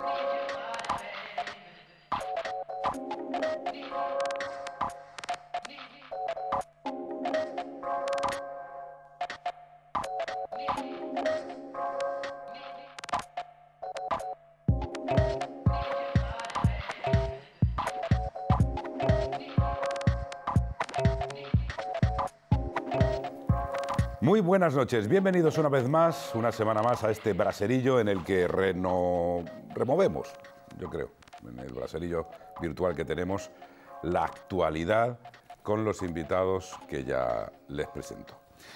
Thank you. Muy buenas noches, bienvenidos una vez más, una semana más a este braserillo en el que removemos, yo creo, en el braserillo virtual que tenemos, la actualidad con los invitados que ya les presento.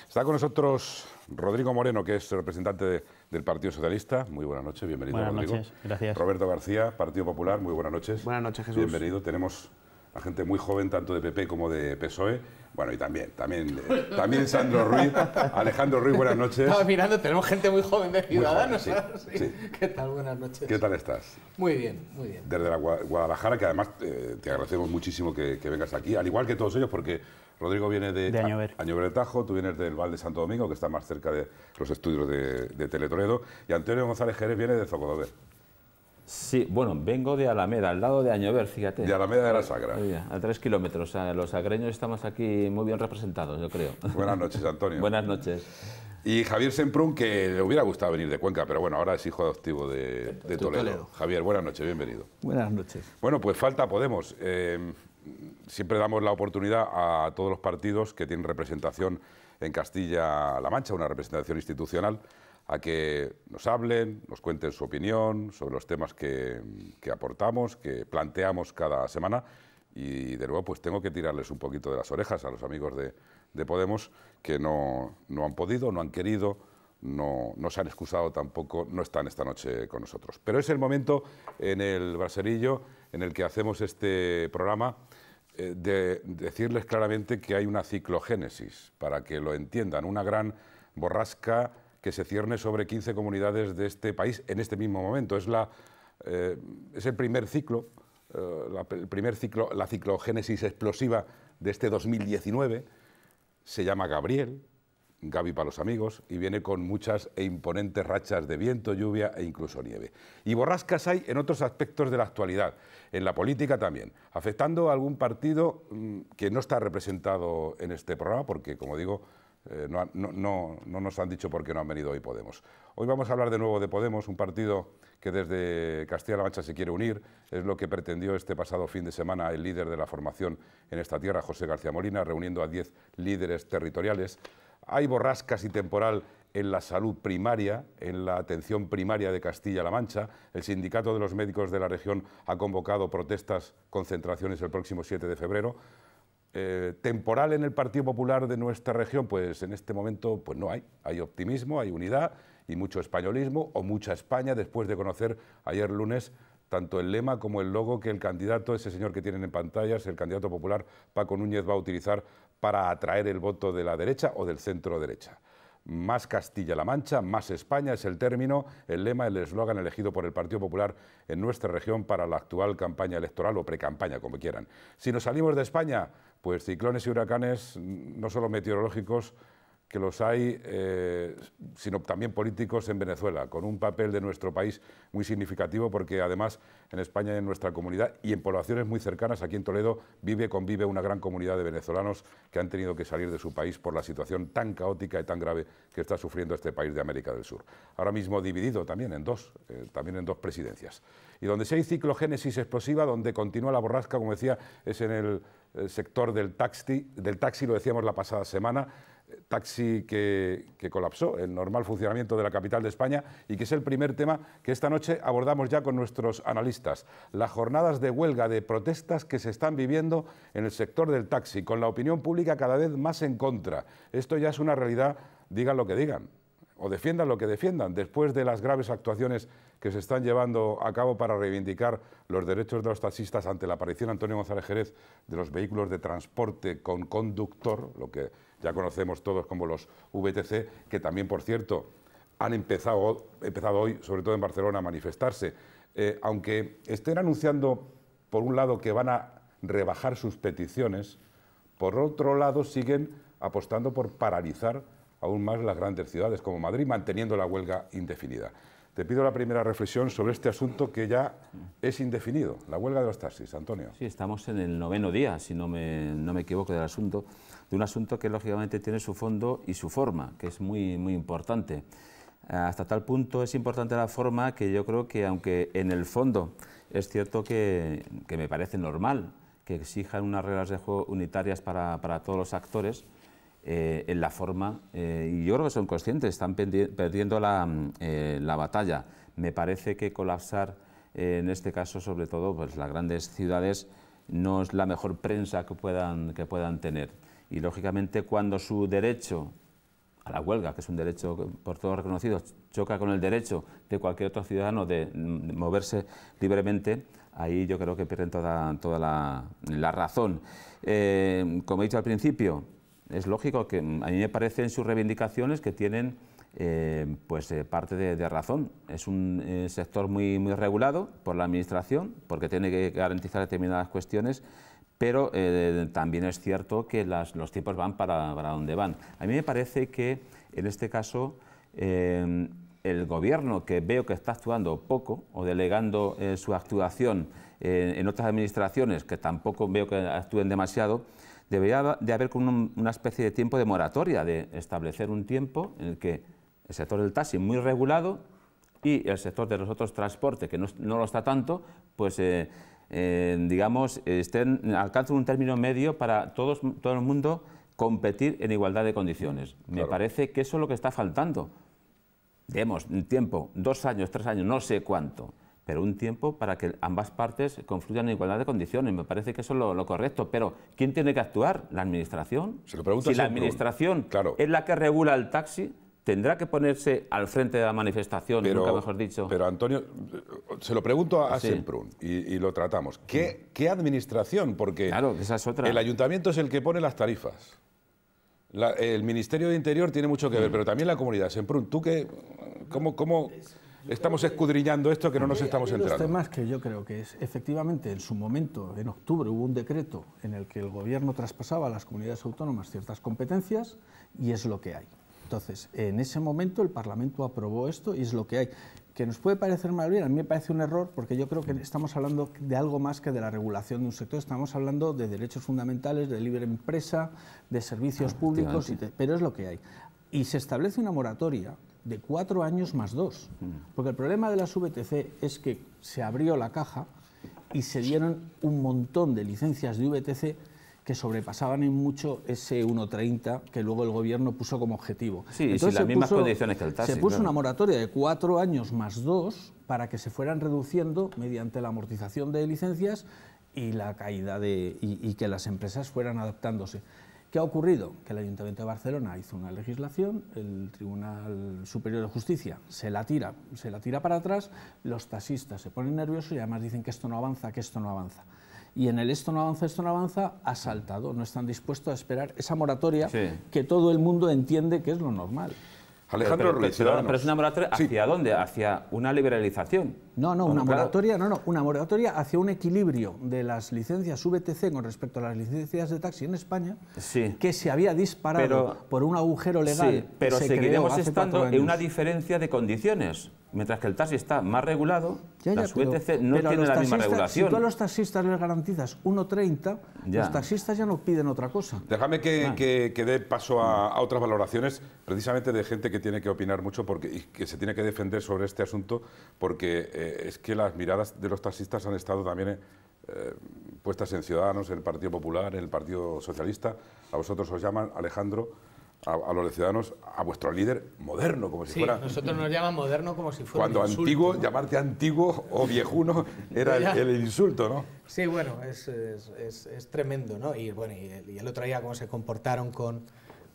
Está con nosotros Rodrigo Moreno, que es representante del Partido Socialista. Muy buenas noches, bienvenido buenas Noches, gracias. Roberto García, Partido Popular, muy buenas noches. Buenas noches, Jesús. Bienvenido. Tenemos la gente muy joven, tanto de PP como de PSOE. Bueno, y también, también, eh, también Sandro Ruiz. Alejandro Ruiz, buenas noches. Estaba mirando, tenemos gente muy joven de Ciudadanos. ¿eh? ¿Qué tal? Buenas noches. ¿Qué tal estás? Muy bien, muy bien. Desde la Guadalajara, que además eh, te agradecemos muchísimo que, vengas aquí, al igual que todos ellos, porque Rodrigo viene de, Año Verde Tajo, tú vienes del Val de Santo Domingo, que está más cerca de los estudios de, de y Antonio González Jerez viene de Zocodover. Sí, bueno, vengo de Alameda, al lado de Añover, fíjate. De Alameda de la Sagra. A tres kilómetros. los sagreños estamos aquí muy bien representados, yo creo. Buenas noches, Antonio. Buenas noches. Y Javier Semprún, que le hubiera gustado venir de Cuenca, pero bueno, ahora es hijo adoptivo de, Toledo. Javier, buenas noches, bienvenido. Buenas noches. Bueno, pues falta Podemos. Eh, siempre damos la oportunidad a todos los partidos que tienen representación en Castilla-La Mancha, una representación institucional a que nos hablen, nos cuenten su opinión sobre los temas que, aportamos, que planteamos cada semana. Y de nuevo, pues tengo que tirarles un poquito de las orejas a los amigos de, Podemos que no, han podido, no han querido, no, se han excusado tampoco, no están esta noche con nosotros. Pero es el momento en el braserillo en el que hacemos este programa eh, de decirles claramente que hay una ciclogénesis, para que lo entiendan, una gran borrasca que se cierne sobre 15 comunidades de este país en este mismo momento. Es, la, eh, es el primer ciclo, eh, la, el primer ciclo, la ciclogénesis explosiva de este 2019. Se llama Gabriel, Gaby para los amigos, y viene con muchas e imponentes rachas de viento, lluvia e incluso nieve. Y borrascas hay en otros aspectos de la actualidad, en la política también, afectando a algún partido mm, que no está representado en este programa, porque, como digo, eh, no, nos han dicho por qué no han venido hoy Podemos. Hoy vamos a hablar de nuevo de Podemos, un partido que desde Castilla-La Mancha se quiere unir. Es lo que pretendió este pasado fin de semana el líder de la formación en esta tierra, José García Molina, reuniendo a 10 líderes territoriales. Hay borrascas y temporal en la salud primaria, en la atención primaria de Castilla-La Mancha. El Sindicato de los Médicos de la región ha convocado protestas, concentraciones el próximo 7 de febrero. Eh, temporal en el Partido Popular de nuestra región, pues en este momento pues no hay. Hay optimismo, hay unidad y mucho españolismo o mucha España después de conocer ayer lunes tanto el lema como el logo que el candidato, ese señor que tienen en pantallas, el candidato popular Paco Núñez va a utilizar para atraer el voto de la derecha o del centro derecha. Más Castilla-La Mancha, más España es el término, el lema, el eslogan elegido por el Partido Popular en nuestra región para la actual campaña electoral o precampaña, como quieran. Si nos salimos de España, pues ciclones y huracanes, no solo meteorológicos, que los hay, eh, sino también políticos en Venezuela, con un papel de nuestro país muy significativo, porque además en España, en nuestra comunidad y en poblaciones muy cercanas, aquí en Toledo, vive, convive una gran comunidad de venezolanos que han tenido que salir de su país por la situación tan caótica y tan grave que está sufriendo este país de América del Sur. Ahora mismo dividido también en dos, eh, también en dos presidencias. Y donde se hay ciclogénesis explosiva, donde continúa la borrasca, como decía, es en el, el eh, sector del taxi, del taxi, lo decíamos la pasada semana, taxi que, colapsó, el normal funcionamiento de la capital de España, y que es el primer tema que esta noche abordamos ya con nuestros analistas. Las jornadas de huelga, de protestas que se están viviendo en el sector del taxi, con la opinión pública cada vez más en contra. Esto ya es una realidad, digan lo que digan, o defiendan lo que defiendan, después de las graves actuaciones que se están llevando a cabo para reivindicar los derechos de los taxistas ante la aparición, Antonio González Jerez, de los vehículos de transporte con conductor, lo que ya conocemos todos como los VTC, que también, por cierto, han empezado, empezado hoy, sobre todo en Barcelona, a manifestarse. Eh, aunque estén anunciando, por un lado, que van a rebajar sus peticiones, por otro lado, siguen apostando por paralizar aún más las grandes ciudades como Madrid, manteniendo la huelga indefinida. Te pido la primera reflexión sobre este asunto que ya es indefinido, la huelga de los taxis. Antonio. Sí, estamos en el noveno día, si no no me equivoco del asunto de un asunto que lógicamente tiene su fondo y su forma, que es muy, muy importante. Hasta tal punto es importante la forma que yo creo que, aunque en el fondo es cierto que, que me parece normal que exijan unas reglas de juego unitarias para, para todos los actores, eh, en la forma, eh, y yo creo que son conscientes, están perdiendo la, eh, la batalla. Me parece que colapsar, en este caso sobre todo, pues las grandes ciudades no es la mejor prensa que puedan, que puedan tener. Y lógicamente cuando su derecho a la huelga, que es un derecho por todos reconocido, choca con el derecho de cualquier otro ciudadano de moverse libremente, ahí yo creo que pierden toda, la, la razón. Eh, como he dicho al principio, es lógico que a mí me parecen sus reivindicaciones que tienen eh, pues, eh, parte de, razón. Es un sector muy, muy regulado por la Administración, porque tiene que garantizar determinadas cuestiones pero eh, también es cierto que los tiempos van para, donde van. A mí me parece que en este caso eh, el gobierno que veo que está actuando poco o delegando eh, su actuación en otras administraciones que tampoco veo que actúen demasiado, debería de haber una especie de tiempo de moratoria, de establecer un tiempo en el que el sector del taxi muy regulado y el sector de los otros transportes, que no, no lo está tanto, pues eh, digamos, estén, alcancen un término medio para todos, todo el mundo competir en igualdad de condiciones. Me parece que eso es lo que está faltando. Demos tiempo, dos años, tres años, no sé cuánto, pero un tiempo para que ambas partes confluyan en igualdad de condiciones. Me parece que eso es lo, correcto. Pero ¿quién tiene que actuar? ¿La administración? Se si la administración claro. es la que regula el taxi, tendrá que ponerse al frente de la manifestación, pero, nunca mejor dicho. Pero Antonio, se lo pregunto a, Semprún y, lo tratamos. ¿Qué, administración? Porque el ayuntamiento es el que pone las tarifas. el Ministerio de Interior tiene mucho que ver, mm. pero también la comunidad. Semprún, ¿tú qué, cómo, estamos escudriñando esto que no nos estamos enterando? un que yo creo que es, efectivamente, en su momento, en octubre, hubo un decreto en el que el gobierno traspasaba a las comunidades autónomas ciertas competencias y es lo que hay. Entonces, en ese momento el Parlamento aprobó esto y es lo que hay. Que nos puede parecer mal a mí me parece un error porque yo creo que estamos hablando de algo más que de la regulación de un sector, estamos hablando de derechos fundamentales, de libre empresa, de servicios públicos, pero es lo que hay. Y se establece una moratoria de cuatro años más dos, mm. porque el problema de las VTC es que se abrió la caja y se dieron un montón de licencias de VTC que sobrepasaban en mucho ese 1,30 que luego el gobierno puso como objetivo. Sí, Entonces, las mismas condiciones que el taxi. Se puso una moratoria de cuatro años más dos para que se fueran reduciendo mediante la amortización de licencias y la caída de y, que las empresas fueran adaptándose. ¿Qué ha ocurrido? Que el Ayuntamiento de Barcelona hizo una legislación, el Tribunal Superior de Justicia se la tira, se la tira para atrás, los taxistas se ponen nerviosos y además dicen que esto no avanza, que esto no avanza y en el esto no avanza, esto no avanza, ha saltado. No están dispuestos a esperar esa moratoria que todo el mundo entiende que es lo normal. Alejandro pero, es una moratoria hacia dónde? Hacia una liberalización. No, no, una moratoria, no, no, una moratoria hacia un equilibrio de las licencias VTC con respecto a las licencias de taxi en España, que se había disparado por un agujero legal. pero seguiremos estando en una diferencia de condiciones. Mientras que el taxi está más regulado, la VTC no tiene la misma regulación. Si tú a los taxistas les garantizas 1,30, los taxistas ya no piden otra cosa. Déjame que, dé paso a, otras valoraciones, precisamente de gente que tiene que opinar mucho porque, y que se tiene que defender sobre este asunto, porque... Eh, es que las miradas de los taxistas han estado también eh, puestas en Ciudadanos, en el Partido Popular, en el Partido Socialista. A vosotros os llaman, Alejandro, a, los Ciudadanos, a vuestro líder moderno, como si sí, fuera... nosotros nos llaman moderno como si fuera Cuando antiguo, llamarte antiguo o viejuno era el, insulto, ¿no? Sí, bueno, es, tremendo, ¿no? Y bueno, y, el otro día cómo se comportaron con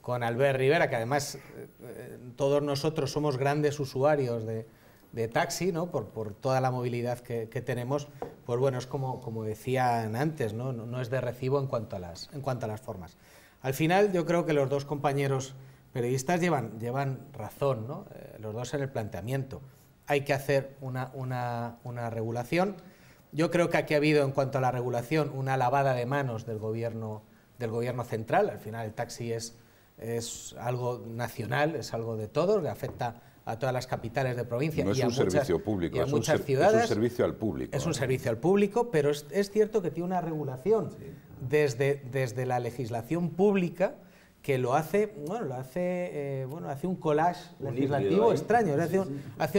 con Albert Rivera, que además eh, todos nosotros somos grandes usuarios de, de taxi, ¿no? por, por toda la movilidad que, tenemos, pues bueno, es como, como decían antes, ¿no? ¿no? es de recibo en cuanto, a las, en cuanto a las formas. Al final yo creo que los dos compañeros periodistas llevan, llevan razón, ¿no? Eh, los dos en el planteamiento. Hay que hacer una, una, una regulación. Yo creo que aquí ha habido, en cuanto a la regulación, una lavada de manos del gobierno, del gobierno central. Al final el taxi es, es algo nacional, es algo de todos, que afecta a todas las capitales de provincia. No es un servicio público, es, un ciudades, es un servicio al público. Es un servicio al público, pero es, cierto que tiene una regulación desde, desde la legislación pública que lo hace, bueno, lo hace, eh, bueno, hace un collage legislativo extraño, hace,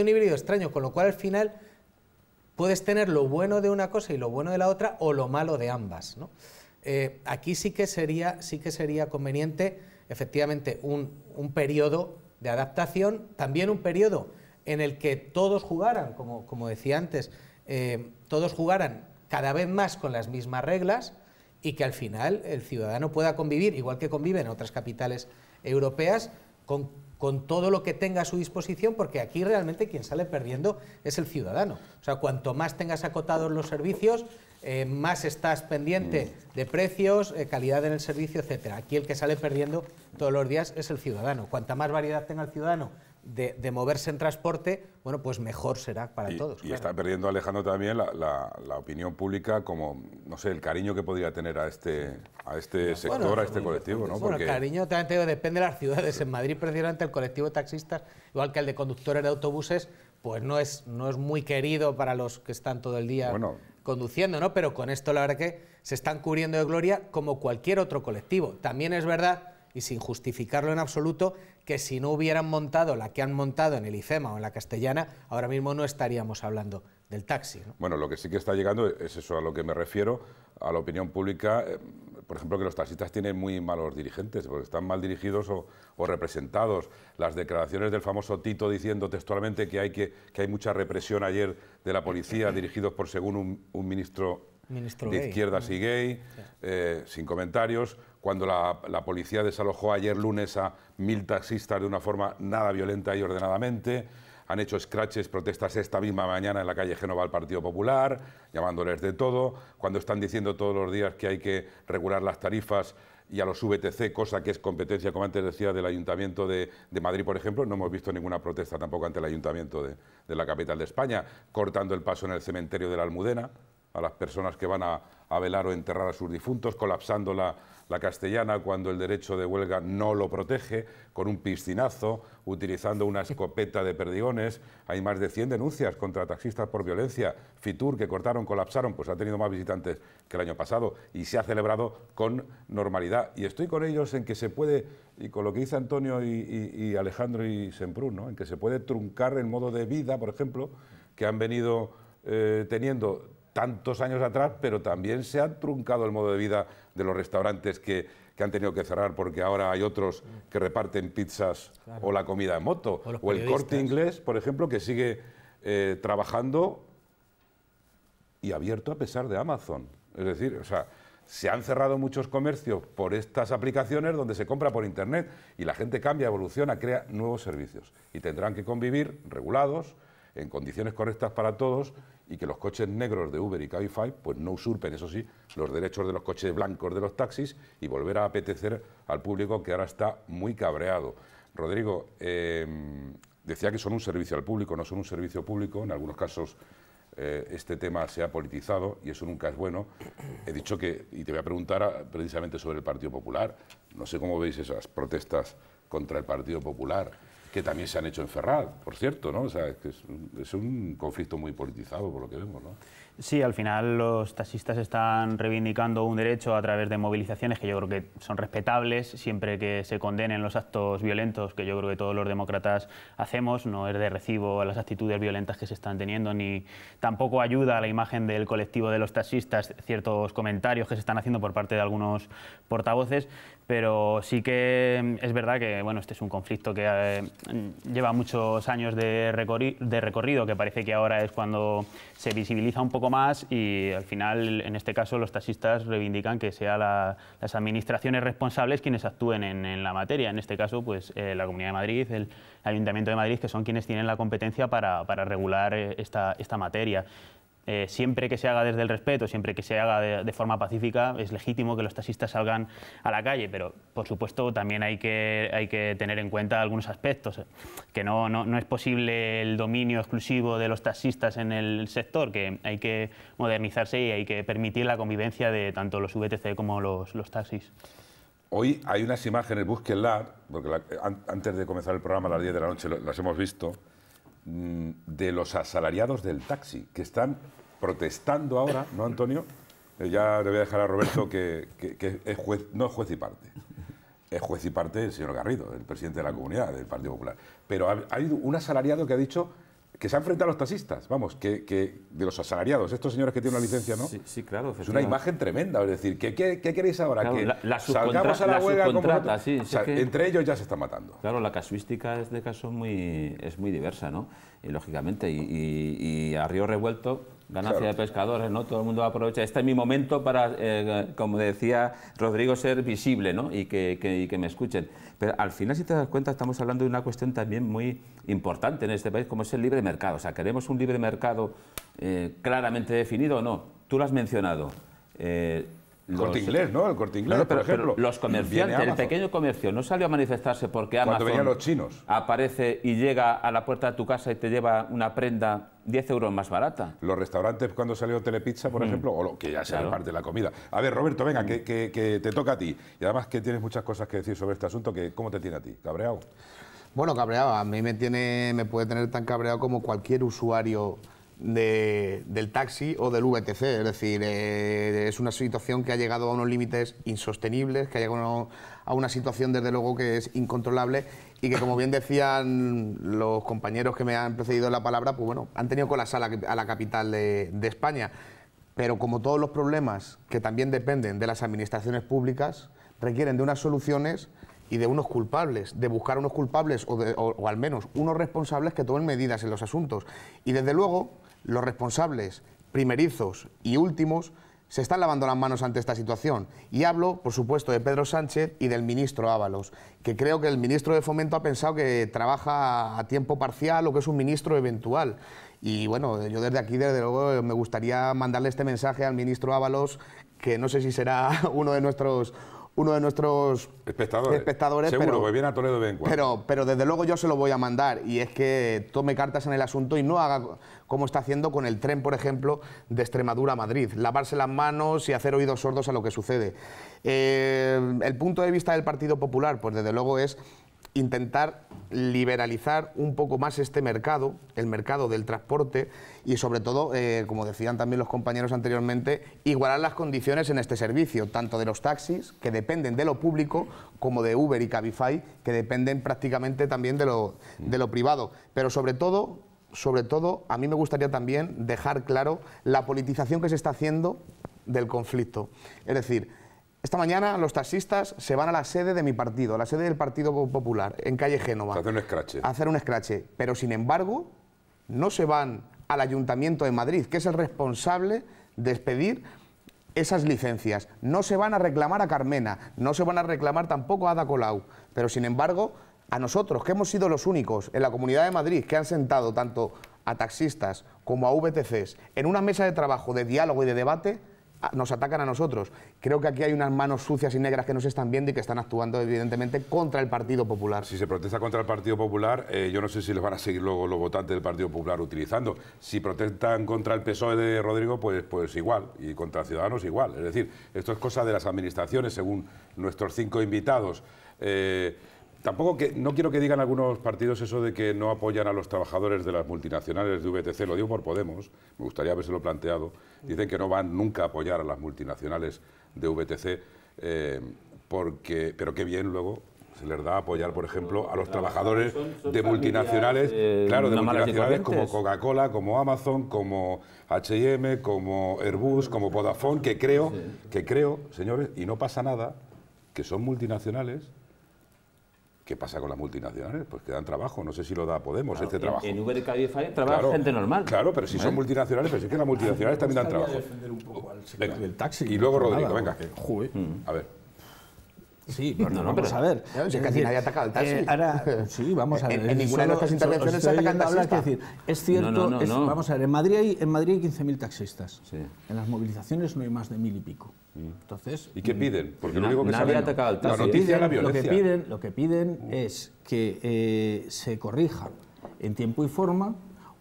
un, híbrido extraño, con lo cual al final puedes tener lo bueno de una cosa y lo bueno de la otra o lo malo de ambas. Eh, aquí sí que, sería, sí que sería conveniente, efectivamente, un, un periodo de adaptación, también un periodo en el que todos jugaran, como, decía antes, eh, todos jugaran cada vez más con las mismas reglas y que al final el ciudadano pueda convivir, igual que convive en otras capitales europeas, con, con, todo lo que tenga a su disposición, porque aquí realmente quien sale perdiendo es el ciudadano. O sea, cuanto más tengas acotados los servicios, eh, más estás pendiente mm. de precios, eh, calidad en el servicio, etcétera. Aquí el que sale perdiendo todos los días es el ciudadano. Cuanta más variedad tenga el ciudadano de, moverse en transporte, bueno, pues mejor será para todos. Y está perdiendo Alejandro también la, opinión pública como, no sé, el cariño que podría tener a este, a este sector, a este mm, colectivo, ¿no? Bueno, el cariño también depende de las ciudades. En Madrid, precisamente, el colectivo de taxistas, igual que el de conductores de autobuses, pues no es, no es muy querido para los que están todo el día conduciendo, ¿no? Pero con esto la verdad que se están cubriendo de gloria como cualquier otro colectivo. También es verdad, y sin justificarlo en absoluto, que si no hubieran montado la que han montado en el IFEMA o en la Castellana, ahora mismo no estaríamos hablando del taxi. Bueno, lo que sí que está llegando es eso a lo que me refiero, a la opinión pública, eh, por ejemplo, que los taxistas tienen muy malos dirigentes, porque están mal dirigidos o, representados. Las declaraciones del famoso Tito diciendo textualmente que hay, que, hay mucha represión ayer de la policía, dirigidos por, según un, ministro, de izquierda izquierdas mm. gay, eh, sin comentarios. Cuando la, la, policía desalojó ayer lunes a mil taxistas de una forma nada violenta y ordenadamente han hecho scratches, protestas esta misma mañana en la calle Génova al Partido Popular, llamándoles de todo, cuando están diciendo todos los días que hay que regular las tarifas y a los VTC, cosa que es competencia, como antes decía, del Ayuntamiento de, Madrid, por ejemplo, no hemos visto ninguna protesta tampoco ante el Ayuntamiento de la capital de España, cortando el paso en el cementerio de la Almudena, a las personas que van a, velar o enterrar a sus difuntos, colapsando la, castellana cuando el derecho de huelga no lo protege, con un piscinazo, utilizando una escopeta de perdigones. Hay más de 100 denuncias contra taxistas por violencia. Fitur, que cortaron, colapsaron, pues ha tenido más visitantes que el año pasado y se ha celebrado con normalidad. Y estoy con ellos en que se puede, y con lo que dice Antonio y, Alejandro y Semprún, ¿no? en que se puede truncar el modo de vida, por ejemplo, que han venido eh, teniendo tantos años atrás, pero también se ha truncado el modo de vida de los restaurantes que, han tenido que cerrar porque ahora hay otros que reparten pizzas o la comida en moto. O, el corte inglés, por ejemplo, que sigue eh, trabajando y abierto a pesar de Amazon. Es decir, o sea, se han cerrado muchos comercios por estas aplicaciones donde se compra por Internet y la gente cambia, evoluciona, crea nuevos servicios y tendrán que convivir regulados en condiciones correctas para todos y que los coches negros de Uber y Cabify pues no usurpen, eso sí, los derechos de los coches blancos de los taxis y volver a apetecer al público que ahora está muy cabreado. Rodrigo, em, decía que son un servicio al público, no son un servicio público, en algunos casos eh, este tema se ha politizado y eso nunca es bueno. He dicho que, y te voy a preguntar precisamente sobre el Partido Popular, no sé cómo veis esas protestas contra el Partido Popular que también se han hecho en por cierto, ¿no? O sea, es, un, es un conflicto muy politizado, por lo que vemos, ¿no? Sí, al final los taxistas están reivindicando un derecho a través de movilizaciones que yo creo que son respetables siempre que se condenen los actos violentos que yo creo que todos los demócratas hacemos. No es de recibo las actitudes violentas que se están teniendo ni tampoco ayuda a la imagen del colectivo de los taxistas ciertos comentarios que se están haciendo por parte de algunos portavoces pero sí que mm, es verdad que bueno, este es un conflicto que eh, mm, lleva muchos años de, recorrido, que parece que ahora es cuando se visibiliza un poco más y al final, en este caso, los taxistas reivindican que sean las administraciones responsables quienes actúen en, la materia. En este caso, pues eh, la Comunidad de Madrid, el Ayuntamiento de Madrid, que son quienes tienen la competencia para, regular eh, esta materia. Eh, siempre que se haga desde el respeto, siempre que se haga de, forma pacífica, es legítimo que los taxistas salgan a la calle, pero por supuesto también hay que, hay que tener en cuenta algunos aspectos, que no, no, es posible el dominio exclusivo de los taxistas en el sector, que hay que modernizarse y hay que permitir la convivencia de tanto los VTC como los, taxis. Hoy hay unas imágenes, búsquenlas, porque antes de comenzar el programa a las 10 de la noche las hemos visto, mm, de los asalariados del taxi, que están protestando ahora, ¿no, Antonio? Eh, ya le voy a dejar a Roberto que, es juez, no es juez y parte. Es juez y parte el señor Garrido, el presidente de la comunidad del Partido Popular. Pero ha, un asalariado que ha dicho que se ha enfrentado a los taxistas, vamos, que, de los asalariados, estos señores que tienen una licencia, ¿no? Sí, sí claro. Es una imagen tremenda, es decir, ¿qué, queréis ahora? que salgamos a la, Entre ellos ya se están matando. Claro, la casuística de caso muy, es muy diversa, ¿no? Eh, y lógicamente, y, y a río revuelto ganancia de pescadores, ¿no? Todo el mundo aprovecha. Este es mi momento para, eh, como decía Rodrigo, ser visible, ¿no? Y que, me escuchen. Pero al final, si te das cuenta, estamos hablando de una cuestión también muy importante en este país, como es el libre mercado. O sea, ¿queremos un libre mercado eh, claramente definido o no? Tú lo has mencionado. Eh, el corte inglés, ¿no? El corte inglés, por ejemplo. los comerciantes, el pequeño comercio, no salió a manifestarse porque Amazon... Aparece y llega a la puerta de tu casa y te lleva una prenda 10 euros más barata. Los restaurantes cuando salió Telepizza, por mm. ejemplo, o lo, que ya sea parte de la comida. A ver, Roberto, venga, que, te toca a ti. Y además que tienes muchas cosas que decir sobre este asunto, que ¿cómo te tiene a ti? ¿Cabreado? Bueno, cabreado. A mí me, tiene, me puede tener tan cabreado como cualquier usuario del taxi o del VTC. Es decir, eh, es una situación que ha llegado a unos límites insostenibles, que ha llegado a una situación desde luego que es incontrolable y que como bien decían los compañeros que me han precedido la palabra, pues bueno, han tenido con la sala a la capital de, España. Pero como todos los problemas que también dependen de las administraciones públicas, requieren de unas soluciones y de unos culpables, de buscar unos culpables o, o, al menos unos responsables que tomen medidas en los asuntos. Y desde luego, los responsables primerizos y últimos se están lavando las manos ante esta situación. Y hablo, por supuesto, de Pedro Sánchez y del ministro Ábalos, que creo que el ministro de Fomento ha pensado que trabaja a tiempo parcial o que es un ministro eventual. Y bueno, yo desde aquí, desde luego, me gustaría mandarle este mensaje al ministro Ábalos, que no sé si será uno de nuestros uno de nuestros espectadores. Seguro, pero, a Toledo de pero, pero desde luego yo se lo voy a mandar y es que tome cartas en el asunto y no haga como está haciendo con el tren, por ejemplo, de Extremadura a Madrid. Lavarse las manos y hacer oídos sordos a lo que sucede. Eh, el punto de vista del Partido Popular, pues desde luego es intentar liberalizar un poco más este mercado, el mercado del transporte y sobre todo, eh, como decían también los compañeros anteriormente, igualar las condiciones en este servicio, tanto de los taxis, que dependen de lo público, como de Uber y Cabify, que dependen prácticamente también de lo, de lo privado. Pero sobre todo, sobre todo, a mí me gustaría también dejar claro la politización que se está haciendo del conflicto. Es decir, esta mañana los taxistas se van a la sede de mi partido, a la sede del Partido Popular, en calle Génova. A hacer un escrache. hacer un escrache. Pero sin embargo, no se van al Ayuntamiento de Madrid, que es el responsable de expedir esas licencias. No se van a reclamar a Carmena, no se van a reclamar tampoco a Ada Colau. Pero sin embargo, a nosotros, que hemos sido los únicos en la Comunidad de Madrid que han sentado tanto a taxistas como a VTCs en una mesa de trabajo de diálogo y de debate, nos atacan a nosotros. Creo que aquí hay unas manos sucias y negras que nos están viendo y que están actuando evidentemente contra el Partido Popular. Si se protesta contra el Partido Popular, eh, yo no sé si les van a seguir luego los votantes del Partido Popular utilizando. Si protestan contra el PSOE de Rodrigo, pues, pues igual, y contra Ciudadanos igual. Es decir, esto es cosa de las administraciones, según nuestros cinco invitados. Eh, Tampoco que, no quiero que digan algunos partidos eso de que no apoyan a los trabajadores de las multinacionales de VTC, lo digo por Podemos, me gustaría habérselo planteado, dicen que no van nunca a apoyar a las multinacionales de VTC, eh, porque, pero qué bien luego se les da a apoyar, por ejemplo, a los trabajadores de multinacionales, eh, claro, de multinacionales como Coca-Cola, como Amazon, como H&M, como Airbus, como Vodafone, que creo, que creo, señores, y no pasa nada, que son multinacionales ¿Qué pasa con las multinacionales? Pues que dan trabajo, no sé si lo da Podemos este trabajo. En Uber y trabaja gente normal. Claro, pero si son multinacionales, pero es que las multinacionales también dan trabajo. defender un poco al sector del taxi. Y luego Rodrigo, venga. Mm. a ver. Sí, pero no, no, pero a ver. Casi nadie ha atacado al eh, taxi. ahora, sí, vamos a ver. En, ninguna de nuestras intervenciones se atacan taxistas. Es decir, es cierto, vamos a ver, en Madrid hay, 15.000 taxistas. En las movilizaciones no hay más de mil y pico. Mm. Entonces, ¿Y qué mm, piden? Porque lo único que nadie ha atacado al taxi. La noticia la violencia. Lo que piden, lo que piden es que eh, se corrija en tiempo y forma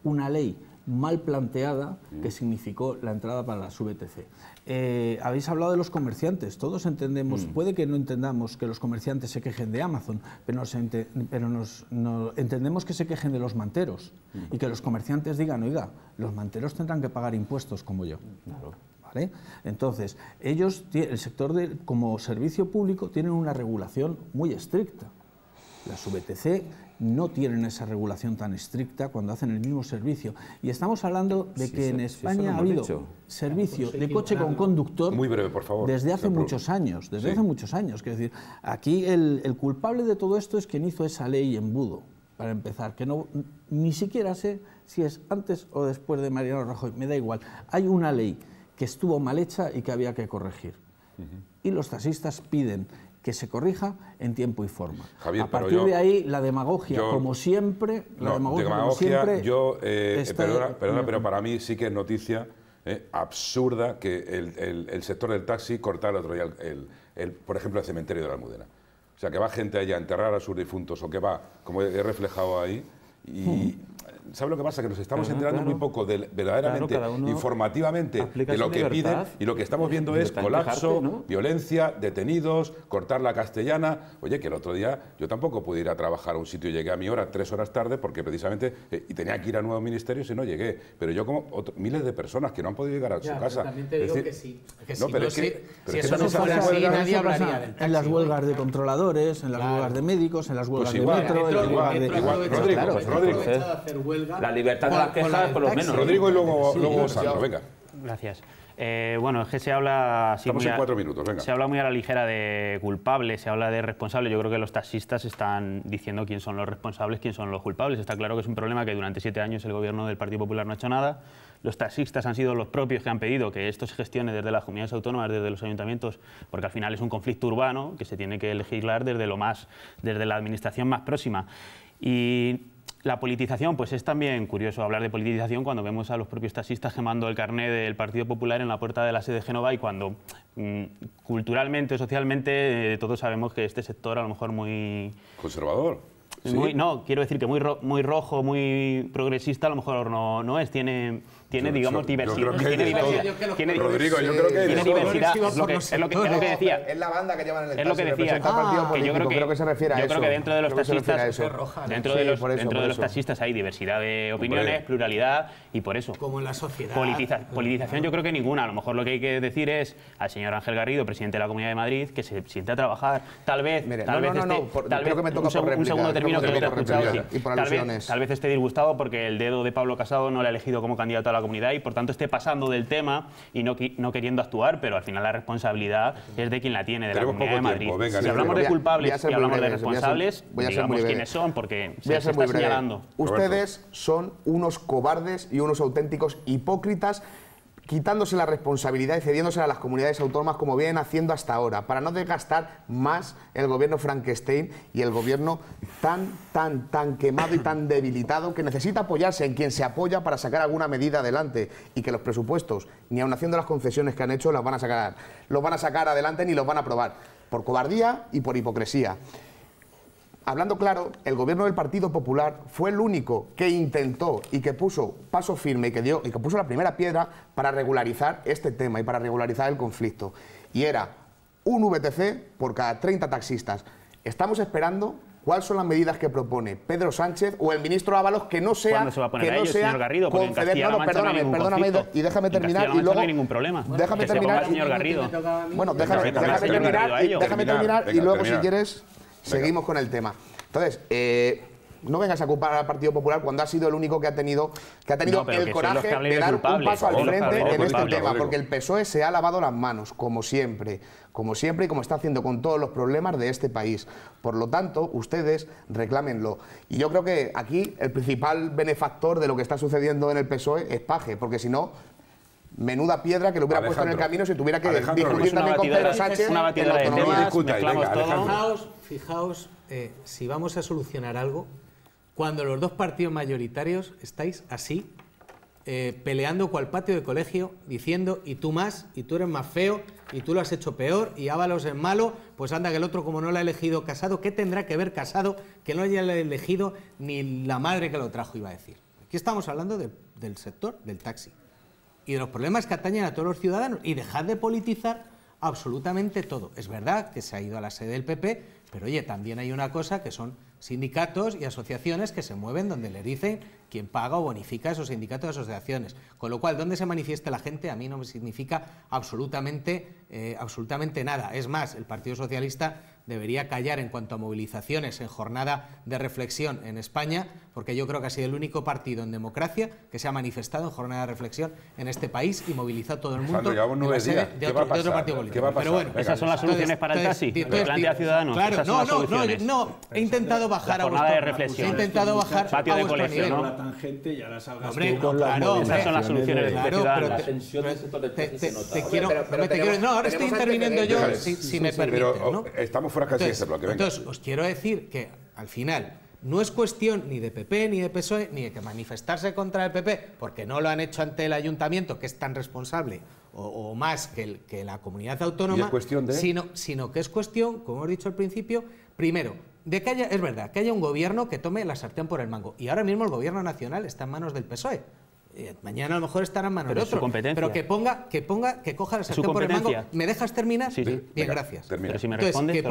una ley mal planteada que significó la entrada para la VTC. Eh, habéis hablado de los comerciantes, todos entendemos, mm. puede que no entendamos que los comerciantes se quejen de Amazon, pero nos, entendemos que se quejen de los manteros mm. y que los comerciantes digan, oiga, los manteros tendrán que pagar impuestos como yo. ¿Vale? Entonces, ellos, el sector de, como servicio público, tienen una regulación muy estricta. La VTC no tienen esa regulación tan estricta cuando hacen el mismo servicio. Y estamos hablando de que en España ha habido servicio pues de coche con conductor Muy breve, por favor. desde hace muchos años, desde hace muchos años. Quiero decir, aquí el, culpable de todo esto es quien hizo esa ley embudo, para empezar, que no ni siquiera sé si es antes o después de Mariano Rajoy, me da igual. Hay una ley que estuvo mal hecha y que había que corregir. Y los taxistas piden que se corrija en tiempo y forma. a partir de ahí, la demagogia, como siempre, la demagogia, como siempre Yo, eh, perdona, pero para mí sí que es noticia eh, absurda que el, sector del taxi cortara el otro día, el, por ejemplo, el cementerio de la Almudena. O sea, que va gente allá a enterrar a sus difuntos o que va, como he reflejado ahí, y hmm. ¿Sabe lo que pasa? Que nos estamos enterando muy poco de, verdaderamente, informativamente, de lo que piden y lo que estamos viendo es colapso, violencia, detenidos, cortar la castellana. Oye, que el otro día yo tampoco pude ir a trabajar a un sitio, y llegué a mi hora tres horas tarde porque precisamente eh, y tenía que ir a nuevo ministerio si no llegué. Pero yo como miles de personas que no han podido llegar a su casa. También te digo que sí. no, pero si eso no fuera así, nadie hablaría En las huelgas de controladores, en las huelgas de médicos, en las huelgas pues de metro, en las huelgas de... La libertad de las quejas, por lo menos. Rodrigo y luego, luego venga. Gracias. Eh, bueno, es que se habla... Estamos muy cuatro minutos, venga. Se habla muy a la ligera de culpables, se habla de responsables. Yo creo que los taxistas están diciendo quién son los responsables, quién son los culpables. Está claro que es un problema que durante siete años el gobierno del Partido Popular no ha hecho nada. Los taxistas han sido los propios que han pedido que esto se gestione desde las comunidades autónomas, desde los ayuntamientos, porque al final es un conflicto urbano que se tiene que legislar desde, lo más, desde la administración más próxima. Y la politización, pues es también curioso hablar de politización cuando vemos a los propios taxistas quemando el carné del Partido Popular en la puerta de la sede de Génova y cuando mm, culturalmente o socialmente eh, todos sabemos que este sector a lo mejor muy... Conservador. No, quiero decir que muy, muy rojo, muy progresista a lo mejor no, no es. Tiene tiene, digamos, diversidad. Rodrigo, yo creo que Es lo que, decía. Es la banda que llevan en el Es lo que decía. Ah, que yo creo que, se refiere a yo creo que dentro de los taxistas, hay diversidad de opiniones, pluralidad y por eso. Como en la sociedad. politización yo creo que ninguna. A lo mejor lo que hay que decir es al señor Ángel Garrido, presidente de la Comunidad de Madrid, que se siente a trabajar. Tal vez, tal vez un, segundo término que no te he escuchado. Tal vez esté disgustado porque el dedo de Pablo Casado no le ha elegido como candidato a la comunidad y por tanto esté pasando del tema y no, no queriendo actuar, pero al final la responsabilidad es de quien la tiene, de la Comunidad de Madrid. si hablamos de culpables y hablamos de responsables, voy quiénes son, porque se, ser se señalando. Ustedes son unos cobardes y unos auténticos hipócritas quitándose la responsabilidad y cediéndosela a las comunidades autónomas como vienen haciendo hasta ahora, para no desgastar más el gobierno Frankenstein y el gobierno tan, tan, tan quemado y tan debilitado que necesita apoyarse en quien se apoya para sacar alguna medida adelante y que los presupuestos, ni aun haciendo las concesiones que han hecho, las van a sacar, los van a sacar adelante ni los van a aprobar, por cobardía y por hipocresía hablando claro, el gobierno del Partido Popular fue el único que intentó y que puso paso firme y que, dio, y que puso la primera piedra para regularizar este tema y para regularizar el conflicto. Y era un VTC por cada 30 taxistas. Estamos esperando cuáles son las medidas que propone Pedro Sánchez o el ministro Ábalos que no sea se va a poner que ellos, señor Garrido, No, perdóname, perdóname y déjame terminar y luego no hay ningún problema. Déjame terminar, Bueno, déjame, terminar, déjame terminar, y luego si quieres Seguimos con el tema. Entonces, eh, no vengas a culpar al Partido Popular cuando ha sido el único que ha tenido, que ha tenido el coraje de dar un paso al frente en este tema, porque el PSOE se ha lavado las manos, como siempre, como siempre y como está haciendo con todos los problemas de este país. Por lo tanto, ustedes reclámenlo. Y yo creo que aquí el principal benefactor de lo que está sucediendo en el PSOE es Paje, porque si no, Menuda piedra que lo hubiera puesto en el camino si tuviera que discutir pues también con Pedro Sánchez. Una de Fijaos, eh, si vamos a solucionar algo, cuando los dos partidos mayoritarios estáis así, eh, peleando cual patio de colegio, diciendo, y tú más, y tú eres más feo, y tú lo has hecho peor, y Ábalos es malo, pues anda que el otro como no lo ha elegido Casado, ¿qué tendrá que ver Casado que no haya elegido ni la madre que lo trajo, iba a decir? Aquí estamos hablando del sector del taxi y de los problemas que atañen a todos los ciudadanos y dejad de politizar absolutamente todo. Es verdad que se ha ido a la sede del PP, pero oye, también hay una cosa que son sindicatos y asociaciones que se mueven donde le dicen quién paga o bonifica esos sindicatos y asociaciones. Con lo cual, donde se manifiesta la gente a mí no me significa absolutamente, eh, absolutamente nada. Es más, el Partido Socialista debería callar en cuanto a movilizaciones en jornada de reflexión en España, porque yo creo que ha sido el único partido en democracia que se ha manifestado en jornada de reflexión en este país y movilizado a todo el mundo llevamos nueve días. de, otro, de otro partido político. Pero bueno, Venga, esas son las soluciones para el taxi, entonces, plantea Ciudadanos. esas no, son no, las no, no, he intentado bajar la a jornada de reflexión. He intentado bajar patio de colegio, ¿no? hombre, claro, esas son las soluciones de Ciudadanos. La tensión del sector del Te quiero, no, ahora estoy interviniendo yo si me permite. ¿no? Estamos fuera casi de ese bloque. Entonces, os quiero decir que al final no es cuestión ni de PP, ni de PSOE, ni de que manifestarse contra el PP, porque no lo han hecho ante el ayuntamiento, que es tan responsable o, más que, la comunidad autónoma, sino, que es cuestión, como he dicho al principio, primero, de que haya, es verdad, que haya un gobierno que tome la sartén por el mango. Y ahora mismo el gobierno nacional está en manos del PSOE. mañana a lo mejor estará en manos de otro. Pero que ponga, que ponga, que coja la sartén por el mango. ¿Me dejas terminar? Sí, sí. Bien, gracias. si me respondes,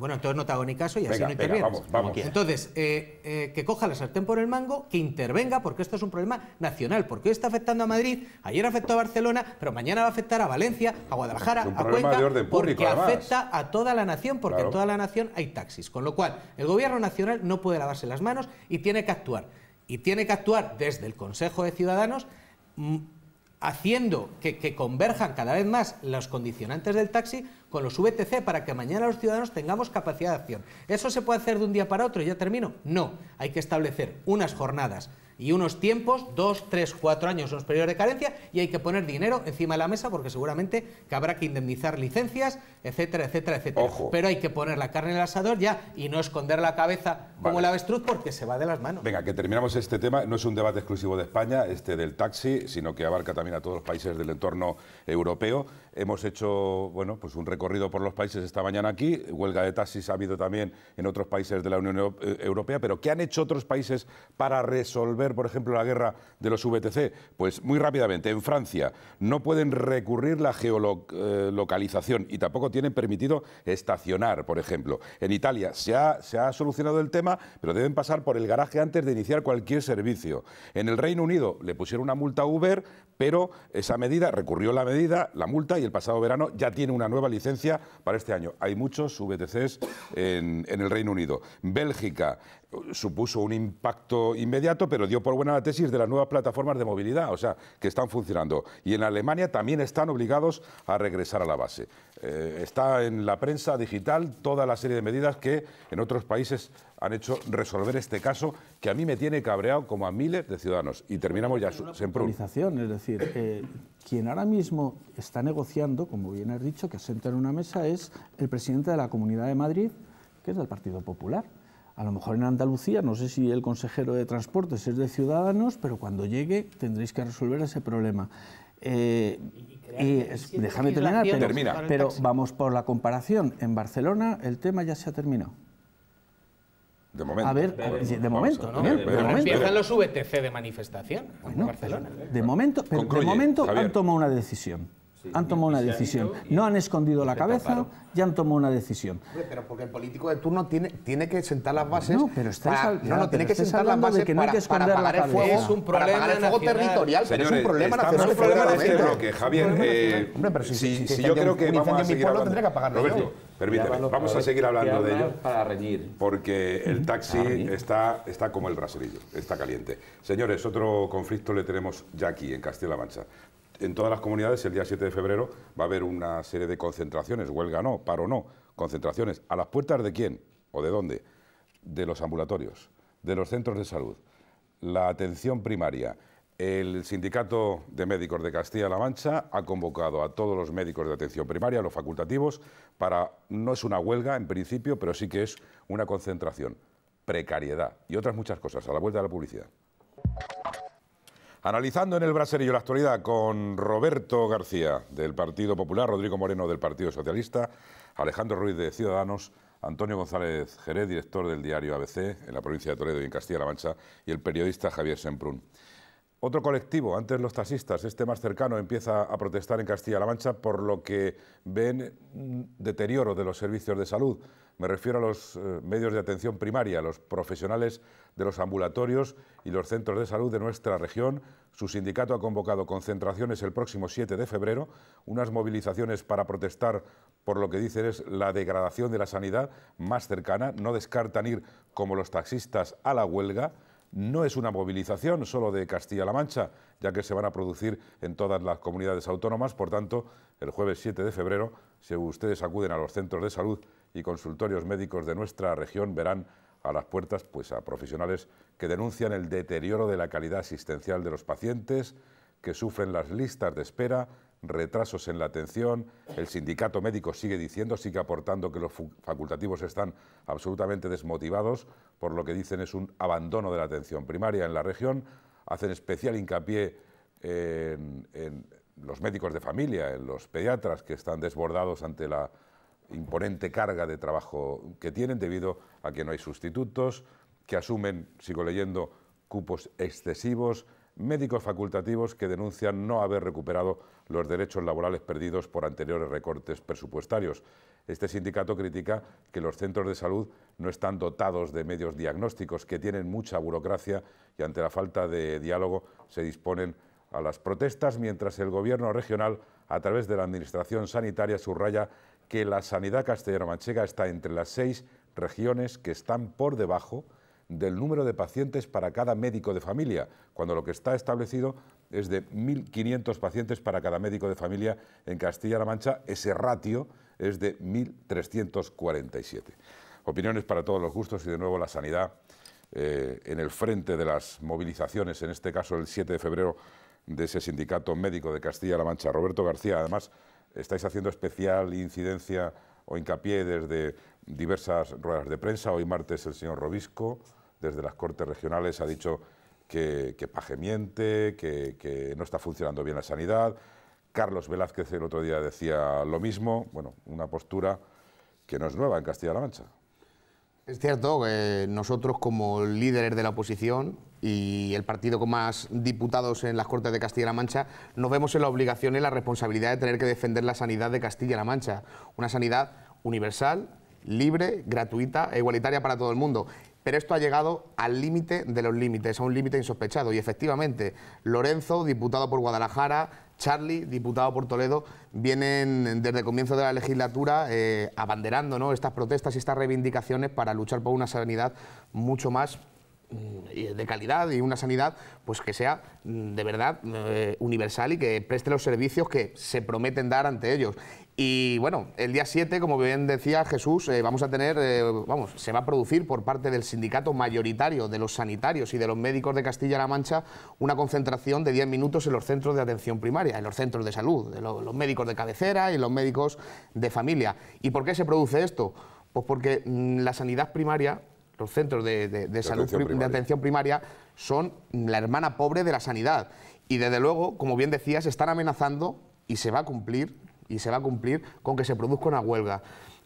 bueno, entonces no te hago ni caso y así no intervienes. vamos, Entonces, eh, eh, que coja la sartén por el mango, que intervenga, porque esto es un problema nacional, porque hoy está afectando a Madrid, ayer afectó a Barcelona, pero mañana va a afectar a Valencia, a Guadalajara, a Cuenca, porque afecta a toda la nación, porque en toda la nación hay taxis. Con lo cual, el gobierno nacional no puede lavarse las manos y tiene que actuar. Y tiene que actuar desde el Consejo de Ciudadanos mm, haciendo que, converjan cada vez más los condicionantes del taxi con los VTC para que mañana los ciudadanos tengamos capacidad de acción. ¿Eso se puede hacer de un día para otro? y ¿Ya termino? No, hay que establecer unas jornadas y unos tiempos, dos, tres, cuatro años, los periodos de carencia, y hay que poner dinero encima de la mesa porque seguramente que habrá que indemnizar licencias, etcétera, etcétera, etcétera. Pero hay que poner la carne en el asador ya y no esconder la cabeza como el avestruz porque se va de las manos. Venga, que terminamos este tema. No es un debate exclusivo de España, este del taxi, sino que abarca también a todos los países del entorno europeo. Hemos hecho, bueno, pues un recorrido por los países esta mañana aquí. Huelga de taxis ha habido también en otros países de la Unión eh, Europea, pero ¿qué han hecho otros países para resolver por ejemplo, la guerra de los VTC? Pues muy rápidamente, en Francia no pueden recurrir la geolocalización eh, y tampoco tienen permitido estacionar, por ejemplo. En Italia se ha, se ha solucionado el tema, pero deben pasar por el garaje antes de iniciar cualquier servicio. En el Reino Unido le pusieron una multa a Uber pero esa medida, recurrió la medida, la multa, y el pasado verano ya tiene una nueva licencia para este año. Hay muchos VTCs en, en el Reino Unido. Bélgica eh, supuso un impacto inmediato, pero dio por buena la tesis de las nuevas plataformas de movilidad, o sea, que están funcionando. Y en Alemania también están obligados a regresar a la base. Eh, está en la prensa digital toda la serie de medidas que en otros países han hecho resolver este caso que a mí me tiene cabreado como a miles de ciudadanos. Y terminamos ya, Es decir, eh, quien ahora mismo está negociando, como bien has dicho, que asenta en una mesa es el presidente de la Comunidad de Madrid, que es del Partido Popular. A lo mejor en Andalucía, no sé si el consejero de Transportes es de Ciudadanos, pero cuando llegue tendréis que resolver ese problema. Eh, y déjame terminar, pero, vamos por la comparación. En Barcelona el tema ya se ha terminado. De momento. A ver, de, momento, ¿no? De, Empiezan los VTC de manifestación en Barcelona. De momento, pero de momento han tomado una decisión han tomado una decisión. No han escondido la cabeza, ya han tomado una decisión. Pero porque el político de turno tiene, tiene que sentar las bases. No, pero está... no, no, tiene que sentar las bases para, para El fuego, es un problema territorial, Señores, pero es un problema nacional. Es un problema de este bloque, Javier. Hombre, si, yo creo que vamos a seguir pueblo, hablando. Que Roberto, permíteme, vamos a seguir hablando de ello. Para reñir. Porque el ¿Mm? taxi está, como el raserillo, está caliente. Señores, otro conflicto le tenemos ya aquí, en Castilla-La Mancha en todas las comunidades el día 7 de febrero va a haber una serie de concentraciones, huelga no, paro no, concentraciones. ¿A las puertas de quién o de dónde? De los ambulatorios, de los centros de salud, la atención primaria. El Sindicato de Médicos de Castilla-La Mancha ha convocado a todos los médicos de atención primaria, los facultativos, para, no es una huelga en principio, pero sí que es una concentración, precariedad y otras muchas cosas, a la vuelta de la publicidad. Analizando en el braserillo la actualidad con Roberto García del Partido Popular, Rodrigo Moreno del Partido Socialista, Alejandro Ruiz de Ciudadanos, Antonio González Jerez, director del diario ABC en la provincia de Toledo y en Castilla-La Mancha, y el periodista Javier Semprún. Otro colectivo, antes los taxistas, este más cercano, empieza a protestar en Castilla-La Mancha por lo que ven deterioro de los servicios de salud. Me refiero a los eh, medios de atención primaria, los profesionales de los ambulatorios y los centros de salud de nuestra región. Su sindicato ha convocado concentraciones el próximo 7 de febrero, unas movilizaciones para protestar por lo que dicen es la degradación de la sanidad más cercana. No descartan ir, como los taxistas, a la huelga no es una movilización solo de Castilla-La Mancha, ya que se van a producir en todas las comunidades autónomas. Por tanto, el jueves 7 de febrero, si ustedes acuden a los centros de salud y consultorios médicos de nuestra región verán a las puertas pues, a profesionales que denuncian el deterioro de la calidad asistencial de los pacientes, que sufren las listas de espera, retrasos en la atención. El sindicato médico sigue diciendo, sigue aportando que los facultativos están absolutamente desmotivados por lo que dicen es un abandono de la atención primaria en la región. Hacen especial hincapié en, en los médicos de familia, en los pediatras que están desbordados ante la imponente carga de trabajo que tienen debido a que no hay sustitutos, que asumen, sigo leyendo, cupos excesivos, médicos facultativos que denuncian no haber recuperado los derechos laborales perdidos por anteriores recortes presupuestarios. Este sindicato critica que los centros de salud no están dotados de medios diagnósticos, que tienen mucha burocracia y ante la falta de diálogo se disponen a las protestas, mientras el Gobierno regional, a través de la Administración Sanitaria, subraya que la sanidad castellano-manchega está entre las seis regiones que están por debajo del número de pacientes para cada médico de familia, cuando lo que está establecido es de 1.500 pacientes para cada médico de familia en Castilla-La Mancha, ese ratio es de 1.347. Opiniones para todos los gustos y de nuevo la sanidad eh, en el frente de las movilizaciones, en este caso el 7 de febrero de ese sindicato médico de Castilla-La Mancha, Roberto García, además estáis haciendo especial incidencia o hincapié desde diversas ruedas de prensa. Hoy martes el señor Robisco, desde las Cortes Regionales, ha dicho que, Paje miente, que, que, no está funcionando bien la sanidad. Carlos Velázquez el otro día decía lo mismo. Bueno, una postura que no es nueva en Castilla-La Mancha. Es cierto, que nosotros como líderes de la oposición y el partido con más diputados en las Cortes de Castilla-La Mancha, nos vemos en la obligación y la responsabilidad de tener que defender la sanidad de Castilla-La Mancha, una sanidad universal, libre, gratuita e igualitaria para todo el mundo. Pero esto ha llegado al límite de los límites, a un límite insospechado. Y efectivamente, Lorenzo, diputado por Guadalajara, Charlie, diputado por Toledo, vienen desde el comienzo de la legislatura eh, abanderando ¿no? estas protestas y estas reivindicaciones para luchar por una sanidad mucho más mm, de calidad y una sanidad pues que sea mm, de verdad eh, universal y que preste los servicios que se prometen dar ante ellos. Y bueno, el día 7, como bien decía Jesús, eh, vamos a tener, eh, vamos, se va a producir por parte del sindicato mayoritario de los sanitarios y de los médicos de Castilla-La Mancha una concentración de 10 minutos en los centros de atención primaria, en los centros de salud, de los, médicos de cabecera y los médicos de familia. ¿Y por qué se produce esto? Pues porque mm, la sanidad primaria los centros de, salud de atención primaria son la hermana pobre de la sanidad. Y desde luego, como bien decías, están amenazando y se va a cumplir y se va a cumplir con que se produzca una huelga.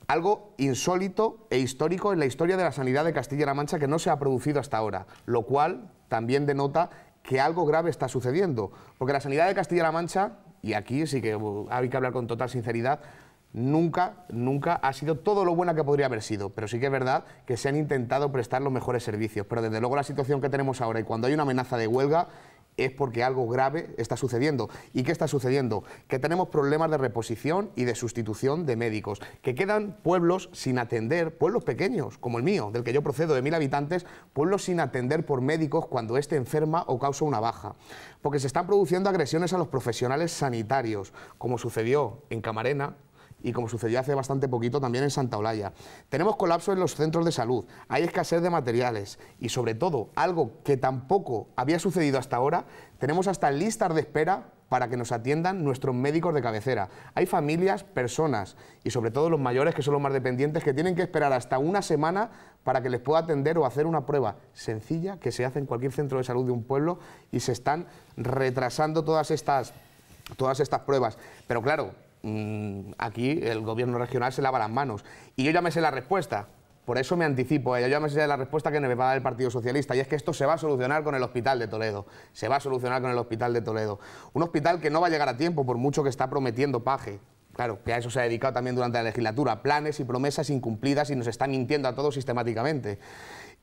Algo insólito e histórico en la historia de la sanidad de Castilla-La Mancha que no se ha producido hasta ahora, lo cual también denota que algo grave está sucediendo, porque la sanidad de Castilla-La Mancha, y aquí sí que uh, hay que hablar con total sinceridad, nunca, nunca ha sido todo lo buena que podría haber sido, pero sí que es verdad que se han intentado prestar los mejores servicios, pero desde luego la situación que tenemos ahora y cuando hay una amenaza de huelga es porque algo grave está sucediendo. ¿Y qué está sucediendo? Que tenemos problemas de reposición y de sustitución de médicos, que quedan pueblos sin atender, pueblos pequeños, como el mío, del que yo procedo, de mil habitantes, pueblos sin atender por médicos cuando éste enferma o causa una baja. Porque se están produciendo agresiones a los profesionales sanitarios, como sucedió en Camarena, y como sucedió hace bastante poquito también en Santa Olaya. Tenemos colapso en los centros de salud, hay escasez de materiales y sobre todo algo que tampoco había sucedido hasta ahora, tenemos hasta listas de espera para que nos atiendan nuestros médicos de cabecera. Hay familias, personas y sobre todo los mayores que son los más dependientes que tienen que esperar hasta una semana para que les pueda atender o hacer una prueba sencilla que se hace en cualquier centro de salud de un pueblo y se están retrasando todas estas todas estas pruebas. Pero claro, Mm, aquí el gobierno regional se lava las manos. Y yo ya me sé la respuesta. Por eso me anticipo, ella eh, ya me sé la respuesta que me va a dar el Partido Socialista, y es que esto se va a solucionar con el Hospital de Toledo. Se va a solucionar con el Hospital de Toledo. Un hospital que no va a llegar a tiempo, por mucho que está prometiendo paje. Claro, que a eso se ha dedicado también durante la legislatura, planes y promesas incumplidas y nos están mintiendo a todos sistemáticamente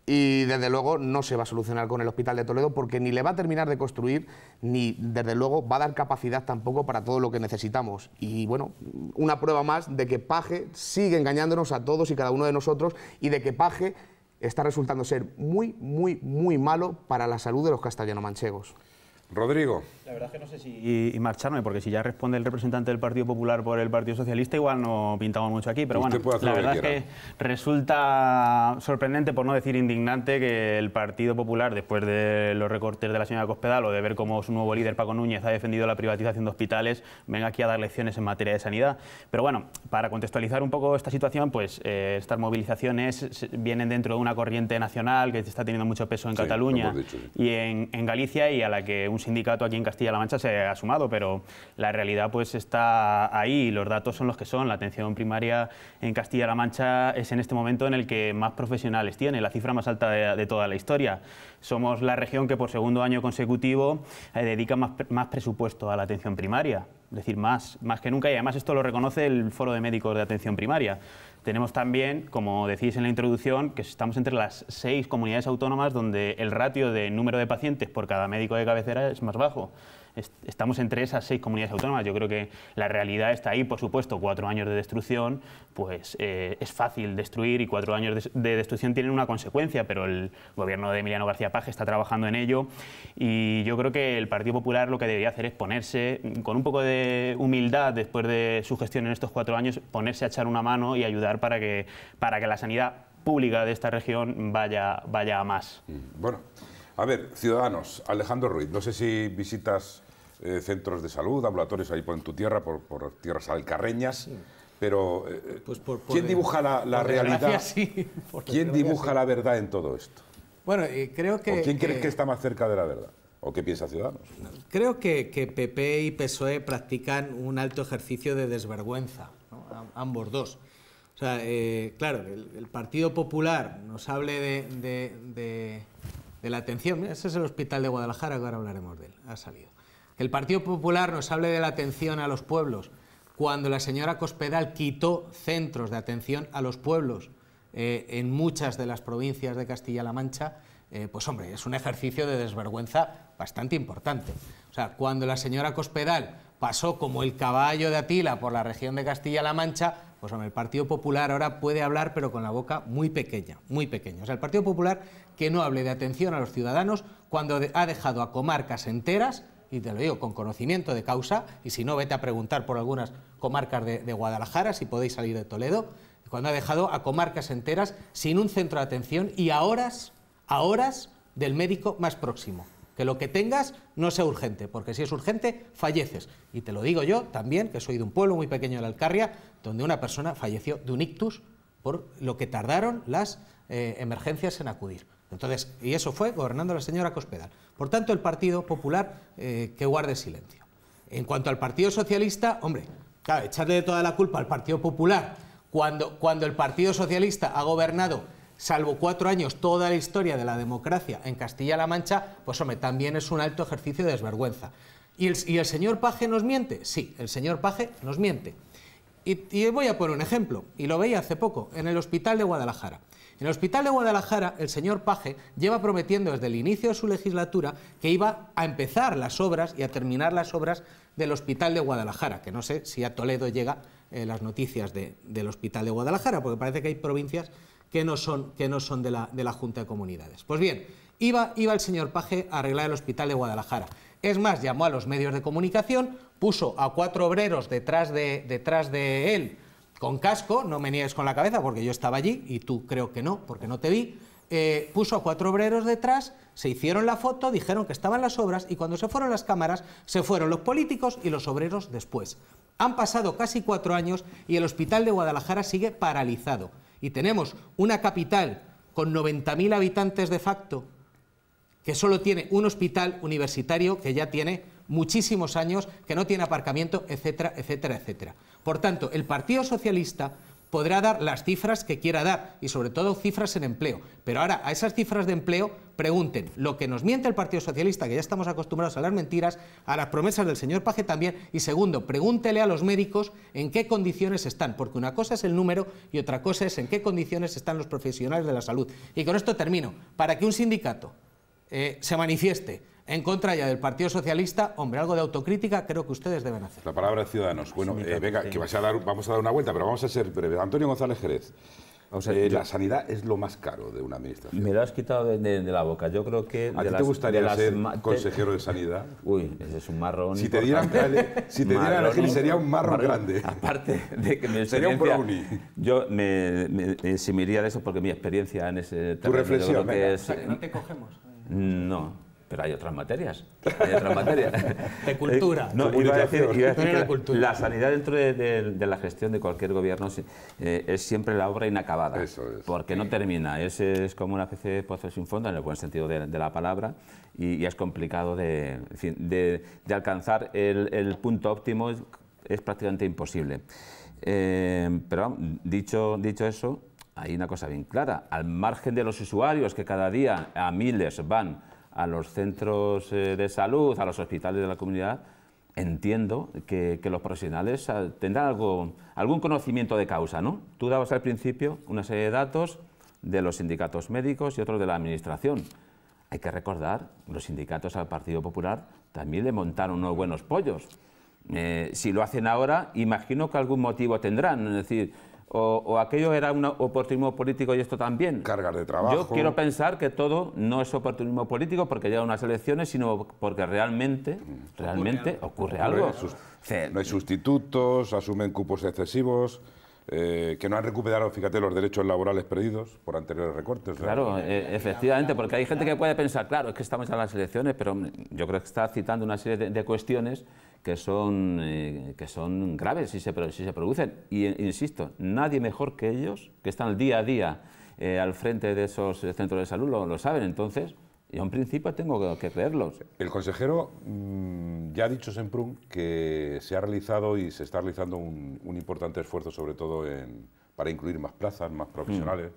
y desde luego no se va a solucionar con el Hospital de Toledo porque ni le va a terminar de construir ni desde luego va a dar capacidad tampoco para todo lo que necesitamos. Y bueno, una prueba más de que Paje sigue engañándonos a todos y cada uno de nosotros y de que Paje está resultando ser muy, muy, muy malo para la salud de los castellano manchegos. Rodrigo. La verdad es que no sé si... Y, marcharme, porque si ya responde el representante del Partido Popular por el Partido Socialista, igual no pintamos mucho aquí, pero bueno, la verdad es que resulta sorprendente, por no decir indignante, que el Partido Popular, después de los recortes de la señora Cospedal o de ver cómo su nuevo líder, Paco Núñez, ha defendido la privatización de hospitales, venga aquí a dar lecciones en materia de sanidad. Pero bueno, para contextualizar un poco esta situación, pues eh, estas movilizaciones vienen dentro de una corriente nacional que está teniendo mucho peso en Cataluña y en, en Galicia y a la que un sindicato aquí en Castilla Castilla-La Mancha se ha sumado, pero la realidad pues está ahí, los datos son los que son. La atención primaria en Castilla-La Mancha es en este momento en el que más profesionales tiene, la cifra más alta de, toda la historia. Somos la región que por segundo año consecutivo eh, dedica más, presupuesto a la atención primaria, es decir, más, más que nunca, y además esto lo reconoce el Foro de Médicos de Atención Primaria. Tenemos también, como decís en la introducción, que estamos entre las seis comunidades autónomas donde el ratio de número de pacientes por cada médico de cabecera es más bajo estamos entre esas seis comunidades autónomas. Yo creo que la realidad está ahí, por supuesto, cuatro años de destrucción, pues eh, es fácil destruir y cuatro años de, destrucción tienen una consecuencia, pero el gobierno de Emiliano García Paje está trabajando en ello y yo creo que el Partido Popular lo que debería hacer es ponerse, con un poco de humildad después de su gestión en estos cuatro años, ponerse a echar una mano y ayudar para que, para que la sanidad pública de esta región vaya, vaya a más. Mm, bueno, a ver, ciudadanos, Alejandro Ruiz, no sé si visitas eh, centros de salud, ambulatorios ahí por en tu tierra, por, tierras alcarreñas. Pero, eh, pues ¿quién dibuja la, realidad? ¿Quién dibuja la verdad en todo esto? Bueno, eh, creo que... ¿Quién crees que está más cerca de la verdad? ¿O qué piensa Ciudadanos? Creo que, PP y PSOE practican un alto ejercicio de desvergüenza, ambos dos. O sea, claro, el, Partido Popular nos hable de, la atención. ese es el hospital de Guadalajara, ahora hablaremos de él. Ha salido. El Partido Popular nos hable de la atención a los pueblos, cuando la señora Cospedal quitó centros de atención a los pueblos eh, en muchas de las provincias de Castilla-La Mancha, eh, pues hombre, es un ejercicio de desvergüenza bastante importante. O sea, cuando la señora Cospedal pasó como el caballo de Atila por la región de Castilla-La Mancha, pues hombre, el Partido Popular ahora puede hablar, pero con la boca muy pequeña, muy pequeña. O sea, el Partido Popular que no hable de atención a los ciudadanos cuando ha dejado a comarcas enteras y te lo digo, con conocimiento de causa, y si no, vete a preguntar por algunas comarcas de, Guadalajara, si podéis salir de Toledo, cuando ha dejado a comarcas enteras sin un centro de atención y a horas, a horas del médico más próximo. Que lo que tengas no sea urgente, porque si es urgente, falleces. Y te lo digo yo también, que soy de un pueblo muy pequeño de la Alcarria, donde una persona falleció de un ictus por lo que tardaron las eh, emergencias en acudir. Entonces, y eso fue gobernando la señora Cospedal. Por tanto, el Partido Popular eh, que guarde silencio. En cuanto al Partido Socialista, hombre, claro, echarle toda la culpa al Partido Popular cuando, cuando el Partido Socialista ha gobernado salvo cuatro años, toda la historia de la democracia en Castilla-La Mancha, pues hombre, también es un alto ejercicio de desvergüenza. ¿Y el, señor Paje nos miente? Sí, el señor Paje nos miente. Y, y voy a poner un ejemplo, y lo veía hace poco, en el hospital de Guadalajara. En el Hospital de Guadalajara, el señor Paje lleva prometiendo desde el inicio de su legislatura que iba a empezar las obras y a terminar las obras del Hospital de Guadalajara, que no sé si a Toledo llega eh, las noticias del Hospital de Guadalajara, porque parece que hay provincias que no son, de, la, Junta de Comunidades. Pues bien, Iba, el señor Paje a arreglar el hospital de Guadalajara. Es más, llamó a los medios de comunicación, puso a cuatro obreros detrás de él con casco, no me niegues con la cabeza porque yo estaba allí y tú creo que no, porque no te vi, eh, puso a cuatro obreros detrás, se hicieron la foto, dijeron que estaban las obras y cuando se fueron las cámaras se fueron los políticos y los obreros después. Han pasado casi cuatro años y el hospital de Guadalajara sigue paralizado. Y tenemos una capital con 90.000 habitantes de facto que solo tiene un hospital universitario que ya tiene muchísimos años, que no tiene aparcamiento, etcétera, etcétera, etcétera. Por tanto, el Partido Socialista podrá dar las cifras que quiera dar y sobre todo cifras en empleo. Pero ahora a esas cifras de empleo pregunten lo que nos miente el Partido Socialista, que ya estamos acostumbrados a las mentiras, a las promesas del señor Paje también. Y segundo, pregúntele a los médicos en qué condiciones están, porque una cosa es el número y otra cosa es en qué condiciones están los profesionales de la salud. Y con esto termino. Para que un sindicato eh, se manifieste en contra ya del Partido Socialista, hombre, algo de autocrítica creo que ustedes deben hacer. La palabra de Ciudadanos. Bueno, eh, venga, que a dar, vamos a dar una vuelta, pero vamos a ser breves. Antonio González Jerez. Eh, la sanidad es lo más caro de una administración. Me lo has quitado de, la boca. Yo creo que. ¿A ti te gustaría ser consejero de sanidad? Uy, ese es un marrón. Si te dieran, si te dieran sería un marrón, grande. Aparte de que mi Sería un brownie. Yo me, me, eh, de eso porque mi experiencia en ese. Tu reflexión. Venga, no te cogemos. No pero hay otras materias. Hay otras materias. De cultura. la, sanidad dentro de, la gestión de cualquier gobierno eh, es siempre la obra inacabada. Porque no termina. Es, como una especie de pozo sin fondo, en el buen sentido de, la palabra, y, es complicado de, alcanzar el, punto óptimo, es, prácticamente imposible. Eh, pero dicho, dicho eso, hay una cosa bien clara. Al margen de los usuarios que cada día a miles van a los centros eh, de salud, a los hospitales de la comunidad, entiendo que, los profesionales ah, tendrán algo, algún conocimiento de causa, ¿no? Tú dabas al principio una serie de datos de los sindicatos médicos y otros de la Administración. Hay que recordar, los sindicatos al Partido Popular también le montaron unos buenos pollos. Eh, si lo hacen ahora, imagino que algún motivo tendrán. Es decir, o, aquello era un oportunismo político y esto también. Cargas de trabajo. Yo quiero pensar que todo no es oportunismo político porque llegan unas elecciones, sino porque realmente, mm, realmente ocurre, algo. no hay sustitutos, asumen cupos excesivos. Eh, que no han recuperado, fíjate, los derechos laborales perdidos por anteriores recortes. Claro, eh, efectivamente, porque hay gente que puede pensar, claro, es que estamos en las elecciones, pero yo creo que está citando una serie de cuestiones que son, eh, que son graves si se, se producen. Y eh, insisto, nadie mejor que ellos, que están día a día eh, al frente de esos centros de salud, lo, lo saben. Entonces, yo en principio tengo que, creerlos. El consejero mm, ya ha dicho Semprún que se ha realizado y se está realizando un, un importante esfuerzo, sobre todo en, para incluir más plazas, más profesionales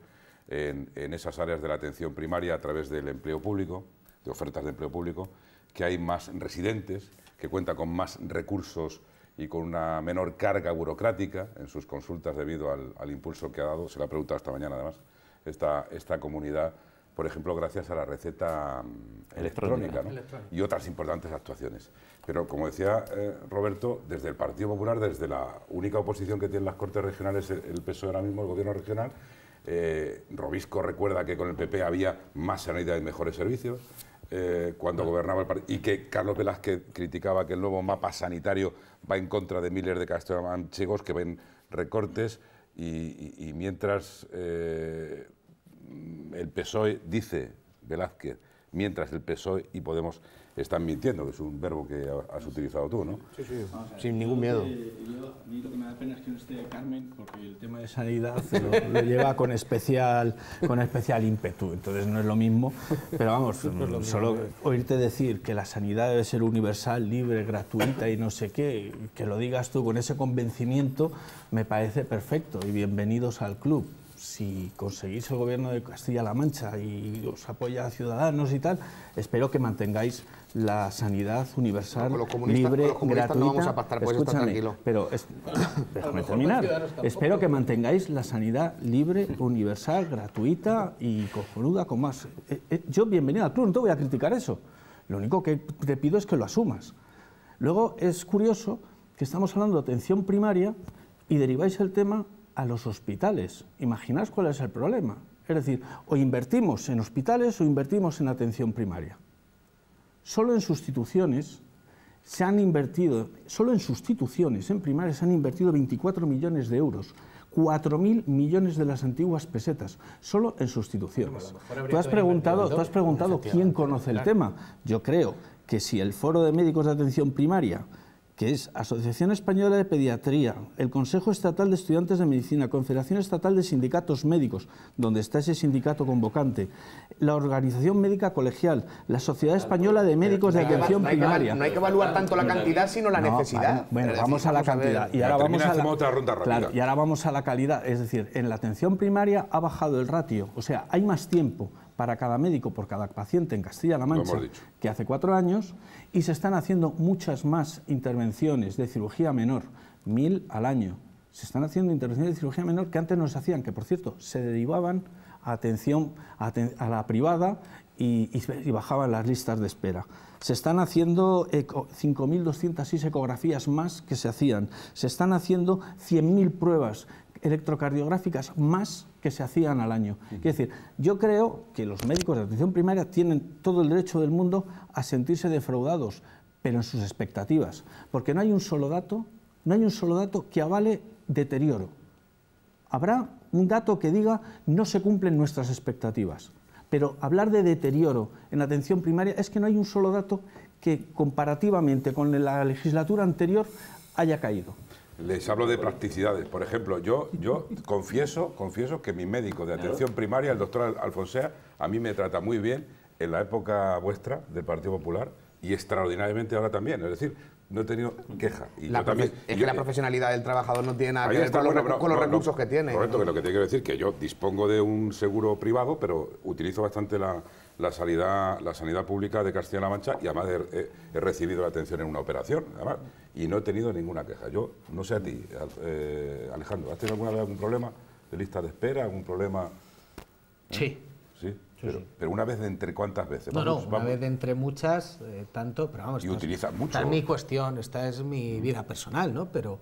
mm. en, en, esas áreas de la atención primaria a través del empleo público, de ofertas de empleo público, que hay más residentes que cuenta con más recursos y con una menor carga burocrática en sus consultas debido al, impulso que ha dado, se la ha preguntado esta mañana además, esta, esta comunidad, por ejemplo, gracias a la receta mm, electrónica, y otras importantes actuaciones. Pero, como decía eh, Roberto, desde el Partido Popular, desde la única oposición que tienen las Cortes Regionales, el PSOE ahora mismo, el Gobierno Regional, eh, Robisco recuerda que con el PP había más sanidad y mejores servicios. Eh, cuando gobernaba el partido, y que Carlos Velázquez criticaba que el nuevo mapa sanitario va en contra de miles de castellanos que ven recortes, y, mientras eh, el PSOE, dice Velázquez, mientras el PSOE y Podemos están mintiendo, que es un verbo que has utilizado tú, ¿no? Sí, sí, ah, sin ningún miedo. yo, a lo que me da pena es que no esté Carmen, porque el tema de sanidad lo, lleva con especial, con especial ímpetu, entonces no es lo mismo, pero vamos, solo oírte decir que la sanidad debe ser universal, libre, gratuita y no sé qué, que lo digas tú con ese convencimiento, me parece perfecto y bienvenidos al club si conseguís el gobierno de Castilla-La Mancha y os apoya a Ciudadanos y tal, espero que mantengáis la sanidad universal, libre, gratuita. pero déjame terminar. Espero que mantengáis la sanidad libre, universal, gratuita y cojonuda con más. Eh, eh, yo bienvenido al club, no te voy a criticar eso. Lo único que te pido es que lo asumas. Luego es curioso que estamos hablando de atención primaria y deriváis el tema a los hospitales. Imaginaos cuál es el problema. Es decir, o invertimos en hospitales o invertimos en atención primaria. Solo en sustituciones se han invertido, solo en sustituciones, en primarias, se han invertido 24 millones de euros. mil millones de las antiguas pesetas, solo en sustituciones. has preguntado, tú has preguntado quién conoce el tema. Yo creo que si el Foro de Médicos de Atención Primaria que es Asociación Española de Pediatría, el Consejo Estatal de Estudiantes de Medicina, Confederación Estatal de Sindicatos Médicos, donde está ese sindicato convocante, la Organización Médica Colegial, la Sociedad Española de Médicos de Atención Primaria. no hay que evaluar tanto la cantidad, sino la necesidad. bueno, vamos a la cantidad. y, ahora vamos a la, y ahora vamos a la calidad. Es decir, en la atención primaria ha bajado el ratio, o sea, hay más tiempo para cada médico por cada paciente en Castilla-La Mancha que hace cuatro años y se están haciendo muchas más intervenciones de cirugía menor, mil al año. Se están haciendo intervenciones de cirugía menor que antes no se hacían, que por cierto se derivaban a atención a, la privada y, y, bajaban las listas de espera. Se están haciendo 5.206 ecografías más que se hacían. Se están haciendo 100.000 pruebas electrocardiográficas más que se hacían al año. Es decir, yo creo que los médicos de atención primaria tienen todo el derecho del mundo a sentirse defraudados, pero en sus expectativas, porque no hay un solo dato, no hay un solo dato que avale deterioro. Habrá un dato que diga no se cumplen nuestras expectativas, pero hablar de deterioro en atención primaria es que no hay un solo dato que comparativamente con la legislatura anterior haya caído. Les hablo de practicidades. Por ejemplo, yo, yo confieso, confieso que mi médico de atención primaria, el doctor Alfonsea, a mí me trata muy bien en la época vuestra del Partido Popular y extraordinariamente ahora también. Es decir, no he tenido queja. Y es que la profesionalidad del trabajador no tiene nada que ver con, los, recursos que tiene. Correcto, que lo que tengo que decir es que yo dispongo de un seguro privado, pero utilizo bastante la, la sanidad, la sanidad pública de Castilla-La Mancha y además he, recibido la atención en una operación, y no he tenido ninguna queja. Yo, no sé a ti, eh, Alejandro, ¿has tenido alguna vez algún problema de lista de espera, algún problema? ¿Eh? Sí. Sí. Pero, una vez de entre cuántas veces. No, no, una vez de entre muchas, eh, tanto, pero vamos. Y utilizas mucho. Esta es mi cuestión, esta es mi vida personal, ¿no? Pero,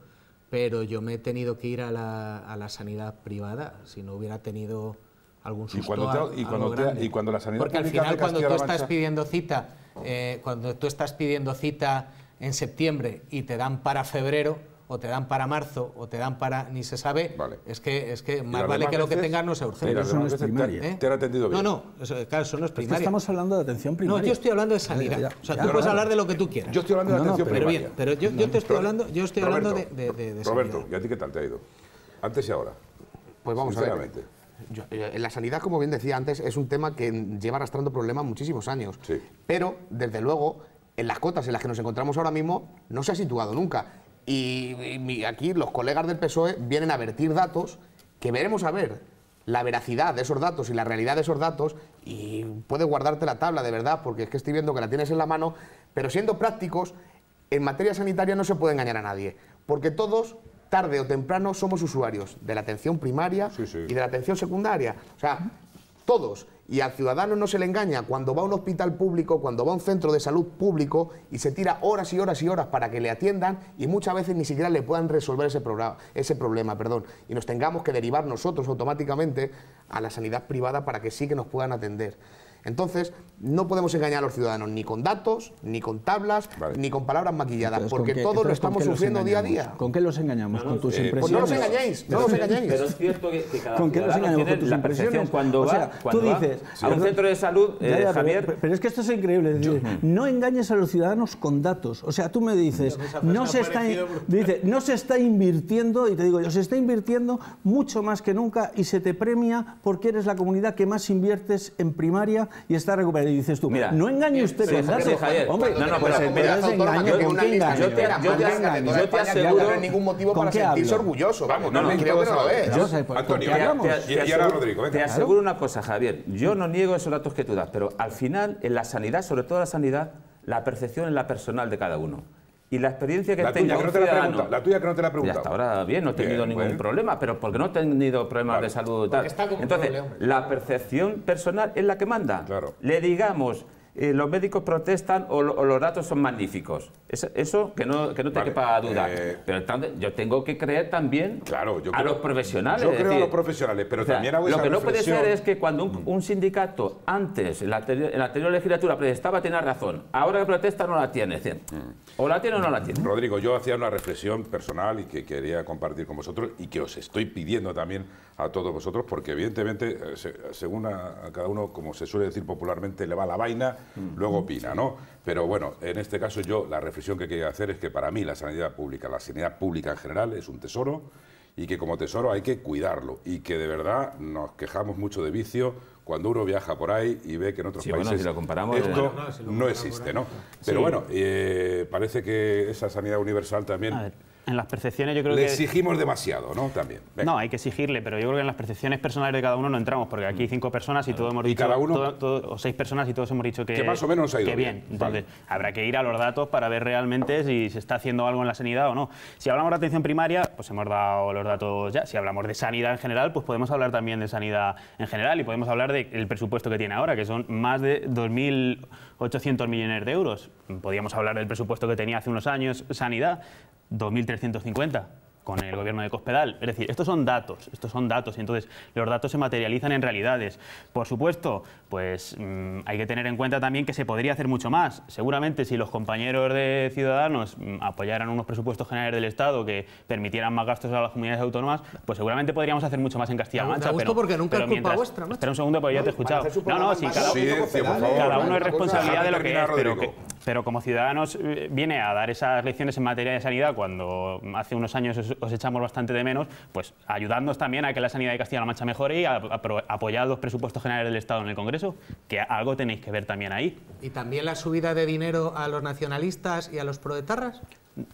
pero yo me he tenido que ir a la, a la sanidad privada. Si no hubiera tenido algún Y cuando, y cuando, y cuando la sanidad Porque al final, cuando tú estás pidiendo cita, eh, cuando tú estás pidiendo cita en septiembre y te dan para febrero, o te dan para marzo, o te dan para ni se sabe, es que es que más vale que lo que tengas no sea urgente. Pero eso no es primaria. ¿eh? ¿Eh? Te han atendido bien. No, no, claro, eso no es primaria. estamos hablando de atención primaria. No, yo estoy hablando de sanidad. o sea, tú puedes hablar de lo que tú quieras. Yo estoy hablando de atención primaria. Pero bien, pero yo, yo te estoy hablando, yo estoy hablando de, de, Roberto, ¿y a ti qué tal te ha ido? Antes y ahora. Pues vamos a ver. Eh, la sanidad, como bien decía antes, es un tema que lleva arrastrando problemas muchísimos años. Pero, desde luego, en las cotas en las que nos encontramos ahora mismo, no se ha situado nunca. Y, y aquí los colegas del PSOE vienen a vertir datos que veremos a ver la veracidad de esos datos y la realidad de esos datos y puedes guardarte la tabla de verdad porque es que estoy viendo que la tienes en la mano, pero siendo prácticos, en materia sanitaria no se puede engañar a nadie, porque todos tarde o temprano somos usuarios de la atención primaria y de la atención secundaria. O sea, todos. Y al ciudadano no se le engaña cuando va a un hospital público, cuando va a un centro de salud público y se tira horas y horas y horas para que le atiendan y muchas veces ni siquiera le puedan resolver ese, ese problema perdón, y nos tengamos que derivar nosotros automáticamente a la sanidad privada para que sí que nos puedan atender. Entonces, no podemos engañar a los ciudadanos ni con datos, ni con tablas, ni con palabras maquilladas, porque todos lo estamos sufriendo día a día. ¿Con qué los engañamos? ¿Con tus impresiones? Pues no los engañéis, no los engañéis. Pero es cierto que, que cada ¿Con qué los engañamos? ¿Con tus impresiones? Cuando o sea, tú dices... a un centro de salud, eh, Javier... Pero, es que esto es increíble. Mm. no engañes a los ciudadanos con datos. O sea, tú me dices, no se, está, dice, no se está invirtiendo, y te digo yo, se está invirtiendo mucho más que nunca y se te premia porque eres la comunidad que más inviertes en primaria y está recuperado. Y dices tú, Mira, no engañe usted con datos. Javier, hombre, no, no, pues, pero es pues, pues, engaño, ¿con qué engaño? Yo te, yo aseguro... No hay ningún motivo para sentirse orgulloso, vamos, no, no, creo que no lo es. Yo sé, Te aseguro una cosa, Javier, yo no niego esos datos que tú das, pero al final, en la sanidad, sobre todo la sanidad, la percepción es la personal de cada uno y la experiencia que la tengo. la, tuya que no te la he hasta ahora bien, no he tenido ningún problema, pero porque no he tenido problemas de salud tal. Entonces, la percepción personal es la que manda. Le digamos eh, los médicos protestan o, los datos son magníficos. eso, eso que no, que no te quepa duda. Eh, pero yo tengo que creer también a los profesionales. Yo creo a los profesionales, pero también a también Lo que no puede ser es que cuando un, sindicato antes, en la, anterior, legislatura, protestaba, tenía razón. Ahora que protesta, no la tiene. Mm. o la tiene o no la tiene. Rodrigo, yo hacía una reflexión personal y que quería compartir con vosotros y que os estoy pidiendo también a todos vosotros, porque evidentemente, eh, según a cada uno, como se suele decir popularmente, le va la vaina Mm. luego mm, opina, ¿no? Pero bueno, en este caso yo la reflexión que quería hacer es que para mí la sanidad pública, la sanidad pública en general es un tesoro y que como tesoro hay que cuidarlo y que de verdad nos quejamos mucho de vicio cuando uno viaja por ahí y ve que en otros países comparamos, no, existe, ¿no? Pero bueno, eh, parece que esa sanidad universal también en las percepciones yo creo que... exigimos demasiado, ¿no? También. No, hay que exigirle, pero yo creo que en las percepciones personales de cada uno no entramos, porque aquí hay cinco personas y todos hemos ¿Y dicho... cada uno? o seis personas y todos hemos dicho que... Que más o menos ha ido que bien. Entonces, habrá que ir a los datos para ver realmente si se está haciendo algo en la sanidad o no. Si hablamos de atención primaria, pues hemos dado los datos ya. Si hablamos de sanidad en general, pues podemos hablar también de sanidad en general y podemos hablar del presupuesto que tiene ahora, que son más de 2.800 millones de euros. Podríamos hablar del presupuesto que tenía hace unos años sanidad. 2.350 con el gobierno de Cospedal. Es decir, estos son datos, estos son datos, y entonces los datos se materializan en realidades. Por supuesto, pues mm, hay que tener en cuenta también que se podría hacer mucho más. Seguramente si los compañeros de Ciudadanos mm, apoyaran unos presupuestos generales del Estado que permitieran más gastos a las comunidades autónomas, pues seguramente podríamos hacer mucho más en Castilla-Mancha. Pero, Espera un segundo porque ya te he escuchado. No, no, sí, cada, uno es responsabilidad de lo que es, pero, pero como Ciudadanos eh, viene a dar esas lecciones en materia de sanidad cuando hace unos años os, echamos bastante de menos, pues ayudándonos también a que la sanidad de Castilla-La Mancha mejore y a, los presupuestos generales del Estado en el Congreso, que algo tenéis que ver también ahí. ¿Y también la subida de dinero a los nacionalistas y a los proetarras?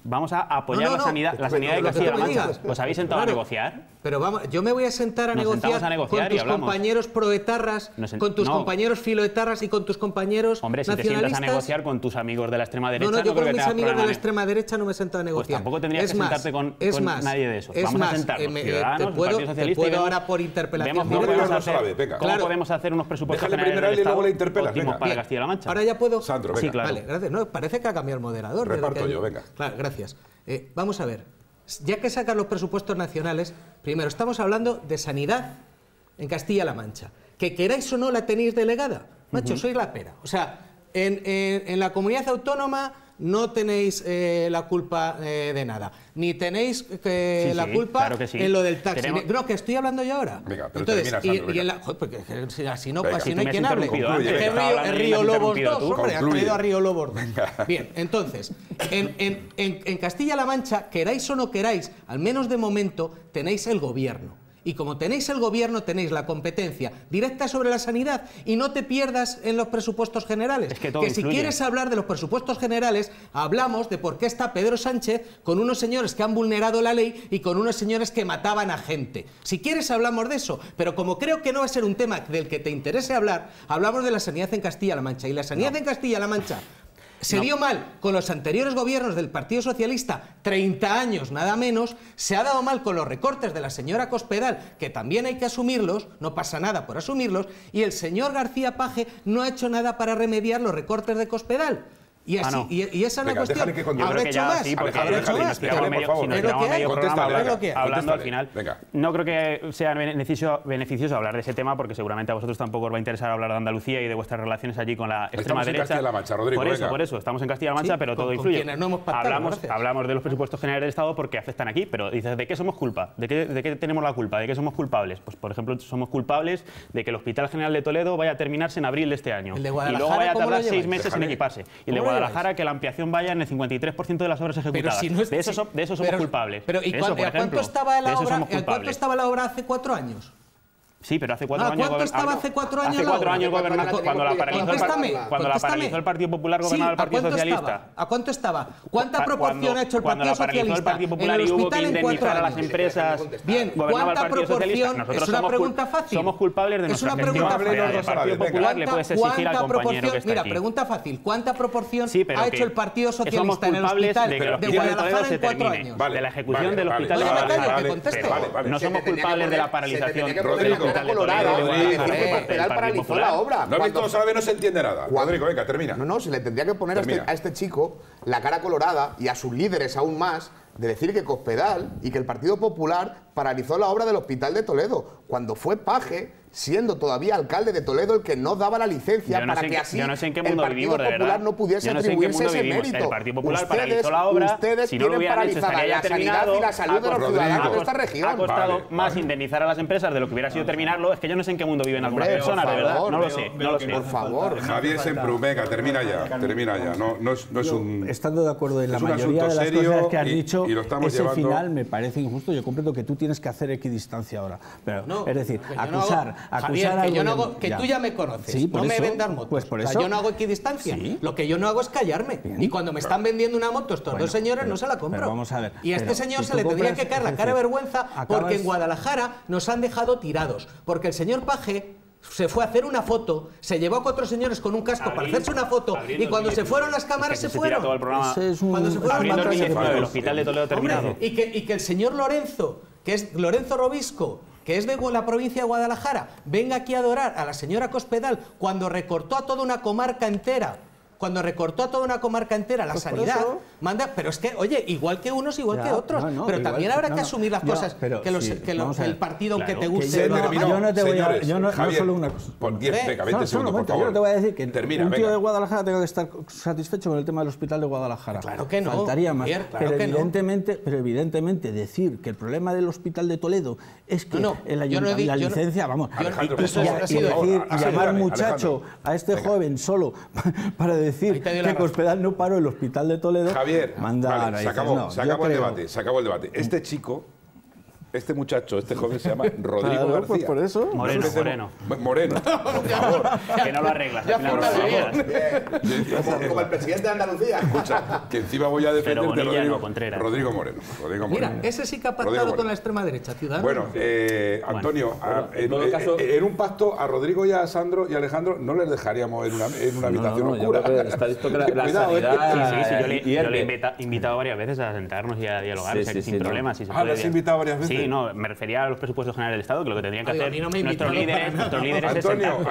Vamos a apoyar la sanidad, la sanidad de Castilla-La Mancha. ¿Os habéis sentado a negociar? Pero vamos, yo me voy a sentar a, negociar, con tus compañeros proetarras, con tus compañeros filoetarras y con tus compañeros Hombre, si te sientas a negociar con tus amigos de la extrema derecha... No, no, yo con mis amigos de la extrema derecha no me he sentado a pues negociar. Pues tampoco tendrías que sentarte con, nadie de esos. Es vamos más, a sentarnos, eh, eh, ciudadanos, te puedo, Te puedo ahora por interpelación. cómo, podemos hacer, unos presupuestos generales la para Castilla-La Mancha. Ahora ya puedo... Sandro, venga. Sí, claro. Vale, gracias. Parece que ha cambiado el moderador. Reparto yo, venga. Ah, gracias. Eh, vamos a ver, ya que sacan los presupuestos nacionales, primero estamos hablando de sanidad en Castilla-La Mancha. Que queráis o no la tenéis delegada, macho, sois la pera. O sea, en la comunidad autónoma no tenéis eh, la culpa eh, de nada, ni tenéis eh, la culpa en lo del taxi. Tenemos... No, que estoy hablando yo ahora. Venga, pero Entonces, y, en la... Joder, porque pues, no, así no hay quien hable. Eh. Es Río, Río Lobos 2, hombre, ha traído a Río Lobos 2. Bien, entonces, en, en, en Castilla-La Mancha, queráis o no queráis, al menos de momento, tenéis el gobierno. Y como tenéis el gobierno, tenéis la competencia directa sobre la sanidad y no te pierdas en los presupuestos generales. Es que, si quieres hablar de los presupuestos generales, hablamos de por qué está Pedro Sánchez con unos señores que han vulnerado la ley y con unos señores que mataban a gente. Si quieres hablamos de eso, pero como creo que no va a ser un tema del que te interese hablar, hablamos de la sanidad en Castilla-La Mancha. Y la sanidad en Castilla-La Mancha se dio mal con los anteriores gobiernos del Partido Socialista, 30 años nada menos, se ha dado mal con los recortes de la señora Cospedal, que también hay que asumirlos, no pasa nada por asumirlos, y el señor García Page no ha hecho nada para remediar los recortes de Cospedal. Ah, y, esa es la cuestión. Que hecho más? Sí, porque hecho Hablando al final, no creo que sea beneficioso, hablar de ese tema porque seguramente a vosotros tampoco os va a interesar hablar de Andalucía y de vuestras relaciones allí con la extrema derecha. Por eso, Estamos en Castilla-La Mancha, pero todo influye. hablamos, hablamos de los presupuestos generales del Estado porque afectan aquí, pero dices, ¿de qué somos culpa? ¿De qué, ¿De qué tenemos la culpa? ¿De qué somos culpables? Pues, por ejemplo, somos culpables de que el Hospital General de Toledo vaya a terminarse en abril de este año. Y luego vaya a tardar seis meses en equiparse. Y que la ampliación vaya en el 53% de las obras ejecutadas. de, eso, de somos culpables. Pero, ¿y, ¿cuánto estaba la obra hace cuatro años? Sí, pero hace cuatro ah, años... ¿Cuánto estaba ah, hace cuatro años? Hace cuatro cuando, la paralizó, contéstame, cuando paralizó el Partido Popular, gobernaba sí, el Partido Socialista. Estaba? ¿A cuánto estaba? ¿Cuánta proporción ha hecho el Partido Socialista? Cuando paralizó el Partido Popular y hubo que indemnizar a las empresas, Bien, gobernaba el Partido Socialista. es una pregunta fácil. Somos culpables de nuestra gestión. El Partido Popular le puedes exigir al compañero que está Mira, pregunta fácil. ¿Cuánta proporción ha hecho el Partido Socialista en el hospital de Guadalajara en cuatro años? De la ejecución del hospital de Guadalajara. No somos culpables de la paralización colorada de Cospedal paralizó la obra. No, no se entiende nada. Cuadrico, venga, termina. No, no, se le tendría que poner este, a este chico la cara colorada y a sus líderes aún más de decir que Cospedal y que el Partido Popular paralizó la obra del Hospital de Toledo, cuando fue Paje, siendo todavía alcalde de Toledo, el que no daba la licencia para que, así no sé en qué mundo el Partido Popular no pudiese no sé atribuirse ese mérito. El Partido Popular ustedes, paralizó la obra, ustedes si no tienen paralizada la sanidad y la salud de los ciudadanos de esta región. Ha costado más indemnizar a las empresas de lo que hubiera sido terminarlo, es que yo no sé en qué mundo viven algunas personas, de verdad, no lo sé, no lo sé. Por favor. Javier Semprú, venga, termina ya, termina ya, no es un... Estando de acuerdo en la mayoría de las cosas que has dicho, ese final me parece injusto, yo comprendo que tú tienes tienes que hacer equidistancia ahora. Pero, es decir, acusar, que, que tú ya me conoces, no me vendas motos. Pues yo no hago equidistancia. Lo que yo no hago es callarme. y cuando me están vendiendo una moto, estos dos señores no se la compran. Vamos a ver, y a este señor se le tendría que caer la cara de vergüenza porque en Guadalajara nos han dejado tirados. Porque el señor Paje se fue a hacer una foto, se llevó a cuatro señores con un casco para hacerse una foto y cuando se fueron las cámaras se, fueron. Todo el programa. Cuando se fueron las cámaras el hospital de Toledo terminado. y, y que el señor Lorenzo que es Lorenzo Robisco, que es de la provincia de Guadalajara, venga aquí a adorar a la señora Cospedal cuando recortó a toda una comarca entera cuando recortó a toda una comarca entera la pues sanidad, manda, pero es que, oye, igual que unos, igual que otros, pero también habrá que asumir las cosas que, los, que, el partido, que te guste, yo no te voy a, yo no, solo una cosa. Por segundos, por favor. Yo no te voy a decir que un tío de Guadalajara tenga que estar satisfecho con el tema del hospital de Guadalajara. Claro que no. Faltaría más. pero, evidentemente, pero evidentemente decir que el problema del hospital de Toledo es que el ayuntamiento la licencia, vamos, y llamar muchacho a este joven solo para decir que hospital no paró el hospital de Toledo, Javier, manda vale, se acabó, se acabó el debate, se acabó el debate. Este chico este muchacho, este joven se llama Rodrigo García. por Moreno, Moreno. Moreno, que no lo arreglas. Como, el presidente de Andalucía. Escucha, que encima voy a defender a Rodrigo, Moreno. Rodrigo Moreno. Mira, ese sí que ha pactado con la extrema derecha, ciudadano. Bueno, eh, Antonio, ah, eh, en, un pacto a Rodrigo y a Sandro y Alejandro no les dejaríamos en una, en una habitación oscura. Está listo que la, eh. yo le, he invitado varias veces a sentarnos y a dialogar, sin problemas. ah, has invitado varias veces. Sí, no, me refería a los presupuestos generales del Estado, que lo que tendrían que hacer no nuestros líderes, nuestros líderes es Antonio,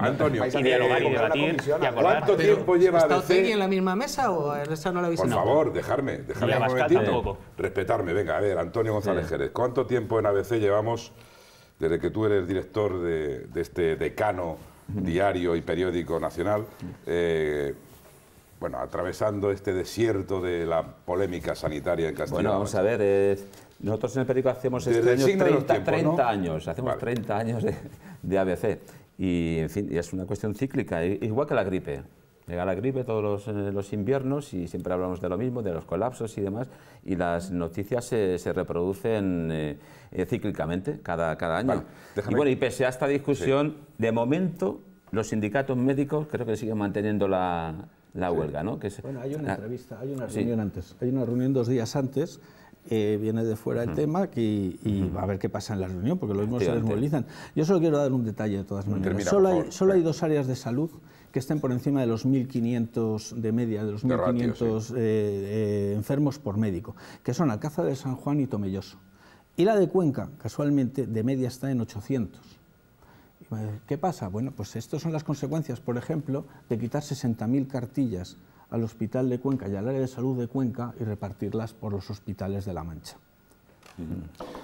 Antonio, y dialogar y debatir y acordar. ¿Cuánto tiempo lleva ¿Está usted en la misma mesa o esa no la habéis Por favor, dejarme, dejarme un Respetarme, venga, a ver, Antonio González Jerez, ¿cuánto tiempo en ABC llevamos desde que tú eres director de, de este decano diario y periódico nacional, eh, bueno, atravesando este desierto de la polémica sanitaria en Castilla. Bueno, vamos a ver, eh, nosotros en el periódico hacemos 30, este años, hacemos 30 años de, de, ABC. Y en fin, es una cuestión cíclica, igual que la gripe. Llega la gripe todos los, eh, los inviernos y siempre hablamos de lo mismo, de los colapsos y demás, y las noticias se, reproducen eh, eh, cíclicamente cada, cada año. y bueno, y pese a esta discusión, de momento los sindicatos médicos creo que siguen manteniendo la, la huelga, ¿no? Que bueno, hay una entrevista, hay una reunión antes, hay una reunión dos días antes eh, viene de fuera el tema y, va a ver qué pasa en la reunión, porque lo mismo se desmovilizan. Yo solo quiero dar un detalle de todas maneras. solo, hay, dos áreas de salud que estén por encima de los 1.500 de media, de los 1.500 eh, eh, enfermos por médico, que son caza de San Juan y Tomelloso. Y la de Cuenca, casualmente, de media está en 800. ¿Qué pasa? Bueno, pues estas son las consecuencias, por ejemplo, de quitar 60.000 cartillas al Hospital de Cuenca y al área de salud de Cuenca y repartirlas por los hospitales de La Mancha.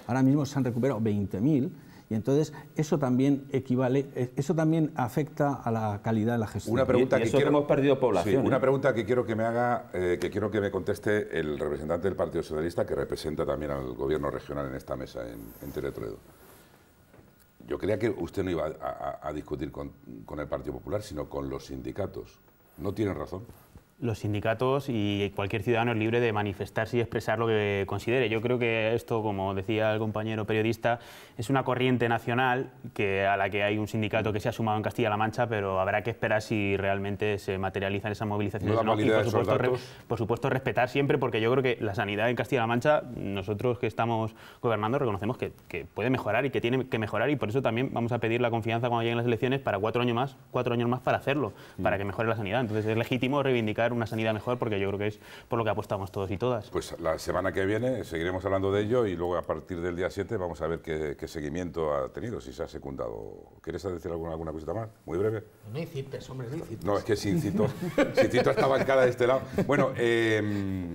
Ahora mismo se han recuperado 20.000 y entonces eso también equivale, eh, eso también afecta a la calidad de la gestión. Una pregunta que, quiero, hemos perdido población. Una ¿eh? pregunta que quiero que me haga, eh, que quiero que me conteste el representante del Partido Socialista que representa también al gobierno regional en esta mesa en, en Yo creía que usted no iba a, discutir con, con el Partido Popular, sino con los sindicatos. ¿No tienen razón? los sindicatos y cualquier ciudadano es libre de manifestarse y expresar lo que considere. Yo creo que esto, como decía el compañero periodista, es una corriente nacional que, a la que hay un sindicato que se ha sumado en Castilla-La Mancha, pero habrá que esperar si realmente se materializan esas movilizaciones. por, supuesto, respetar siempre, porque yo creo que la sanidad en Castilla-La Mancha, nosotros que estamos gobernando, reconocemos que, puede mejorar y que tiene que mejorar y por eso también vamos a pedir la confianza cuando lleguen las elecciones para cuatro años más, cuatro años más para hacerlo, mm. para que mejore la sanidad. Entonces es legítimo reivindicar una sanidad mejor, porque yo creo que es por lo que apostamos todos y todas. Pues la semana que viene seguiremos hablando de ello y luego a partir del día 7 vamos a ver qué, seguimiento ha tenido, si se ha secundado. ¿Quieres decir alguna, alguna cosita más? Muy breve. No incites, hombre, no incites. No, es que sí incito, si esta bancada de este lado. Bueno, eh,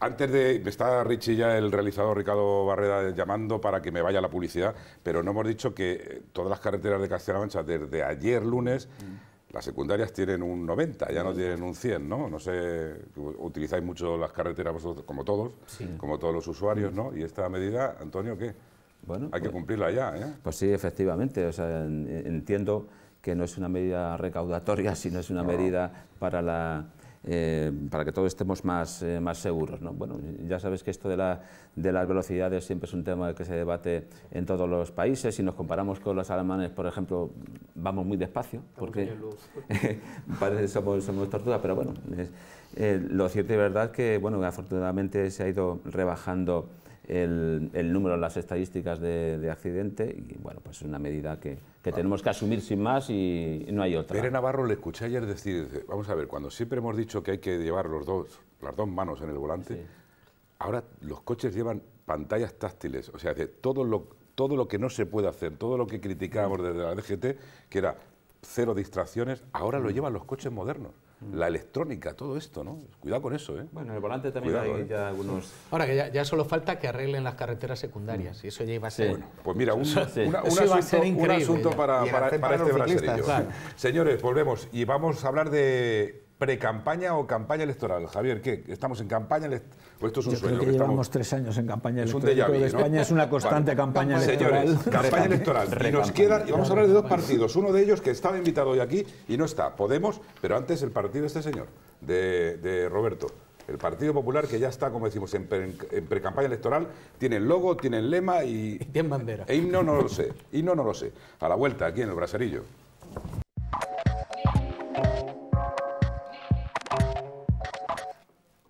antes de... Está Richie ya, el realizador Ricardo Barreda, llamando para que me vaya la publicidad, pero no hemos dicho que todas las carreteras de Castilla-La Mancha desde ayer lunes... Las secundarias tienen un 90, ya no tienen un 100, ¿no? No sé, utilizáis mucho las carreteras vosotros, como todos, como todos los usuarios, ¿no? Y esta medida, Antonio, ¿qué? Bueno, Hay que pues cumplirla ya, ¿eh? Pues sí, efectivamente. O sea, entiendo que no es una medida recaudatoria, sino es una medida para la eh, para que todos estemos más, eh, más seguros. Bueno, ya sabes que esto de, la, de las velocidades siempre es un tema que se debate en todos los países. Si nos comparamos con los alemanes, por ejemplo, vamos muy despacio, porque parece somos, somos pero bueno, eh, lo cierto y verdad es que bueno, afortunadamente se ha ido rebajando el, número en las estadísticas de, accidente y bueno, pues es una medida que, ah. tenemos que asumir sin más y, no hay otra. Pere Navarro le escuché ayer decir, vamos a ver, cuando siempre hemos dicho que hay que llevar los dos, las dos manos en el volante, ahora los coches llevan pantallas táctiles, o sea, todo lo, todo lo que no se puede hacer, todo lo que criticábamos desde la DGT, que era cero distracciones, ahora lo mm. llevan los coches modernos la electrónica, todo esto, ¿no? Cuidado con eso, ¿eh? Bueno, en el volante también hay ¿eh? ya algunos... Ahora, que ya, solo falta que arreglen las carreteras secundarias, y eso ya iba a ser... Bueno, pues mira, un, asunto, un asunto para, para, este braserillo. Señores, volvemos y vamos a hablar de precampaña o campaña electoral? Javier, ¿qué? ¿Estamos en campaña o esto es un sueño? que, llevamos tres años en campaña electoral. Es un de España es una constante campaña electoral. campaña electoral. Y nos queda, y vamos a hablar de dos partidos. Uno de ellos que estaba invitado hoy aquí y no está. Podemos, pero antes el partido de este señor, de, Roberto. El Partido Popular, que ya está, como decimos, en, precampaña electoral, tiene el logo, tiene el lema y... tiene bandera. E himno no lo sé, himno no lo sé. A la vuelta, aquí en el Braserillo.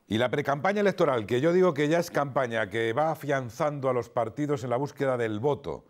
Y la precampaña electoral, que yo digo que ya es campaña, que va afianzando a los partidos en la búsqueda del voto.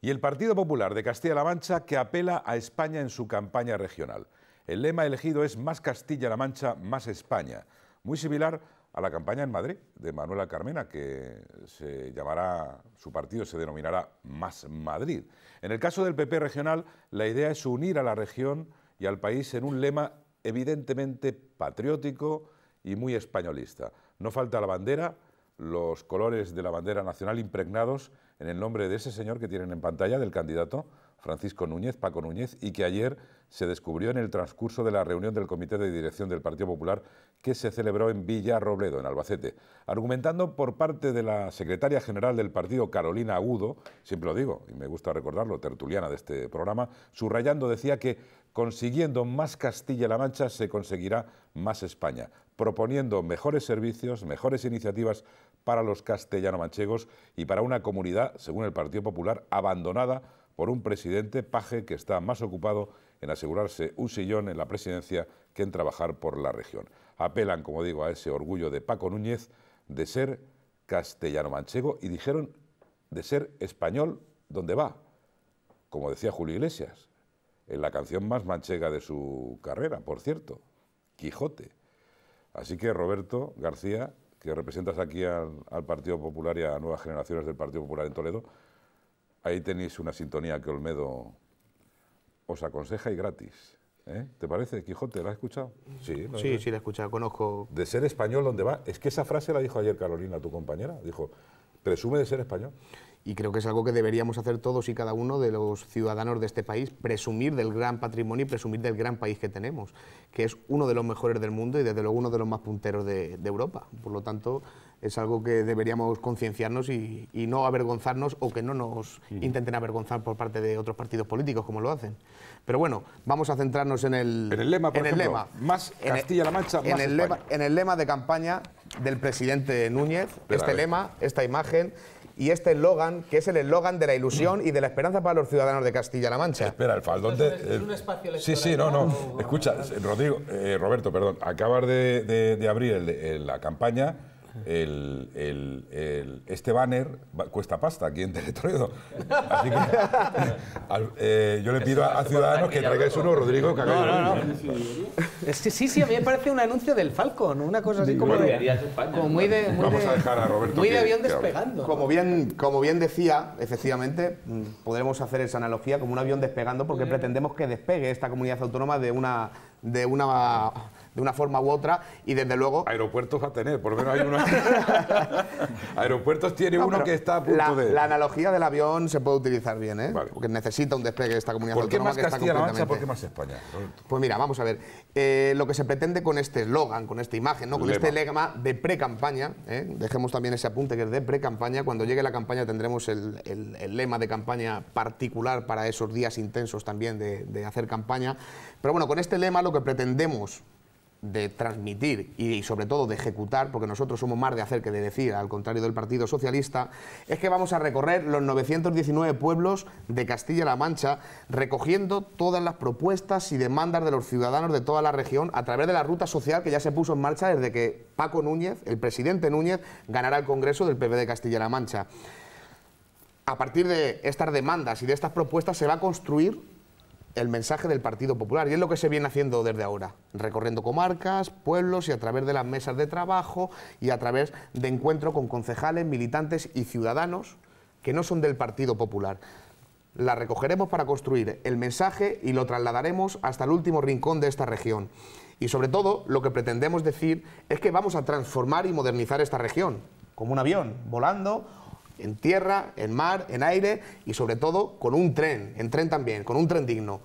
Y el Partido Popular de Castilla-La Mancha, que apela a España en su campaña regional. El lema elegido es Más Castilla-La Mancha, más España. Muy similar a la campaña en Madrid de Manuela Carmena, que se llamará, su partido se denominará Más Madrid. En el caso del PP regional, la idea es unir a la región y al país en un lema evidentemente patriótico, y muy españolista. No falta la bandera, los colores de la bandera nacional impregnados en el nombre de ese señor que tienen en pantalla, del candidato Francisco Núñez, Paco Núñez, y que ayer se descubrió en el transcurso de la reunión del Comité de Dirección del Partido Popular que se celebró en Villa Robledo, en Albacete, argumentando por parte de la secretaria general del partido, Carolina Agudo, siempre lo digo y me gusta recordarlo, tertuliana de este programa, subrayando decía que consiguiendo más Castilla-La Mancha se conseguirá más España proponiendo mejores servicios, mejores iniciativas para los castellano-manchegos y para una comunidad, según el Partido Popular, abandonada por un presidente paje que está más ocupado en asegurarse un sillón en la presidencia que en trabajar por la región. Apelan, como digo, a ese orgullo de Paco Núñez de ser castellano-manchego y dijeron de ser español donde va, como decía Julio Iglesias, en la canción más manchega de su carrera, por cierto, Quijote. Así que Roberto García, que representas aquí al, Partido Popular y a nuevas generaciones del Partido Popular en Toledo, ahí tenéis una sintonía que Olmedo os aconseja y gratis. ¿eh? ¿Te parece, Quijote? ¿La has escuchado? Sí, sí, sí, la he escuchado, conozco. De ser español, ¿dónde va? Es que esa frase la dijo ayer Carolina, tu compañera. Dijo, presume de ser español y creo que es algo que deberíamos hacer todos y cada uno de los ciudadanos de este país, presumir del gran patrimonio y presumir del gran país que tenemos, que es uno de los mejores del mundo y desde luego uno de los más punteros de, Europa. Por lo tanto, es algo que deberíamos concienciarnos y, no avergonzarnos o que no nos intenten avergonzar por parte de otros partidos políticos como lo hacen. Pero bueno, vamos a centrarnos en el, en el lema, por en el lema. más Castilla-La Mancha, en el lema, en el lema de campaña del presidente Núñez, este lema, esta imagen y este eslogan, que es el eslogan de la ilusión y de la esperanza para los ciudadanos de Castilla-La Mancha. Espera, el faldón de... Es eh, un, espacio electoral, sí, sí, no, no. Escucha, Rodrigo, eh, Roberto, perdón, acabas de, abrir la campaña el, el, este banner cuesta pasta aquí en Teletroido. Así que eh, yo le pido a, Ciudadanos que traigáis uno, Rodrigo, que Es que sí, sí, a mí me parece un anuncio del Falcon, una cosa así como, de, como muy de... avión despegando. Como bien, como bien decía, efectivamente, mm, podremos hacer esa analogía como un avión despegando porque pretendemos que despegue esta comunidad autónoma de una... De una de una forma u otra y desde luego... Aeropuertos va a tener, por lo menos hay uno... Aeropuertos tiene uno que está la, La analogía del avión se puede utilizar bien, ¿eh? Porque necesita un despegue esta comunidad ¿Por qué más que Castilla está completamente... ¿Por qué más España? Pues mira, vamos a ver. Eh, lo que se pretende con este eslogan, con esta imagen, ¿no? con este lema de pre-campaña, ¿eh? dejemos también ese apunte que es de pre-campaña, cuando llegue la campaña tendremos el, lema de campaña particular para esos días intensos también de hacer campaña. Pero bueno, con este lema lo que pretendemos de transmitir y, sobre todo de ejecutar, porque nosotros somos más de hacer que de decir, al contrario del Partido Socialista, es que vamos a recorrer los 919 pueblos de Castilla-La Mancha, recogiendo todas las propuestas y demandas de los ciudadanos de toda la región a través de la ruta social que ya se puso en marcha desde que Paco Núñez, el presidente Núñez, ...ganará el Congreso del PP de Castilla-La Mancha. A partir de estas demandas y de estas propuestas se va a construir el mensaje del Partido Popular. Y es lo que se viene haciendo desde ahora, recorriendo comarcas, pueblos y a través de las mesas de trabajo y a través de encuentro con concejales, militantes y ciudadanos que no son del Partido Popular. La recogeremos para construir el mensaje y lo trasladaremos hasta el último rincón de esta región. Y sobre todo, lo que pretendemos decir es que vamos a transformar y modernizar esta región, como un avión, volando en tierra, en mar, en aire y sobre todo con un tren, en tren también, con un tren digno.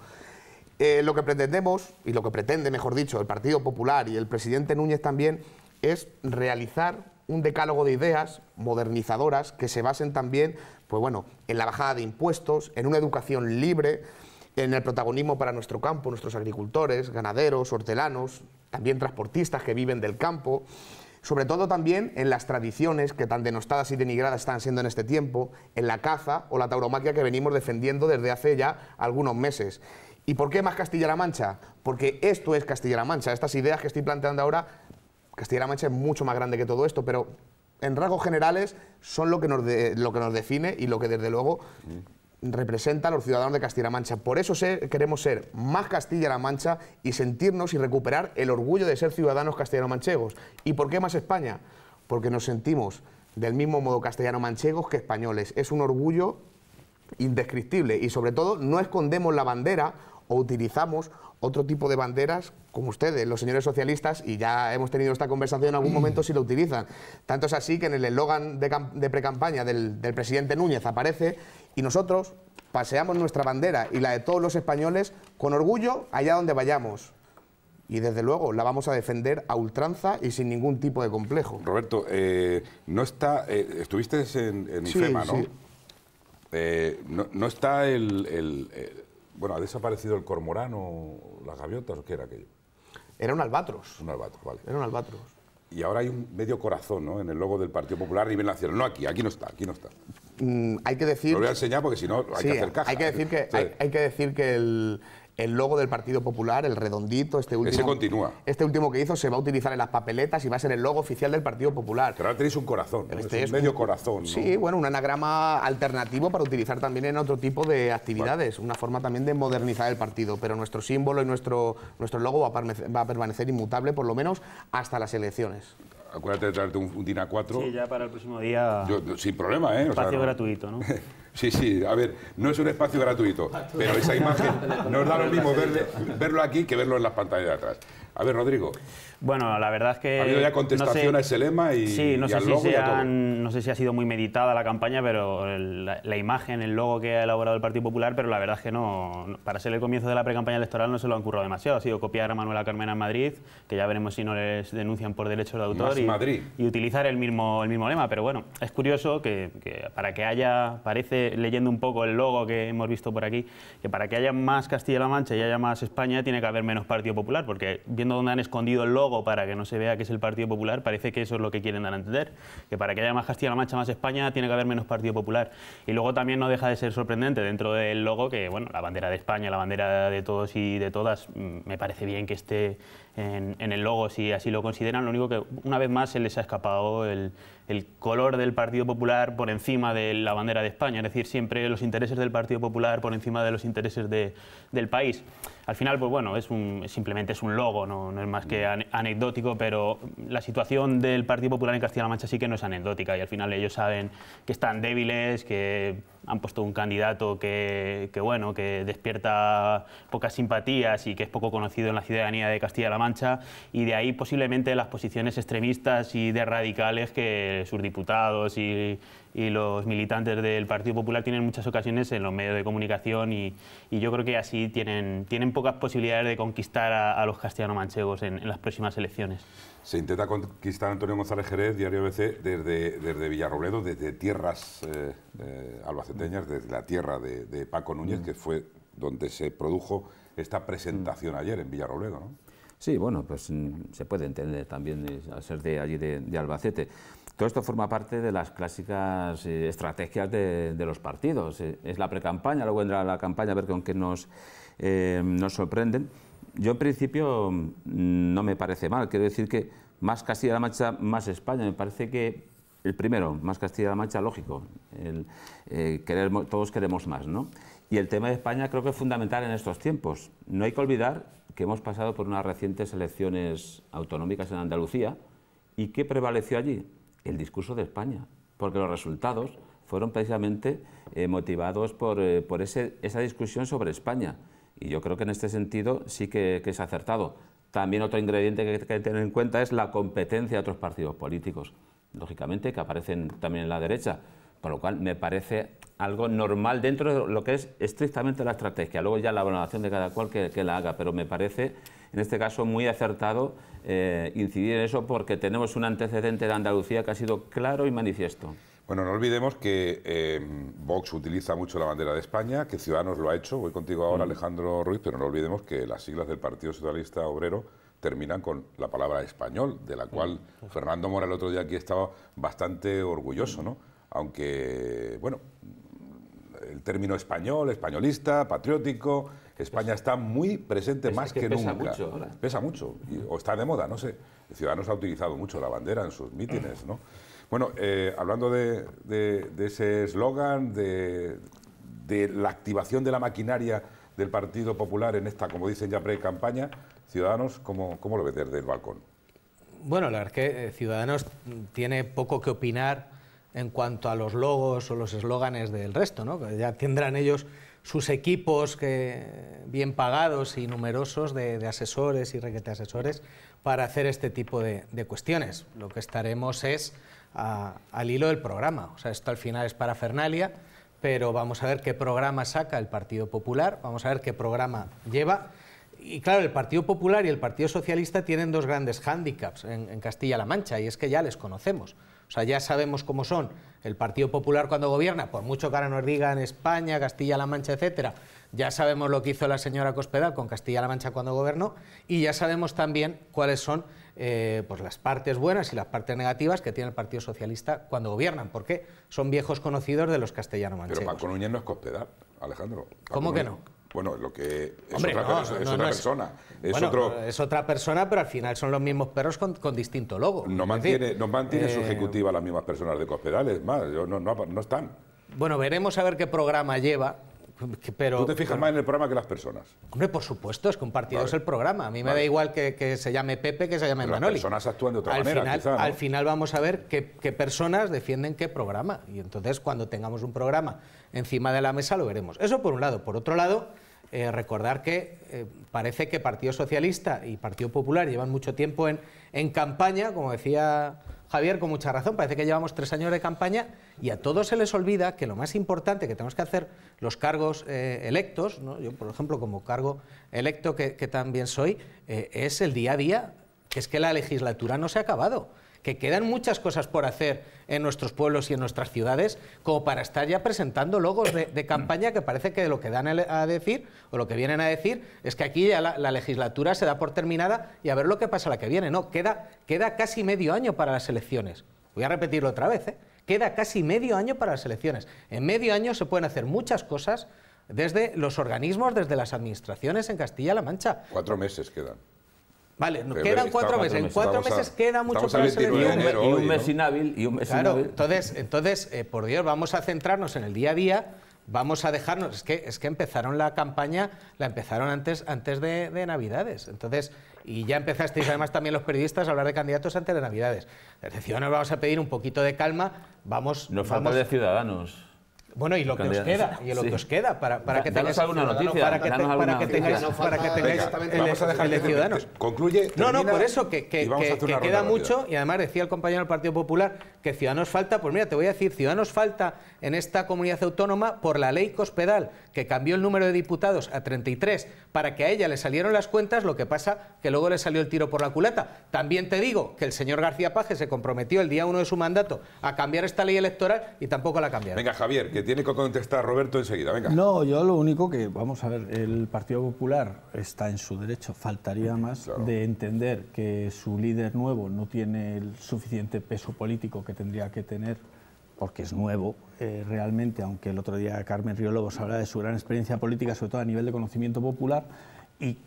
Eh, lo que pretendemos, y lo que pretende, mejor dicho, el Partido Popular y el presidente Núñez también, es realizar un decálogo de ideas modernizadoras que se basen también, pues bueno, en la bajada de impuestos, en una educación libre, en el protagonismo para nuestro campo, nuestros agricultores, ganaderos, hortelanos, también transportistas que viven del campo, sobre todo también en las tradiciones que tan denostadas y denigradas están siendo en este tiempo, en la caza o la tauromaquia que venimos defendiendo desde hace ya algunos meses. ¿Y por qué más Castilla-La Mancha? Porque esto es Castilla-La Mancha, estas ideas que estoy planteando ahora, Castilla-La Mancha es mucho más grande que todo esto, pero en rasgos generales son lo que nos, lo que nos define y lo que desde luego representa a los ciudadanos de Castilla-La Mancha. Por eso queremos ser más Castilla-La Mancha y sentirnos y recuperar el orgullo de ser ciudadanos castellano-manchegos. ¿Y por qué más España? Porque nos sentimos del mismo modo castellano-manchegos que españoles. Es un orgullo indescriptible y sobre todo no escondemos la bandera o utilizamos otro tipo de banderas como ustedes, los señores socialistas, y ya hemos tenido esta conversación en algún momento si lo utilizan. Tanto es así que en el eslogan de, precampaña del presidente Núñez aparece y nosotros paseamos nuestra bandera y la de todos los españoles con orgullo allá donde vayamos. Y desde luego la vamos a defender a ultranza y sin ningún tipo de complejo. Roberto, eh, no está, eh, estuviste en, IFEMA, ¿no? Sí. Eh, ¿no? está el, Bueno, ha desaparecido el cormorán o las gaviotas o qué era aquello. Era un albatros. Un albatros, vale. Era un albatros. Y ahora hay un medio corazón ¿no? en el logo del Partido Popular a nivel nacional. No aquí, aquí no está, aquí no está. Mm, hay que decir... Lo voy a enseñar porque si no hay que hacer caja. decir que, hay que, decir que el el logo del Partido Popular, el redondito, este último. Este último que hizo se va a utilizar en las papeletas y va a ser el logo oficial del Partido Popular. Pero ahora tenéis un corazón, este un medio corazón. Sí, bueno, un anagrama alternativo para utilizar también en otro tipo de actividades. Una forma también de modernizar el partido. Pero nuestro símbolo y nuestro, nuestro logo va a, permanecer inmutable, por lo menos hasta las elecciones acuérdate de traerte un, DINA 4. Sí, ya para el próximo día. sin problema, ¿eh? Espacio gratuito, ¿no? Sí, sí, a ver, no es un espacio gratuito, pero esa imagen nos da lo mismo verlo aquí que verlo en las pantallas de atrás. A ver, Rodrigo. Bueno, la verdad es que... Ha habido ya contestación no sé, a ese lema y Sí, no, sé si ha sido muy meditada la campaña, pero la, imagen, el logo que ha elaborado el Partido Popular, pero la verdad es que no... Para ser el comienzo de la pre-campaña electoral no se lo han currado demasiado. Ha sido copiar a Manuela Carmena en Madrid, que ya veremos si no les denuncian por derechos de autor. y, utilizar el mismo, el mismo lema. Pero bueno, es curioso que, que para que haya... Parece, leyendo un poco el logo que hemos visto por aquí, que para que haya más Castilla-La Mancha y haya más España, tiene que haber menos Partido Popular, porque viendo dónde han escondido el logo, para que no se vea que es el Partido Popular, parece que eso es lo que quieren dar a entender, que para que haya más Castilla-La Mancha, más España, tiene que haber menos Partido Popular. Y luego también no deja de ser sorprendente dentro del logo que, bueno, la bandera de España, la bandera de todos y de todas, mm, me parece bien que esté en, el logo, si así lo consideran. Lo único que una vez más se les ha escapado el, color del Partido Popular por encima de la bandera de España, es decir, siempre los intereses del Partido Popular por encima de los intereses de, del país. Al final, pues bueno, es un, simplemente es un logo, no, es más que anecdótico, pero la situación del Partido Popular en Castilla-La Mancha sí que no es anecdótica y al final ellos saben que están débiles, que han puesto un candidato que, bueno, que despierta pocas simpatías y que es poco conocido en la ciudadanía de Castilla-La Mancha y de ahí posiblemente las posiciones extremistas y de radicales que sus diputados y, los militantes del Partido Popular tienen muchas ocasiones en los medios de comunicación y, yo creo que así tienen, tienen pocas posibilidades de conquistar a, los castellano-manchegos en, las próximas elecciones. Se intenta conquistar a Antonio González Jerez, diario ABC, desde, desde Villarrobledo, desde tierras eh, eh, albaceteñas, desde la tierra de, Paco Núñez, mm. que fue donde se produjo esta presentación mm. ayer en Villarrobledo. ¿no? Sí, bueno, pues mm, se puede entender también eh, al ser de allí de, Albacete. Todo esto forma parte de las clásicas eh, estrategias de, los partidos. Eh, es la precampaña, luego vendrá la campaña a ver con qué nos, nos sorprenden. Yo en principio mm, no me parece mal, quiero decir que más Castilla-La Mancha, más España, me parece que el primero, más Castilla-La Mancha, lógico, todos queremos más, ¿no? Y el tema de España creo que es fundamental en estos tiempos. No hay que olvidar que hemos pasado por unas recientes elecciones autonómicas en Andalucía y qué prevaleció allí el discurso de España, porque los resultados fueron precisamente eh, motivados por, eh, esa discusión sobre España. Y yo creo que en este sentido sí que es acertado. También otro ingrediente que hay que tener en cuenta es la competencia de otros partidos políticos, lógicamente, que aparecen también en la derecha con lo cual me parece algo normal dentro de lo que es estrictamente la estrategia. Luego ya la valoración de cada cual que, la haga, pero me parece en este caso muy acertado eh, incidir en eso porque tenemos un antecedente de Andalucía que ha sido claro y manifiesto. Bueno, no olvidemos que eh, Vox utiliza mucho la bandera de España, que Ciudadanos lo ha hecho. Voy contigo ahora, mm. Alejandro Ruiz, pero no olvidemos que las siglas del Partido Socialista Obrero terminan con la palabra español, de la mm. cual Fernando Mora el otro día aquí estaba bastante orgulloso, ¿no? aunque, bueno, el término español, españolista, patriótico, España está muy presente más que, pesa nunca. Mucho Pesa mucho, o está de moda, no sé. Ciudadanos ha utilizado mucho la bandera en sus mítines, ¿no? Bueno, eh, hablando de, ese eslogan, de, la activación de la maquinaria del Partido Popular en esta, como dicen ya pre-campaña, Ciudadanos, como ¿cómo lo ves desde el balcón? Bueno, la verdad es que eh, Ciudadanos tiene poco que opinar en cuanto a los logos o los eslóganes del resto, Ya tendrán ellos sus equipos bien pagados y numerosos de, asesores y requete asesores para hacer este tipo de, cuestiones. Lo que estaremos es al hilo del programa. esto al final es para Fernalia, pero vamos a ver qué programa saca el Partido Popular, vamos a ver qué programa lleva. Y claro, el Partido Popular y el Partido Socialista tienen dos grandes hándicaps en Castilla-La Mancha, y es que ya les conocemos. O sea, ya sabemos cómo son. El Partido Popular cuando gobierna, por mucho que ahora nos en España, Castilla-La Mancha, etcétera, ya sabemos lo que hizo la señora Cospedal con Castilla-La Mancha cuando gobernó y ya sabemos también cuáles son eh, pues las partes buenas y las partes negativas que tiene el Partido Socialista cuando gobiernan, porque son viejos conocidos de los castellanos manchegos. Pero Paco Núñez no es Cospedal, Alejandro. ¿Cómo que no? Bueno, lo que es otra, es, otra persona. Es, otra persona, pero al final son los mismos perros con, distinto logo. No mantiene, mantiene su eh, ejecutiva las mismas personas de Es más, no, están. Bueno, veremos a ver qué programa lleva. Pero, Tú te fijas más en el programa que las personas. Hombre, por supuesto, es compartido el programa. A mí me da igual que, se llame Pepe que se llame Manoli. Las personas actúan de otra manera. quizás. Al final vamos a ver qué personas defienden qué programa. Y entonces, cuando tengamos un programa encima de la mesa, lo veremos. Eso por un lado. Por otro lado, eh, recordar que eh, parece que Partido Socialista y Partido Popular llevan mucho tiempo en, campaña, como decía Javier con mucha razón, parece que llevamos tres años de campaña y a todos se les olvida que lo más importante que tenemos que hacer los cargos eh, electos, ¿no? yo por ejemplo como cargo electo que, también soy, es el día a día, que es que la legislatura no se ha acabado que quedan muchas cosas por hacer en nuestros pueblos y en nuestras ciudades, como para estar ya presentando logos de, campaña que parece que lo que dan a decir, o lo que vienen a decir, es que aquí ya la, legislatura se da por terminada y a ver lo que pasa la que viene. No, queda, queda casi medio año para las elecciones. Voy a repetirlo otra vez, ¿eh? queda casi medio año para las elecciones. En medio año se pueden hacer muchas cosas desde los organismos, desde las administraciones en Castilla-La Mancha. Cuatro meses quedan. Vale, quedan cuatro meses. En cuatro meses, queda mucho para ser Y, un, y un mes inhábil. Y un mes claro, entonces, entonces eh, por Dios, vamos a centrarnos en el día a día. Vamos a dejarnos. Es que, es que empezaron la campaña, la empezaron antes, antes de, Navidades. Entonces, y ya empezasteis además también los periodistas a hablar de candidatos antes de Navidades. Es decir ahora vamos a pedir un poquito de calma. Vamos. Nos vamos, de Ciudadanos. Bueno, y lo que os queda, y lo que os queda, para, para que tengáis alguna noticia, para que, te, para que tengáis, para que tengáis el, el, ciudadanos. Concluye. No, no, por eso que, que, que queda mucho y además decía el compañero del Partido Popular que Ciudadanos falta, pues mira, te voy a decir, Ciudadanos falta en esta comunidad autónoma por la ley Cospedal, que cambió el número de diputados a 33 para que a ella le salieron las cuentas, lo que pasa que luego le salió el tiro por la culata. También te digo que el señor García Paje se comprometió el día 1 de su mandato a cambiar esta ley electoral y tampoco la cambiaron. Venga, Javier, que tiene que contestar Roberto enseguida. No, yo lo único que, vamos a ver, el Partido Popular está en su derecho, faltaría más de entender que su líder nuevo no tiene el suficiente peso político que tendría que tener porque es nuevo eh, realmente, aunque el otro día Carmen Riolobos habla de su gran experiencia política, sobre todo a nivel de conocimiento popular, y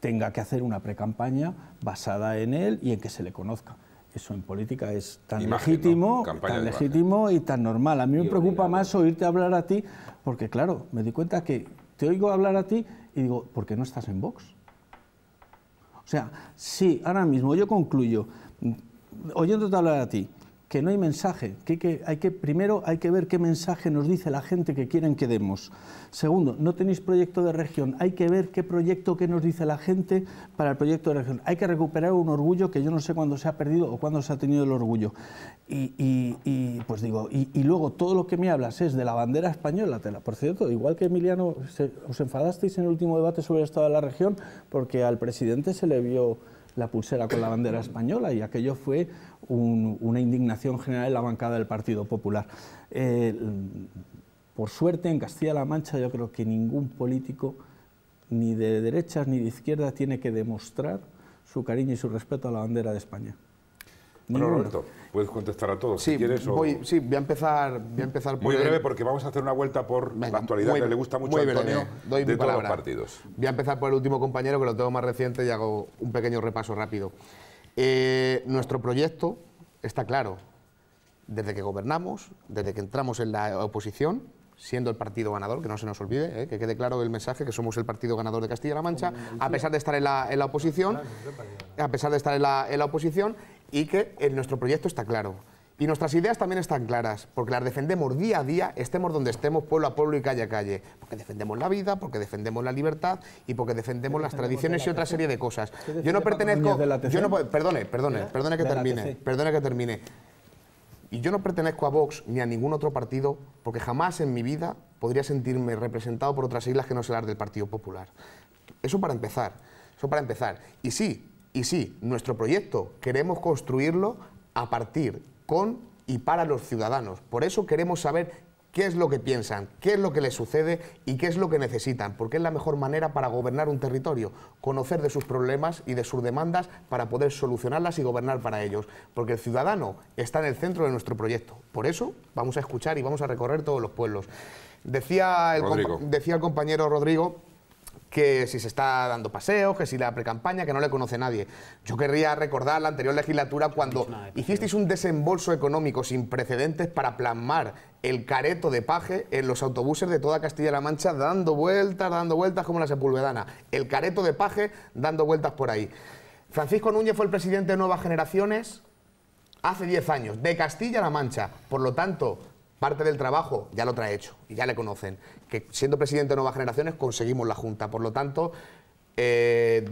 tenga que hacer una precampaña basada en él y en que se le conozca. Eso en política es tan legítimo, tan legítimo y tan normal. A mí me preocupa más oírte hablar a ti, porque claro, me di cuenta que te oigo hablar a ti y digo, ¿por qué no estás en Vox? O sea, sí, ahora mismo yo concluyo, oyéndote hablar a ti, que no hay mensaje, que, que, primero hay que ver qué mensaje nos dice la gente que quieren que demos. Segundo, no tenéis proyecto de región, hay que ver qué proyecto que nos dice la gente para el proyecto de región. Hay que recuperar un orgullo que yo no sé cuándo se ha perdido o cuándo se ha tenido el orgullo. Y, pues digo, y, luego todo lo que me hablas es de la bandera española, por cierto, igual que Emiliano, os enfadasteis en el último debate sobre el estado de la región porque al presidente se le vio la pulsera con la bandera española y aquello fue una indignación general en la bancada del Partido Popular. Eh, por suerte, en Castilla-La Mancha yo creo que ningún político, ni de derechas ni de izquierda, tiene que demostrar su cariño y su respeto a la bandera de España. Puedes contestar a todos si quieres. Voy, Sí, voy a empezar, voy a empezar Muy breve porque vamos a hacer una vuelta por la actualidad que le gusta mucho a Antonio de todos los partidos. Voy a empezar por el último compañero que lo tengo más reciente y hago un pequeño repaso rápido. Eh, nuestro proyecto está claro. Desde que gobernamos, desde que entramos en la oposición, siendo el partido ganador, que no se nos olvide, eh, que quede claro el mensaje que somos el partido ganador de Castilla-La Mancha, a pesar de estar en la, en oposición, a pesar de estar en la, en la oposición, y que en eh, nuestro proyecto está claro. Y nuestras ideas también están claras, porque las defendemos día a día, estemos donde estemos, pueblo a pueblo y calle a calle. Porque defendemos la vida, porque defendemos la libertad y porque defendemos las tradiciones y otra serie de cosas. Yo no pertenezco. Yo no, perdone, perdone, perdone que termine. Perdone que termine. Y yo no pertenezco a Vox ni a ningún otro partido, porque jamás en mi vida podría sentirme representado por otras siglas que no sean las del Partido Popular. Eso para empezar. Eso para empezar. Y sí, y sí, nuestro proyecto queremos construirlo a partir, con y para los ciudadanos. Por eso queremos saber qué es lo que piensan, qué es lo que les sucede y qué es lo que necesitan, porque es la mejor manera para gobernar un territorio, conocer de sus problemas y de sus demandas para poder solucionarlas y gobernar para ellos, porque el ciudadano está en el centro de nuestro proyecto. Por eso vamos a escuchar y vamos a recorrer todos los pueblos. Decía el, decía compañero Rodrigo que si se está dando paseo, que si la precampaña, que no le conoce nadie. Yo querría recordar la anterior legislatura cuando hicisteis un desembolso económico sin precedentes para plasmar el careto de paje en los autobuses de toda Castilla-La Mancha, dando vueltas, dando vueltas como la sepulvedana. El careto de paje dando vueltas por ahí. Francisco Núñez fue el presidente de Nuevas Generaciones hace 10 años, de Castilla-La Mancha. Por lo tanto, parte del trabajo ya lo trae hecho y ya le conocen. Que siendo presidente de Nuevas Generaciones conseguimos la Junta. Por lo tanto, eh,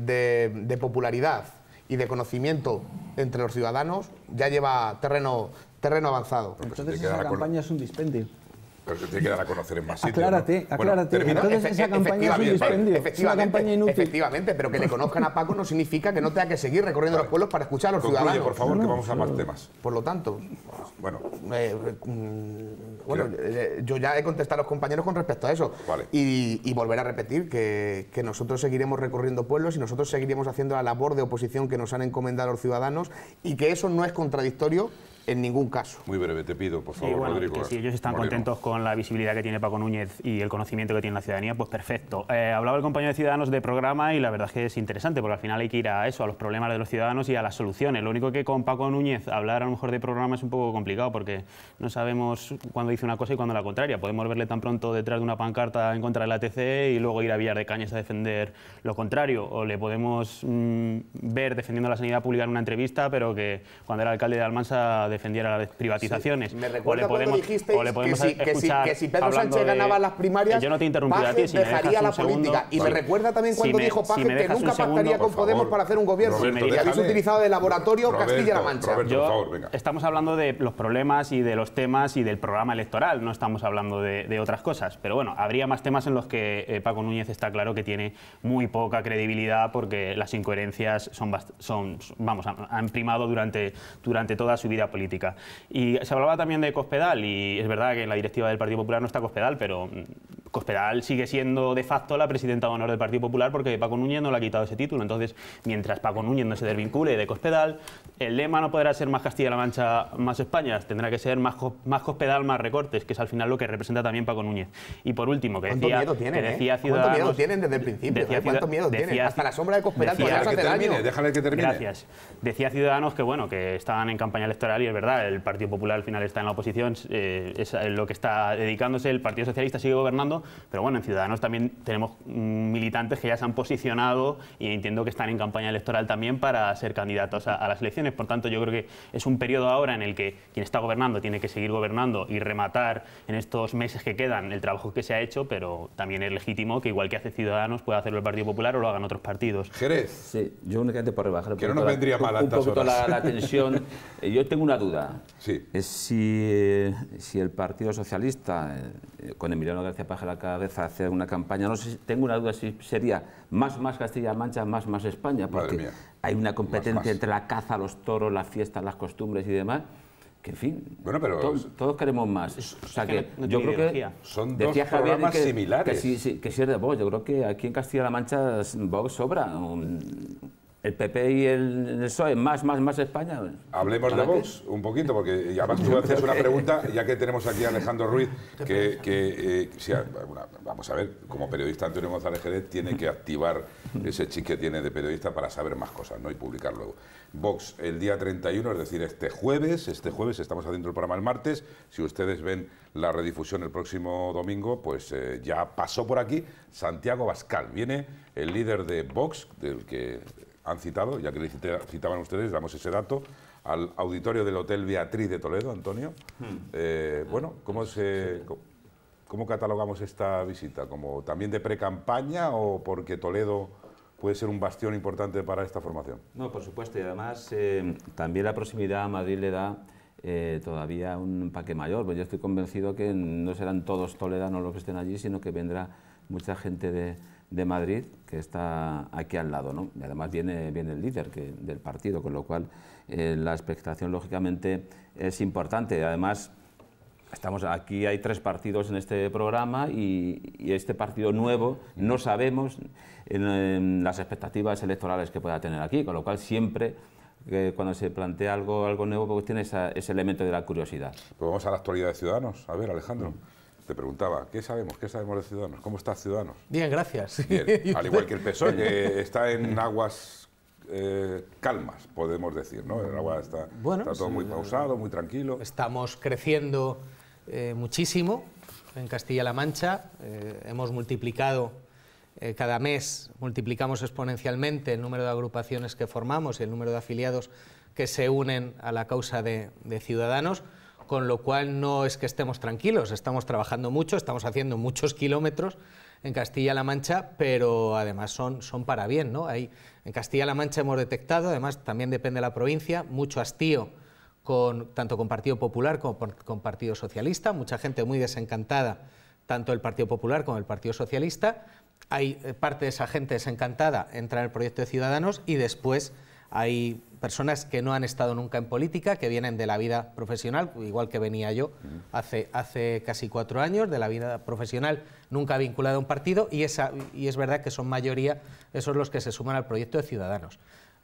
de, popularidad y de conocimiento entre los ciudadanos ya lleva terreno, terreno avanzado. Entonces esa campaña es un dispendio. Pero se tiene que dar a conocer en más sitios. Aclárate, aclárate. Entonces esa campaña es un inútil. Efectivamente, pero que le conozcan a Paco no significa que no tenga que seguir recorriendo los pueblos para escuchar a los ciudadanos. por favor, que vamos a más temas. Por lo tanto, bueno, eh, eh, mm, bueno eh, yo ya he contestado a los compañeros con respecto a eso. Y, volver a repetir que nosotros seguiremos recorriendo pueblos y nosotros seguiremos haciendo la labor de oposición que nos han encomendado los ciudadanos y que eso no es contradictorio en ningún caso. Muy breve, te pido, por favor, Rodrigo. Que si ellos están contentos con la visibilidad que tiene Paco Núñez y el conocimiento que tiene la ciudadanía, pues perfecto. Eh, hablaba el compañero de Ciudadanos de programa y la verdad es que es interesante, porque al final hay que ir a eso, a los problemas de los ciudadanos y a las soluciones. Lo único que con Paco Núñez hablar a lo mejor de programa es un poco complicado, porque no sabemos cuándo dice una cosa y cuándo la contraria. Podemos verle tan pronto detrás de una pancarta en contra la ATC y luego ir a Villar de Cañas a defender lo contrario, o le podemos mm, ver defendiendo la sanidad pública en una entrevista, pero que cuando era alcalde de Almansa defendiera las privatizaciones. Me recuerda le podemos, o le podemos que, si, Pedro Sánchez ganaba las primarias, yo no te a ti, dejaría la política. Y me recuerda también cuando dijo Paje que nunca pactaría con Podemos para hacer un gobierno. y habéis utilizado de laboratorio Castilla-La Mancha. favor, venga. Estamos hablando de los problemas y de los temas y del programa electoral, no estamos hablando de, otras cosas. Pero bueno, habría más temas en los que eh, Paco Núñez está claro que tiene muy poca credibilidad porque las incoherencias son, son vamos, han primado durante, durante toda su vida política. Y se hablaba también de Cospedal, y es verdad que en la directiva del Partido Popular no está Cospedal, pero mm, Cospedal sigue siendo de facto la presidenta de honor del Partido Popular porque Paco Núñez no le ha quitado ese título. Entonces, mientras Paco Núñez no se desvincule de Cospedal, el lema no podrá ser más Castilla-La Mancha, más España, tendrá que ser más, más Cospedal, más recortes, que es al final lo que representa también Paco Núñez. Y por último, que decía, eh? Ciudadanos... ¿Cuánto miedo tienen desde el principio? Decía, eh? ¿Cuánto miedo Hasta la sombra de Cospedal que que termine. Gracias. Decía Ciudadanos que, bueno, que estaban en campaña electoral y es verdad, el Partido Popular al final está en la oposición, eh, es lo que está dedicándose, el Partido Socialista sigue gobernando, pero bueno, en Ciudadanos también tenemos mm, militantes que ya se han posicionado y entiendo que están en campaña electoral también para ser candidatos a, las elecciones. Por tanto, yo creo que es un periodo ahora en el que quien está gobernando tiene que seguir gobernando y rematar en estos meses que quedan el trabajo que se ha hecho, pero también es legítimo que igual que hace Ciudadanos pueda hacerlo el Partido Popular o lo hagan otros partidos. Jerez. Sí, yo únicamente por rebajar que no nos vendría la, mal un, La, tensión. Eh, yo tengo una duda. Sí. Es si, eh, si el Partido Socialista, eh, con Emiliano García Pájaro cada, vez hacer una campaña. No sé, tengo una duda si sería más, más Castilla-Mancha, más, más España, porque hay una competencia entre la caza, los toros, las fiestas, las costumbres y demás. Que, en fin, bueno, pero todos queremos más. o sea que, yo creo que son dos programas similares. Que que de Vox. Yo creo que aquí en Castilla-La Mancha Vox sobra. Un, el PP y el PSOE, más, más, más España. Pues, Hablemos de Vox un poquito, porque además tú haces una pregunta, ya que tenemos aquí a Alejandro Ruiz, que, eh, vamos a ver, como periodista Antonio González Jerez tiene que activar ese chip que tiene de periodista para saber más cosas ¿no? y publicar luego. Vox, el día 31, es decir, este jueves, este jueves estamos haciendo el programa el martes, si ustedes ven la redifusión el próximo domingo, pues eh, ya pasó por aquí Santiago Bascal, viene el líder de Vox, del que han citado, ya que le citaban ustedes, damos ese dato, al auditorio del Hotel Beatriz de Toledo, Antonio. Hmm. Eh, bueno, ¿cómo se... ¿Cómo catalogamos esta visita? ¿Como también de pre-campaña o porque Toledo puede ser un bastión importante para esta formación? No, por supuesto, y además eh, también la proximidad a Madrid le da eh, todavía un empaque mayor, pues yo estoy convencido que no serán todos toledanos los que estén allí, sino que vendrá mucha gente de, de Madrid, que está aquí al lado. ¿no? Y además viene, el líder del partido, con lo cual eh, la expectación lógicamente es importante. Además, estamos aquí hay tres partidos en este programa y, este partido nuevo no sabemos las expectativas electorales que pueda tener aquí, con lo cual siempre que eh, cuando se plantea algo, algo nuevo, pues tiene ese elemento de la curiosidad. Pues vamos a la actualidad de Ciudadanos. A ver, Alejandro te preguntaba, ¿qué sabemos? ¿Qué sabemos de Ciudadanos? ¿Cómo está Ciudadanos? Bien, gracias. Al igual que el PSOE, que está en aguas eh, calmas, podemos decir, ¿no? El agua está, todo muy pausado, muy tranquilo. Estamos creciendo eh, muchísimo en Castilla-La Mancha. Eh, hemos multiplicado cada mes, multiplicamos exponencialmente el número de agrupaciones que formamos y el número de afiliados que se unen a la causa de Ciudadanos con lo cual no es que estemos tranquilos, estamos trabajando mucho, estamos haciendo muchos kilómetros en Castilla-La Mancha, pero además son, son para bien. ¿no? en Castilla-La Mancha hemos detectado, además también depende de la provincia, mucho hastío con, tanto con Partido Popular como con Partido Socialista, mucha gente muy desencantada, tanto el Partido Popular como el Partido Socialista. Hay eh, parte de esa gente desencantada, entra en el proyecto de Ciudadanos y después hay personas que no han estado nunca en política, que vienen de la vida profesional, igual que venía yo hace, casi cuatro años, de la vida profesional nunca vinculada a un partido, y, y es verdad que son mayoría esos los que se suman al proyecto de Ciudadanos.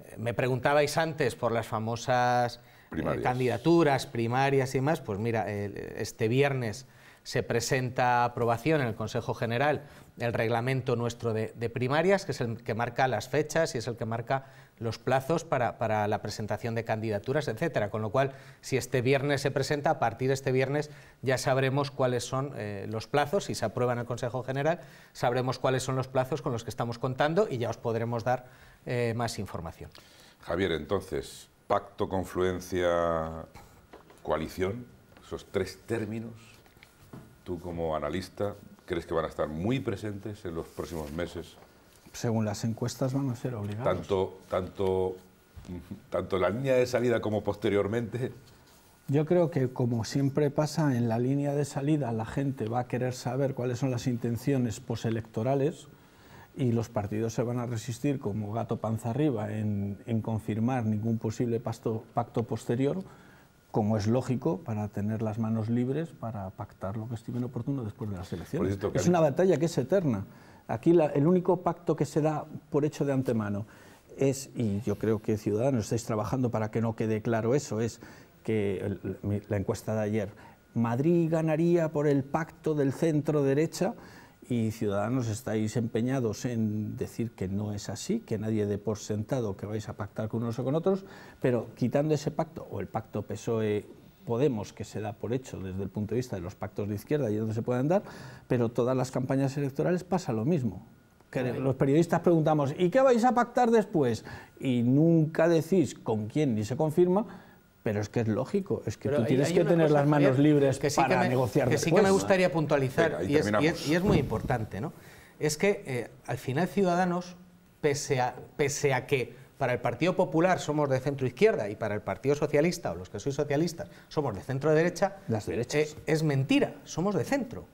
Eh, me preguntabais antes por las famosas eh, candidaturas primarias y más, pues mira, este viernes se presenta aprobación en el Consejo General el reglamento nuestro de, primarias, que es el que marca las fechas y es el que marca los plazos para, la presentación de candidaturas, etcétera. Con lo cual, si este viernes se presenta, a partir de este viernes ya sabremos cuáles son eh, los plazos, si se aprueba en el Consejo General, sabremos cuáles son los plazos con los que estamos contando y ya os podremos dar eh, más información. Javier, entonces, pacto, confluencia, coalición, esos tres términos, tú como analista, ¿Crees que van a estar muy presentes en los próximos meses? Según las encuestas van a ser obligados. Tanto, tanto, tanto la línea de salida como posteriormente. Yo creo que, como siempre pasa en la línea de salida, la gente va a querer saber cuáles son las intenciones poselectorales y los partidos se van a resistir como gato panza arriba en, en confirmar ningún posible pasto, pacto posterior como es lógico, para tener las manos libres para pactar lo que bien oportuno después de las elecciones. es una batalla que es eterna. Aquí el único pacto que se da por hecho de antemano es, y yo creo que Ciudadanos estáis trabajando para que no quede claro eso, es que la encuesta de ayer, Madrid ganaría por el pacto del centro derecha y Ciudadanos estáis empeñados en decir que no es así, que nadie dé por sentado que vais a pactar con unos o con otros, pero quitando ese pacto o el pacto PSOE Podemos, que se da por hecho desde el punto de vista de los pactos de izquierda y donde se pueden dar, pero todas las campañas electorales pasa lo mismo. los periodistas preguntamos, ¿y qué vais a pactar después? Y nunca decís con quién ni se confirma, pero es que es lógico, es que tú tienes que tener las manos libres para que negociar. Que sí que me gustaría puntualizar, y, es, muy importante, ¿no? Es que eh, al final Ciudadanos, pese a, que para el Partido Popular somos de centro izquierda y para el Partido Socialista o los que sois socialistas somos de centro derecha, eh, es mentira, somos de centro.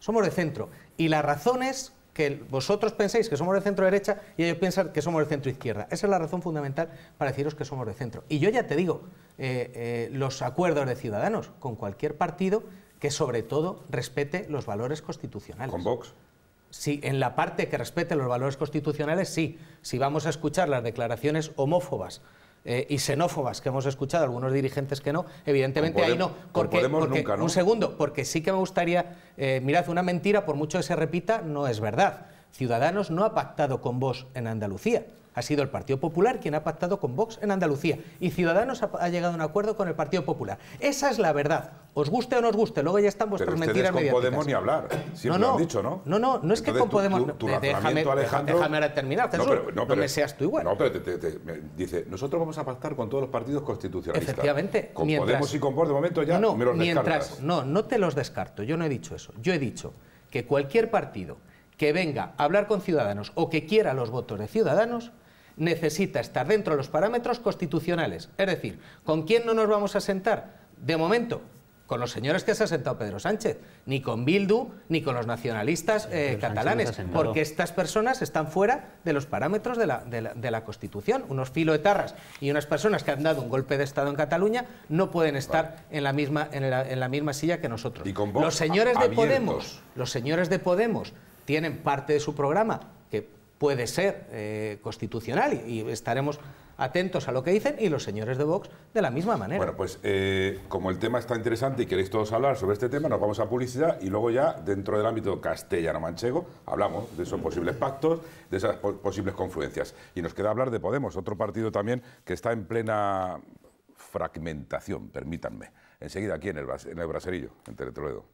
Somos de centro. Y la razón es que vosotros penséis que somos de centro derecha y ellos piensan que somos de centro izquierda. Esa es la razón fundamental para deciros que somos de centro. Y yo ya te digo, eh, eh, los acuerdos de ciudadanos con cualquier partido que sobre todo respete los valores constitucionales. Con Vox. Sí, en la parte que respete los valores constitucionales, sí. Si vamos a escuchar las declaraciones homófobas eh, y xenófobas que hemos escuchado, algunos dirigentes que no, evidentemente ahí no. Porque, Un segundo, porque sí que me gustaría, eh, mirad, una mentira, por mucho que se repita, no es verdad. Ciudadanos no ha pactado con vos en Andalucía. Ha sido el Partido Popular quien ha pactado con Vox en Andalucía y Ciudadanos ha, llegado a un acuerdo con el Partido Popular. Esa es la verdad. Os guste o no os guste, luego ya están vuestras Pero mentiras con No Podemos ni hablar, siempre no, lo han dicho, ¿no? No, no, no es que con Podemos... Tu, déjame, Alejandro... déjame ahora terminar, no, pero, no, pero, me seas tú igual. No, pero te, te, dice, nosotros vamos a pactar con todos los partidos constitucionalistas. Efectivamente. Con Podemos y con Vox, de momento ya no, me los mientras, No, no te los descarto, yo no he dicho eso. Yo he dicho que cualquier partido que venga a hablar con Ciudadanos o que quiera los votos de Ciudadanos necesita estar dentro de los parámetros constitucionales. Es decir, ¿con quién no nos vamos a sentar? De momento, con los señores que se ha sentado Pedro Sánchez, ni con Bildu, ni con los nacionalistas eh, catalanes, porque estas personas están fuera de los parámetros de la, de, la, Constitución. Unos filoetarras y unas personas que han dado un golpe de Estado en Cataluña no pueden estar en, la misma, silla que nosotros. los señores de Podemos, los señores de Podemos tienen parte de su programa puede ser eh, constitucional y, estaremos atentos a lo que dicen y los señores de Vox de la misma manera. Bueno, pues eh, como el tema está interesante y queréis todos hablar sobre este tema, nos vamos a publicidad y luego ya dentro del ámbito castellano-manchego hablamos de esos posibles pactos, de esas posibles confluencias. Y nos queda hablar de Podemos, otro partido también que está en plena fragmentación, permítanme. Enseguida aquí en el, en el Braserillo, en Teletroledo.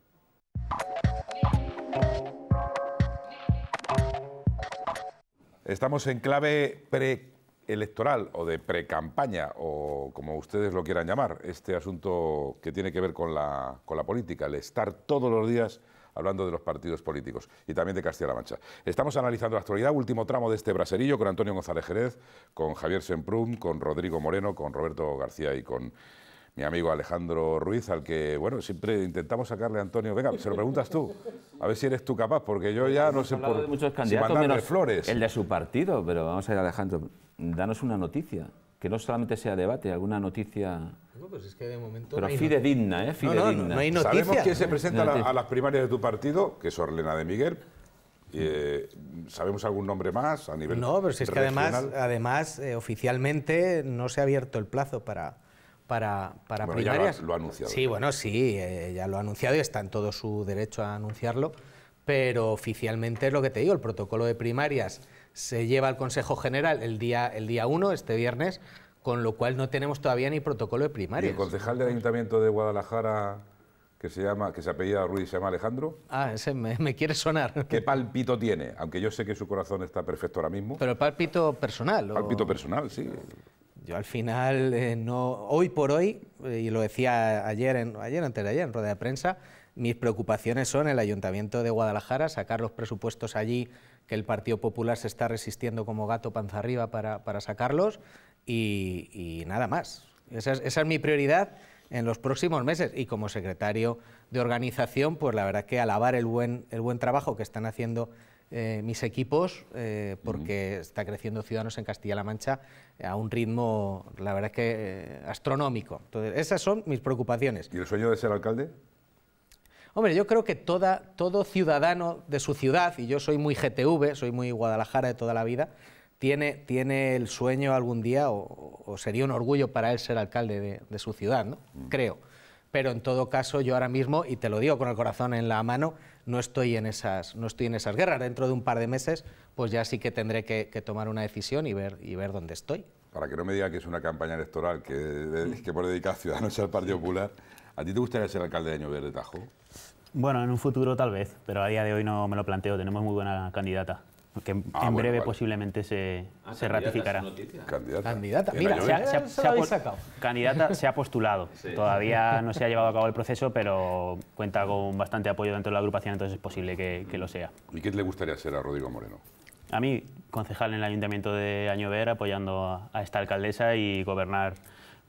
Estamos en clave preelectoral o de precampaña o como ustedes lo quieran llamar, este asunto que tiene que ver con la, con la política, el estar todos los días hablando de los partidos políticos y también de Castilla-La Mancha. Estamos analizando la actualidad, último tramo de este braserillo con Antonio González Jerez, con Javier Semprún, con Rodrigo Moreno, con Roberto García y con mi amigo Alejandro Ruiz, al que, bueno, siempre intentamos sacarle a Antonio, venga, se lo preguntas tú, a ver si eres tú capaz, porque yo ya no sé por de muchos candidatos, flores. El de su partido, pero vamos a ir, Alejandro, danos una noticia, que no solamente sea debate, alguna noticia... No, pues es que de momento pero fidedigna, ¿eh? No, no, hay noticia. Sabemos quién se presenta a, las primarias de tu partido, que es Orlena de Miguel, eh, ¿Sabemos algún nombre más a nivel No, pero si es que además, además eh, oficialmente no se ha abierto el plazo para, para, para primarias. lo, ha, Sí, bueno, sí, eh, ya lo ha anunciado y está en todo su derecho a anunciarlo, pero oficialmente es lo que te digo, el protocolo de primarias se lleva al Consejo General el día, el día 1, este viernes, con lo cual no tenemos todavía ni protocolo de primarias. el concejal del Ayuntamiento de Guadalajara que se llama, que se apellida Ruiz, se llama Alejandro. Ah, ese me, quiere sonar. ¿Qué palpito tiene? Aunque yo sé que su corazón está perfecto ahora mismo. Pero el palpito personal. ¿o? Palpito personal, sí yo al final, eh, no, hoy por hoy, eh, y lo decía ayer, en, ayer antes de ayer en rueda de prensa, mis preocupaciones son el Ayuntamiento de Guadalajara, sacar los presupuestos allí, que el Partido Popular se está resistiendo como gato panza arriba para, sacarlos, y, nada más. Esa es, mi prioridad en los próximos meses. Y como secretario de organización, pues la verdad que alabar el buen, el buen trabajo que están haciendo eh, mis equipos, eh, porque está creciendo Ciudadanos en Castilla-La Mancha eh, a un ritmo, la verdad que astronómico. Entonces, esas son mis preocupaciones. ¿Y el sueño de ser alcalde? Hombre, yo creo que toda, todo ciudadano de su ciudad, y yo soy muy GTV, soy muy Guadalajara de toda la vida, tiene, tiene el sueño algún día, o, sería un orgullo para él ser alcalde de, su ciudad, ¿no? Mm. Creo. Pero en todo caso, yo ahora mismo, y te lo digo con el corazón en la mano, no estoy en esas, guerras. Dentro de un par de meses, pues ya sí que tendré que, tomar una decisión y ver, y ver dónde estoy. Para que no me diga que es una campaña electoral que, mm. que por dedicar Ciudadanos al Partido Popular, ¿a ti te gustaría ser alcalde de Año Verde Tajo? Bueno, en un futuro tal vez, pero a día de hoy no me lo planteo. Tenemos muy buena candidata que en ah, breve posiblemente se, ah, se ratificará. Candidata. Candidata, mira, se ha, Candidata se ha postulado. Todavía no se ha llevado a cabo el proceso, pero cuenta con bastante apoyo dentro de la agrupación, entonces es posible que, lo sea. ¿Y qué le gustaría ser a Rodrigo Moreno? A mí, concejal en el Ayuntamiento de Añover, apoyando a esta alcaldesa y gobernar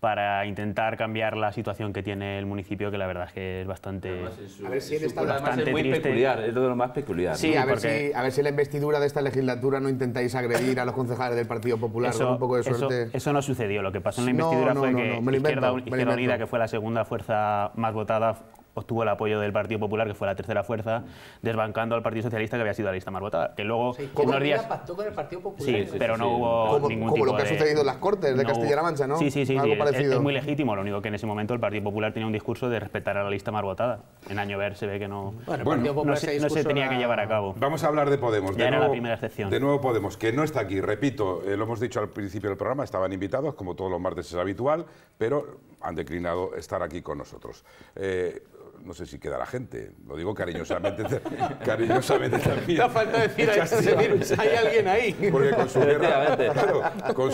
para intentar cambiar la situación que tiene el municipio, que la verdad es que es bastante, a ver si bastante es muy triste. peculiar, es de lo más peculiar. Sí, a, ver si, a ver si la investidura de esta legislatura no intentáis agredir a los concejales del Partido Popular eso, con un poco de suerte. Eso, no sucedió, lo que pasó en la investidura fue que Izquierda, Izquierda Unida, que fue la segunda fuerza más votada, obtuvo el apoyo del Partido Popular, que fue la tercera fuerza, desbancando al Partido Socialista, que había sido la lista más votada. Que luego, unos días... pactó con Sí, pero no hubo como, lo que ha sucedido en las Cortes de Castilla-La Mancha, ¿no? Sí, sí, sí. Algo parecido. Es, muy legítimo, lo único que en ese momento el Partido Popular tenía un discurso de respetar a la lista más votada. En año ver se ve que no... Bueno, se, tenía que llevar a cabo. Vamos a hablar de Podemos. de nuevo, De nuevo Podemos, que no está aquí. Repito, eh, lo hemos dicho al principio del programa, estaban invitados, como todos los martes es habitual, pero han declinado estar aquí con nosotros. Eh, no sé si queda la gente, lo digo cariñosamente, cariñosamente también. No falta decir, hay, hay alguien ahí. Porque con su guerra, claro, con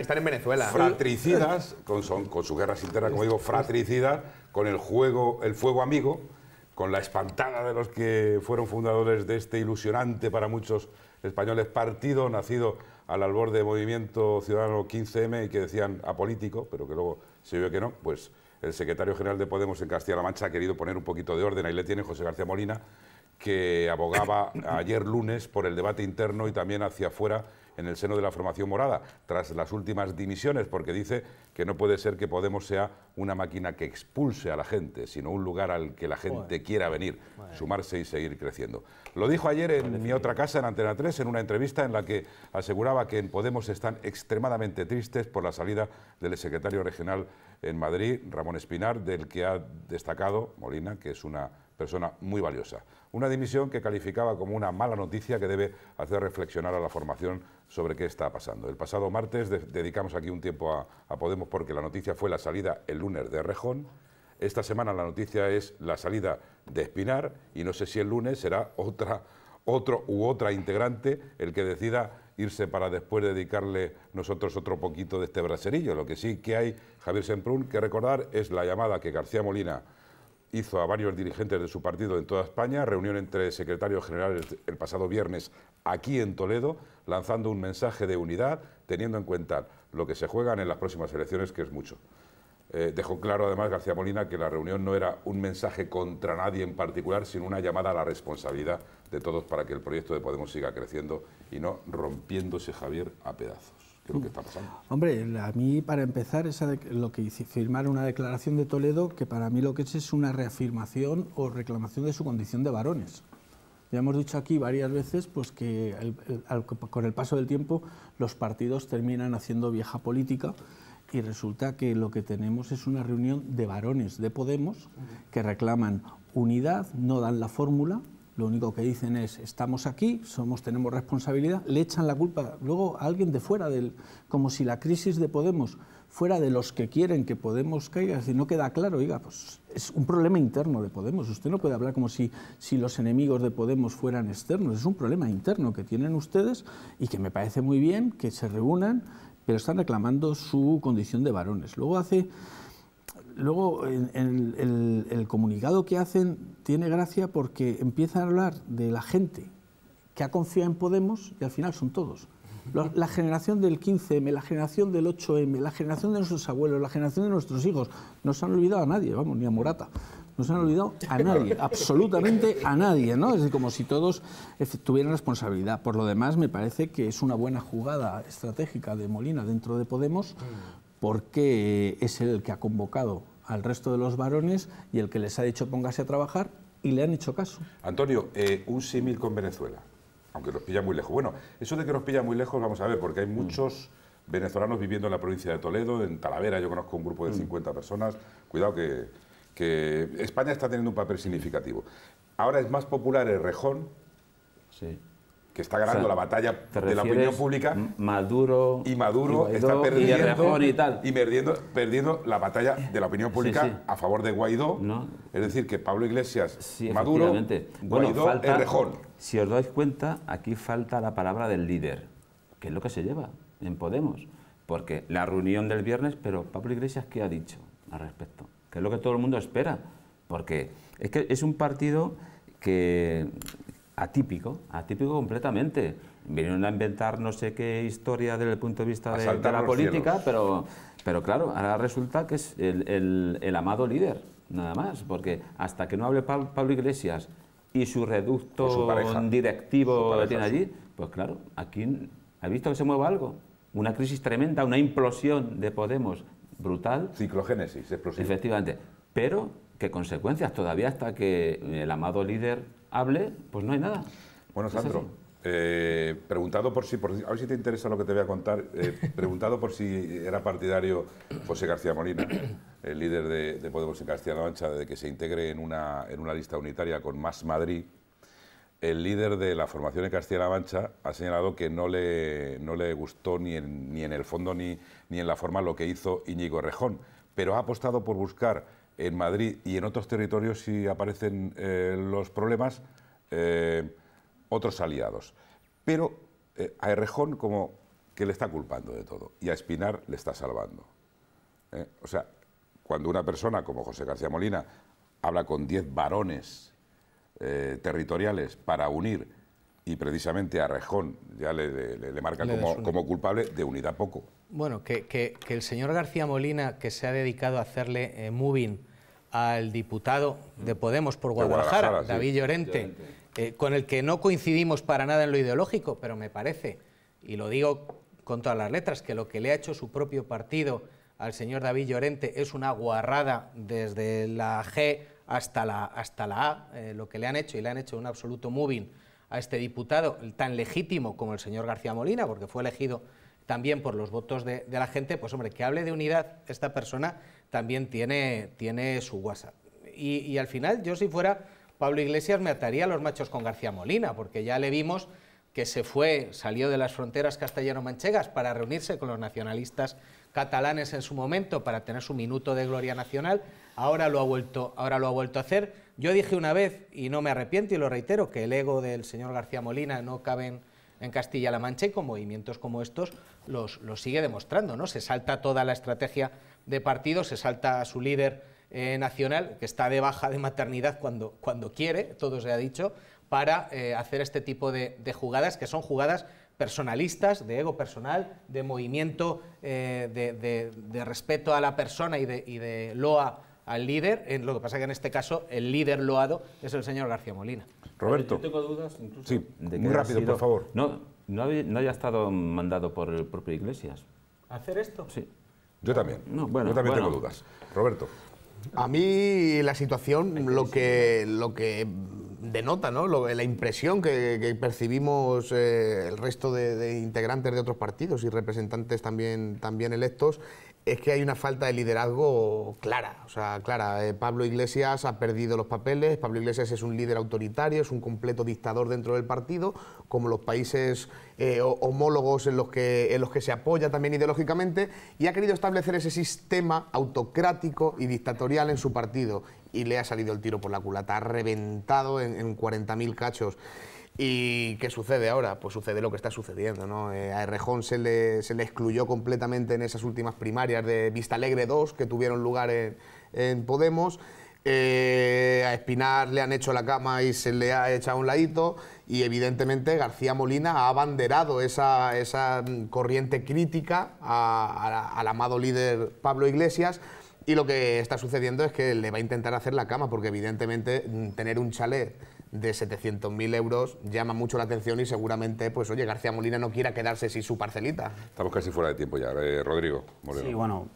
Están, en Venezuela. Fratricidas, con, son, con sus guerras internas, como digo, fratricidas, con el, juego, el fuego amigo, con la espantada de los que fueron fundadores de este ilusionante para muchos españoles partido, nacido al albor de Movimiento Ciudadano 15M y que decían apolítico, pero que luego se vio que no, pues el secretario general de Podemos en Castilla-La Mancha ha querido poner un poquito de orden. Ahí le tiene José García Molina, que abogaba ayer lunes por el debate interno y también hacia afuera en el seno de la formación morada, tras las últimas dimisiones, porque dice que no puede ser que Podemos sea una máquina que expulse a la gente, sino un lugar al que la gente quiera venir, sumarse y seguir creciendo. Lo dijo ayer en mi otra casa, en Antena 3, en una entrevista en la que aseguraba que en Podemos están extremadamente tristes por la salida del secretario regional en Madrid, Ramón Espinar, del que ha destacado Molina, que es una persona muy valiosa. Una dimisión que calificaba como una mala noticia que debe hacer reflexionar a la formación sobre qué está pasando. El pasado martes dedicamos aquí un tiempo a, Podemos porque la noticia fue la salida el lunes de Rejón. Esta semana la noticia es la salida de Espinar y no sé si el lunes será otra, otro u otra integrante el que decida irse para después dedicarle nosotros otro poquito de este braserillo. Lo que sí que hay, Javier Semprún, que recordar es la llamada que García Molina hizo a varios dirigentes de su partido en toda España, reunión entre secretarios generales el pasado viernes aquí en Toledo, lanzando un mensaje de unidad, teniendo en cuenta lo que se juegan en las próximas elecciones, que es mucho. Eh, dejó claro además García Molina que la reunión no era un mensaje contra nadie en particular, sino una llamada a la responsabilidad de todos para que el proyecto de Podemos siga creciendo y no rompiéndose Javier a pedazos. que está Hombre, a mí para empezar, esa lo que hice, firmar una declaración de Toledo, que para mí lo que es es una reafirmación o reclamación de su condición de varones. Ya hemos dicho aquí varias veces pues, que con el paso del tiempo los partidos terminan haciendo vieja política y resulta que lo que tenemos es una reunión de varones de Podemos que reclaman unidad, no dan la fórmula, lo único que dicen es estamos aquí, somos, tenemos responsabilidad, le echan la culpa luego a alguien de fuera, del, como si la crisis de Podemos fuera de los que quieren que Podemos caiga, si no queda claro, oiga, pues es un problema interno de Podemos, usted no puede hablar como si, si los enemigos de Podemos fueran externos, es un problema interno que tienen ustedes y que me parece muy bien que se reúnan, pero están reclamando su condición de varones. Luego hace luego el, comunicado que hacen tiene gracia porque empieza a hablar de la gente que ha confiado en Podemos y al final son todos. La, generación del 15M, la generación del 8M, la generación de nuestros abuelos, la generación de nuestros hijos, no se han olvidado a nadie, vamos, ni a Morata no se han olvidado a nadie, absolutamente a nadie, ¿no? Es como si todos eh, tuvieran responsabilidad. Por lo demás, me parece que es una buena jugada estratégica de Molina dentro de Podemos, mm porque eh, es el que ha convocado al resto de los varones y el que les ha dicho póngase a trabajar y le han hecho caso. Antonio, eh, un símil con Venezuela, aunque nos pilla muy lejos. Bueno, eso de que nos pilla muy lejos, vamos a ver, porque hay mm. muchos venezolanos viviendo en la provincia de Toledo, en Talavera, yo conozco un grupo de 50 mm. personas, cuidado que, que España está teniendo un papel significativo. Ahora es más popular el rejón. Sí que está ganando la batalla de la opinión pública. Maduro. Y Maduro está perdiendo. Y, perdiendo, la batalla de la opinión pública a favor de Guaidó. Es decir, que Pablo Iglesias, Maduro, Guaidó, Si os dais cuenta, aquí falta la palabra del líder, que es lo que se lleva en Podemos. Porque la reunión del viernes, pero Pablo Iglesias, ¿qué ha dicho al respecto? Que es lo que todo el mundo espera. Porque es que es un partido que atípico. Atípico completamente. Vinieron a inventar no sé qué historia desde el punto de vista de, la política, pero, pero claro, ahora resulta que es el, amado líder, nada más, porque hasta que no hable Pablo Iglesias y su reducto directivo tiene allí, pues claro, aquí ha visto que se mueve algo. Una crisis tremenda, una implosión de Podemos brutal. Ciclogénesis, explosión. Efectivamente. Pero, ¿qué consecuencias? Todavía hasta que el amado líder hable, pues no hay nada. Bueno, Sandro, eh, preguntado por si, a ver si te interesa lo que te voy a contar, eh, preguntado por si era partidario José García Molina, el líder de, Podemos en Castilla-La Mancha, de que se integre en una, en una lista unitaria con Más Madrid, el líder de la formación en Castilla-La Mancha ha señalado que no le, no le gustó ni en, ni en el fondo ni, ni en la forma lo que hizo Íñigo Rejón, pero ha apostado por buscar en Madrid y en otros territorios si aparecen eh, los problemas, eh, otros aliados. Pero eh, a Errejón como que le está culpando de todo y a Espinar le está salvando. O sea, cuando una persona como José García Molina habla con 10 varones territoriales para unir y precisamente a Rejón ya le, marca como culpable de unidad poco. Bueno, que, el señor García Molina, que se ha dedicado a hacerle eh, moving al diputado de Podemos por Guadalajara, David Llorente, eh, con el que no coincidimos para nada en lo ideológico, pero me parece, y lo digo con todas las letras, que lo que le ha hecho su propio partido al señor David Llorente es una guarrada desde la G hasta la, hasta la A, eh, lo que le han hecho, y le han hecho un absoluto moving a este diputado tan legítimo como el señor García Molina, porque fue elegido también por los votos de, la gente, pues hombre, que hable de unidad, esta persona también tiene, tiene su WhatsApp. Y, al final, yo si fuera Pablo Iglesias, me ataría los machos con García Molina, porque ya le vimos que se fue, salió de las fronteras castellano-manchegas para reunirse con los nacionalistas catalanes en su momento, para tener su minuto de gloria nacional, ahora lo ha vuelto, ahora lo ha vuelto a hacer. Yo dije una vez, y no me arrepiento y lo reitero, que el ego del señor García Molina no cabe en en Castilla-La Mancha y con movimientos como estos los, sigue demostrando. ¿no? Se salta toda la estrategia de partido, se salta a su líder eh, nacional, que está de baja de maternidad cuando, cuando quiere, todo se ha dicho, para eh, hacer este tipo de, jugadas, que son jugadas personalistas, de ego personal, de movimiento, eh, de, respeto a la persona y de loa al líder, en lo que pasa que en este caso el líder loado es el señor García Molina. Roberto. tengo dudas incluso. Sí, muy rápido, por favor. No, haya estado mandado por el propio Iglesias. ¿Hacer esto? Sí. Yo también. Yo también tengo dudas. Roberto. A mí la situación lo que, lo que denota, ¿no? la impresión que, percibimos eh, el resto de, integrantes de otros partidos y representantes también, también electos es que hay una falta de liderazgo clara. O sea, clara, eh, Pablo Iglesias ha perdido los papeles, Pablo Iglesias es un líder autoritario, es un completo dictador dentro del partido, como los países eh, homólogos en los, que, en los que se apoya también ideológicamente, y ha querido establecer ese sistema autocrático y dictatorial en su partido. Y le ha salido el tiro por la culata, ha reventado en, en 40.000 cachos. ¿Y qué sucede ahora? Pues sucede lo que está sucediendo. ¿no? Eh, a Errejón se le, excluyó completamente en esas últimas primarias de Vista Alegre 2 que tuvieron lugar en, Podemos. Eh, a Espinar le han hecho la cama y se le ha echado un ladito. Y evidentemente García Molina ha abanderado esa, mm, corriente crítica al amado líder Pablo Iglesias. Y lo que está sucediendo es que le va a intentar hacer la cama, porque evidentemente mm, tener un chalet de 700.000 euros llama mucho la atención y seguramente, pues oye, García Molina no quiera quedarse sin su parcelita. Estamos casi fuera de tiempo ya. Eh, Rodrigo Sí, bueno,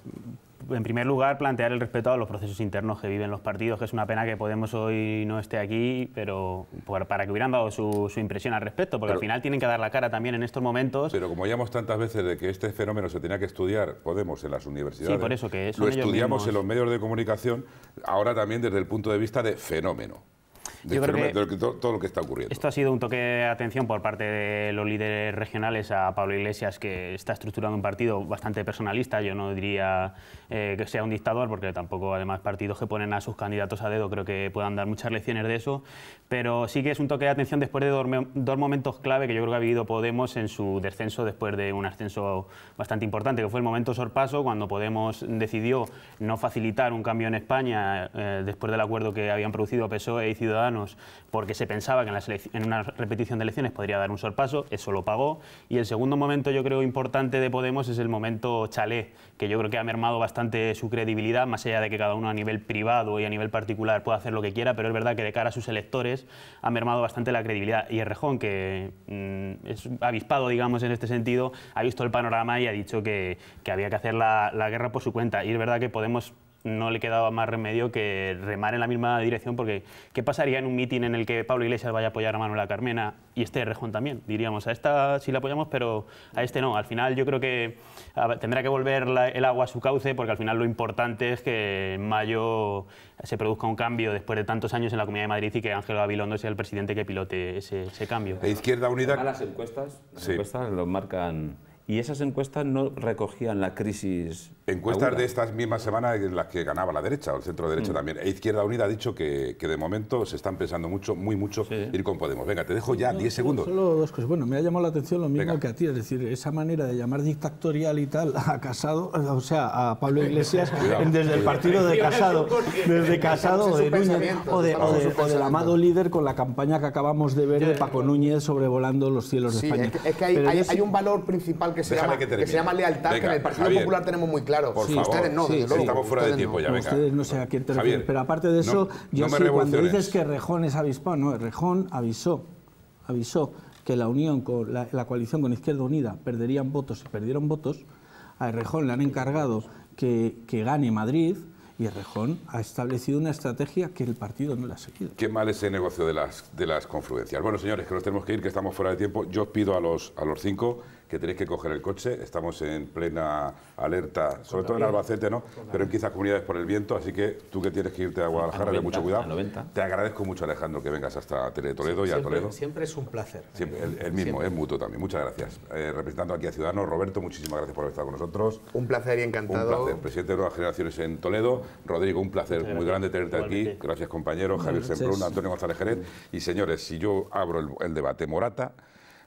en primer lugar, plantear el respeto a los procesos internos que viven los partidos, que es una pena que Podemos hoy no esté aquí, pero para que hubieran dado su, impresión al respecto, porque al final tienen que dar la cara también en estos momentos. Pero como llamamos tantas veces de que este fenómeno se tenía que estudiar, Podemos en las universidades, sí, por eso, que lo estudiamos en los medios de comunicación, ahora también desde el punto de vista de fenómeno yo creo que, lo que está ocurriendo. Esto ha sido un toque de atención por parte de los líderes regionales a Pablo Iglesias, que está estructurando un partido bastante personalista, yo no diría eh, que sea un dictador, porque tampoco además partidos que ponen a sus candidatos a dedo creo que puedan dar muchas lecciones de eso, pero sí que es un toque de atención después de dos, momentos clave que yo creo que ha vivido Podemos en su descenso después de un ascenso bastante importante, que fue el momento sorpaso cuando Podemos decidió no facilitar un cambio en España eh, después del acuerdo que habían producido PSOE y Ciudadanos, porque se pensaba que en, en una repetición de elecciones podría dar un sorpaso, eso lo pagó, y el segundo momento yo creo importante de Podemos es el momento chalé, que yo creo que ha mermado bastante su credibilidad, más allá de que cada uno a nivel privado y a nivel particular pueda hacer lo que quiera, pero es verdad que de cara a sus electores ha mermado bastante la credibilidad. Y Errejón, que mm, es avispado, digamos, en este sentido, ha visto el panorama y ha dicho que, había que hacer la, la guerra por su cuenta. Y es verdad que podemos no le quedaba más remedio que remar en la misma dirección, porque ¿qué pasaría en un mitin en el que Pablo Iglesias vaya a apoyar a Manuela Carmena y este Rejón también? Diríamos, a esta sí la apoyamos, pero a este no. Al final yo creo que tendrá que volver el agua a su cauce, porque al final lo importante es que en mayo se produzca un cambio después de tantos años en la Comunidad de Madrid y que Ángel Gabilondo sea el presidente que pilote ese, cambio. La e Izquierda Unida... Las encuestas, las encuestas lo marcan y esas encuestas no recogían la crisis. Encuestas de estas mismas semanas en las que ganaba la derecha, o el centro derecha mm. también. E Izquierda Unida ha dicho que, que, de momento se están pensando mucho, muy mucho, ir con Podemos. Venga, te dejo ya 10 segundos. Solo dos cosas. Bueno, me ha llamado la atención lo mismo que a ti, es decir, esa manera de llamar dictatorial y tal a Casado, o sea, a Pablo Iglesias desde el partido de Casado, desde Casado o de Núñez, o, de, o, del amado líder con la campaña que acabamos de ver de Paco Núñez sobrevolando los cielos de España. Es que, hay, un valor principal que se, llama, lealtad, que en el Partido Popular tenemos muy claro. Por favor. Ustedes Estamos fuera de tiempo ya, Ustedes no sé a quién pero aparte de eso, yo no cuando dices que Rejón es avispado, no, Rejón avisó, avisó que la unión con la, coalición con Izquierda Unida perderían votos y perdieron votos. A Rejón le han encargado que, gane Madrid, y Rejón ha establecido una estrategia que el partido no la ha seguido. Qué mal ese negocio de las, de las confluencias. Bueno, señores, que nos tenemos que ir, que estamos fuera de tiempo. Yo pido a los, a los cinco que tenéis que coger el coche. Estamos en plena alerta, sobre todo en Albacete, ¿no? Pero en quizás comunidades por el viento, así que tú que tienes que irte a Guadalajara, de mucho cuidado. Te agradezco mucho, Alejandro, que vengas hasta Tele Toledo y a Toledo. Siempre es un placer. Siempre, el, mismo, es mutuo también. Muchas gracias. Eh, representando aquí a Ciudadanos, Roberto, muchísimas gracias por haber estado con nosotros. Un placer y encantado. Un placer. Presidente de Nuevas Generaciones en Toledo. Rodrigo, un placer muy grande tenerte aquí. Gracias, compañero. Javier Sembruna, Antonio González Jerez. Y señores, si yo abro el debate Morata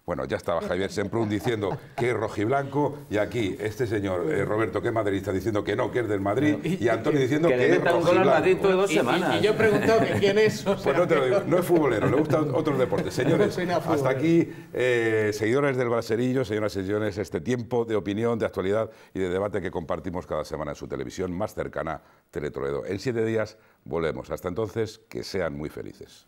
bueno, ya estaba Javier Semprún diciendo que es rojiblanco y aquí este señor eh, Roberto, que es madridista, diciendo que no, que es del Madrid y Antonio diciendo que, es rojiblanco. de dos semanas. Y, yo he preguntado quién es. pues no te lo digo, no es futbolero, le gustan otros deportes. Señores, hasta aquí, eh, seguidores del Braserillo, señoras y señores, este tiempo de opinión, de actualidad y de debate que compartimos cada semana en su televisión más cercana, Teletroledo. En siete días volvemos. Hasta entonces, que sean muy felices.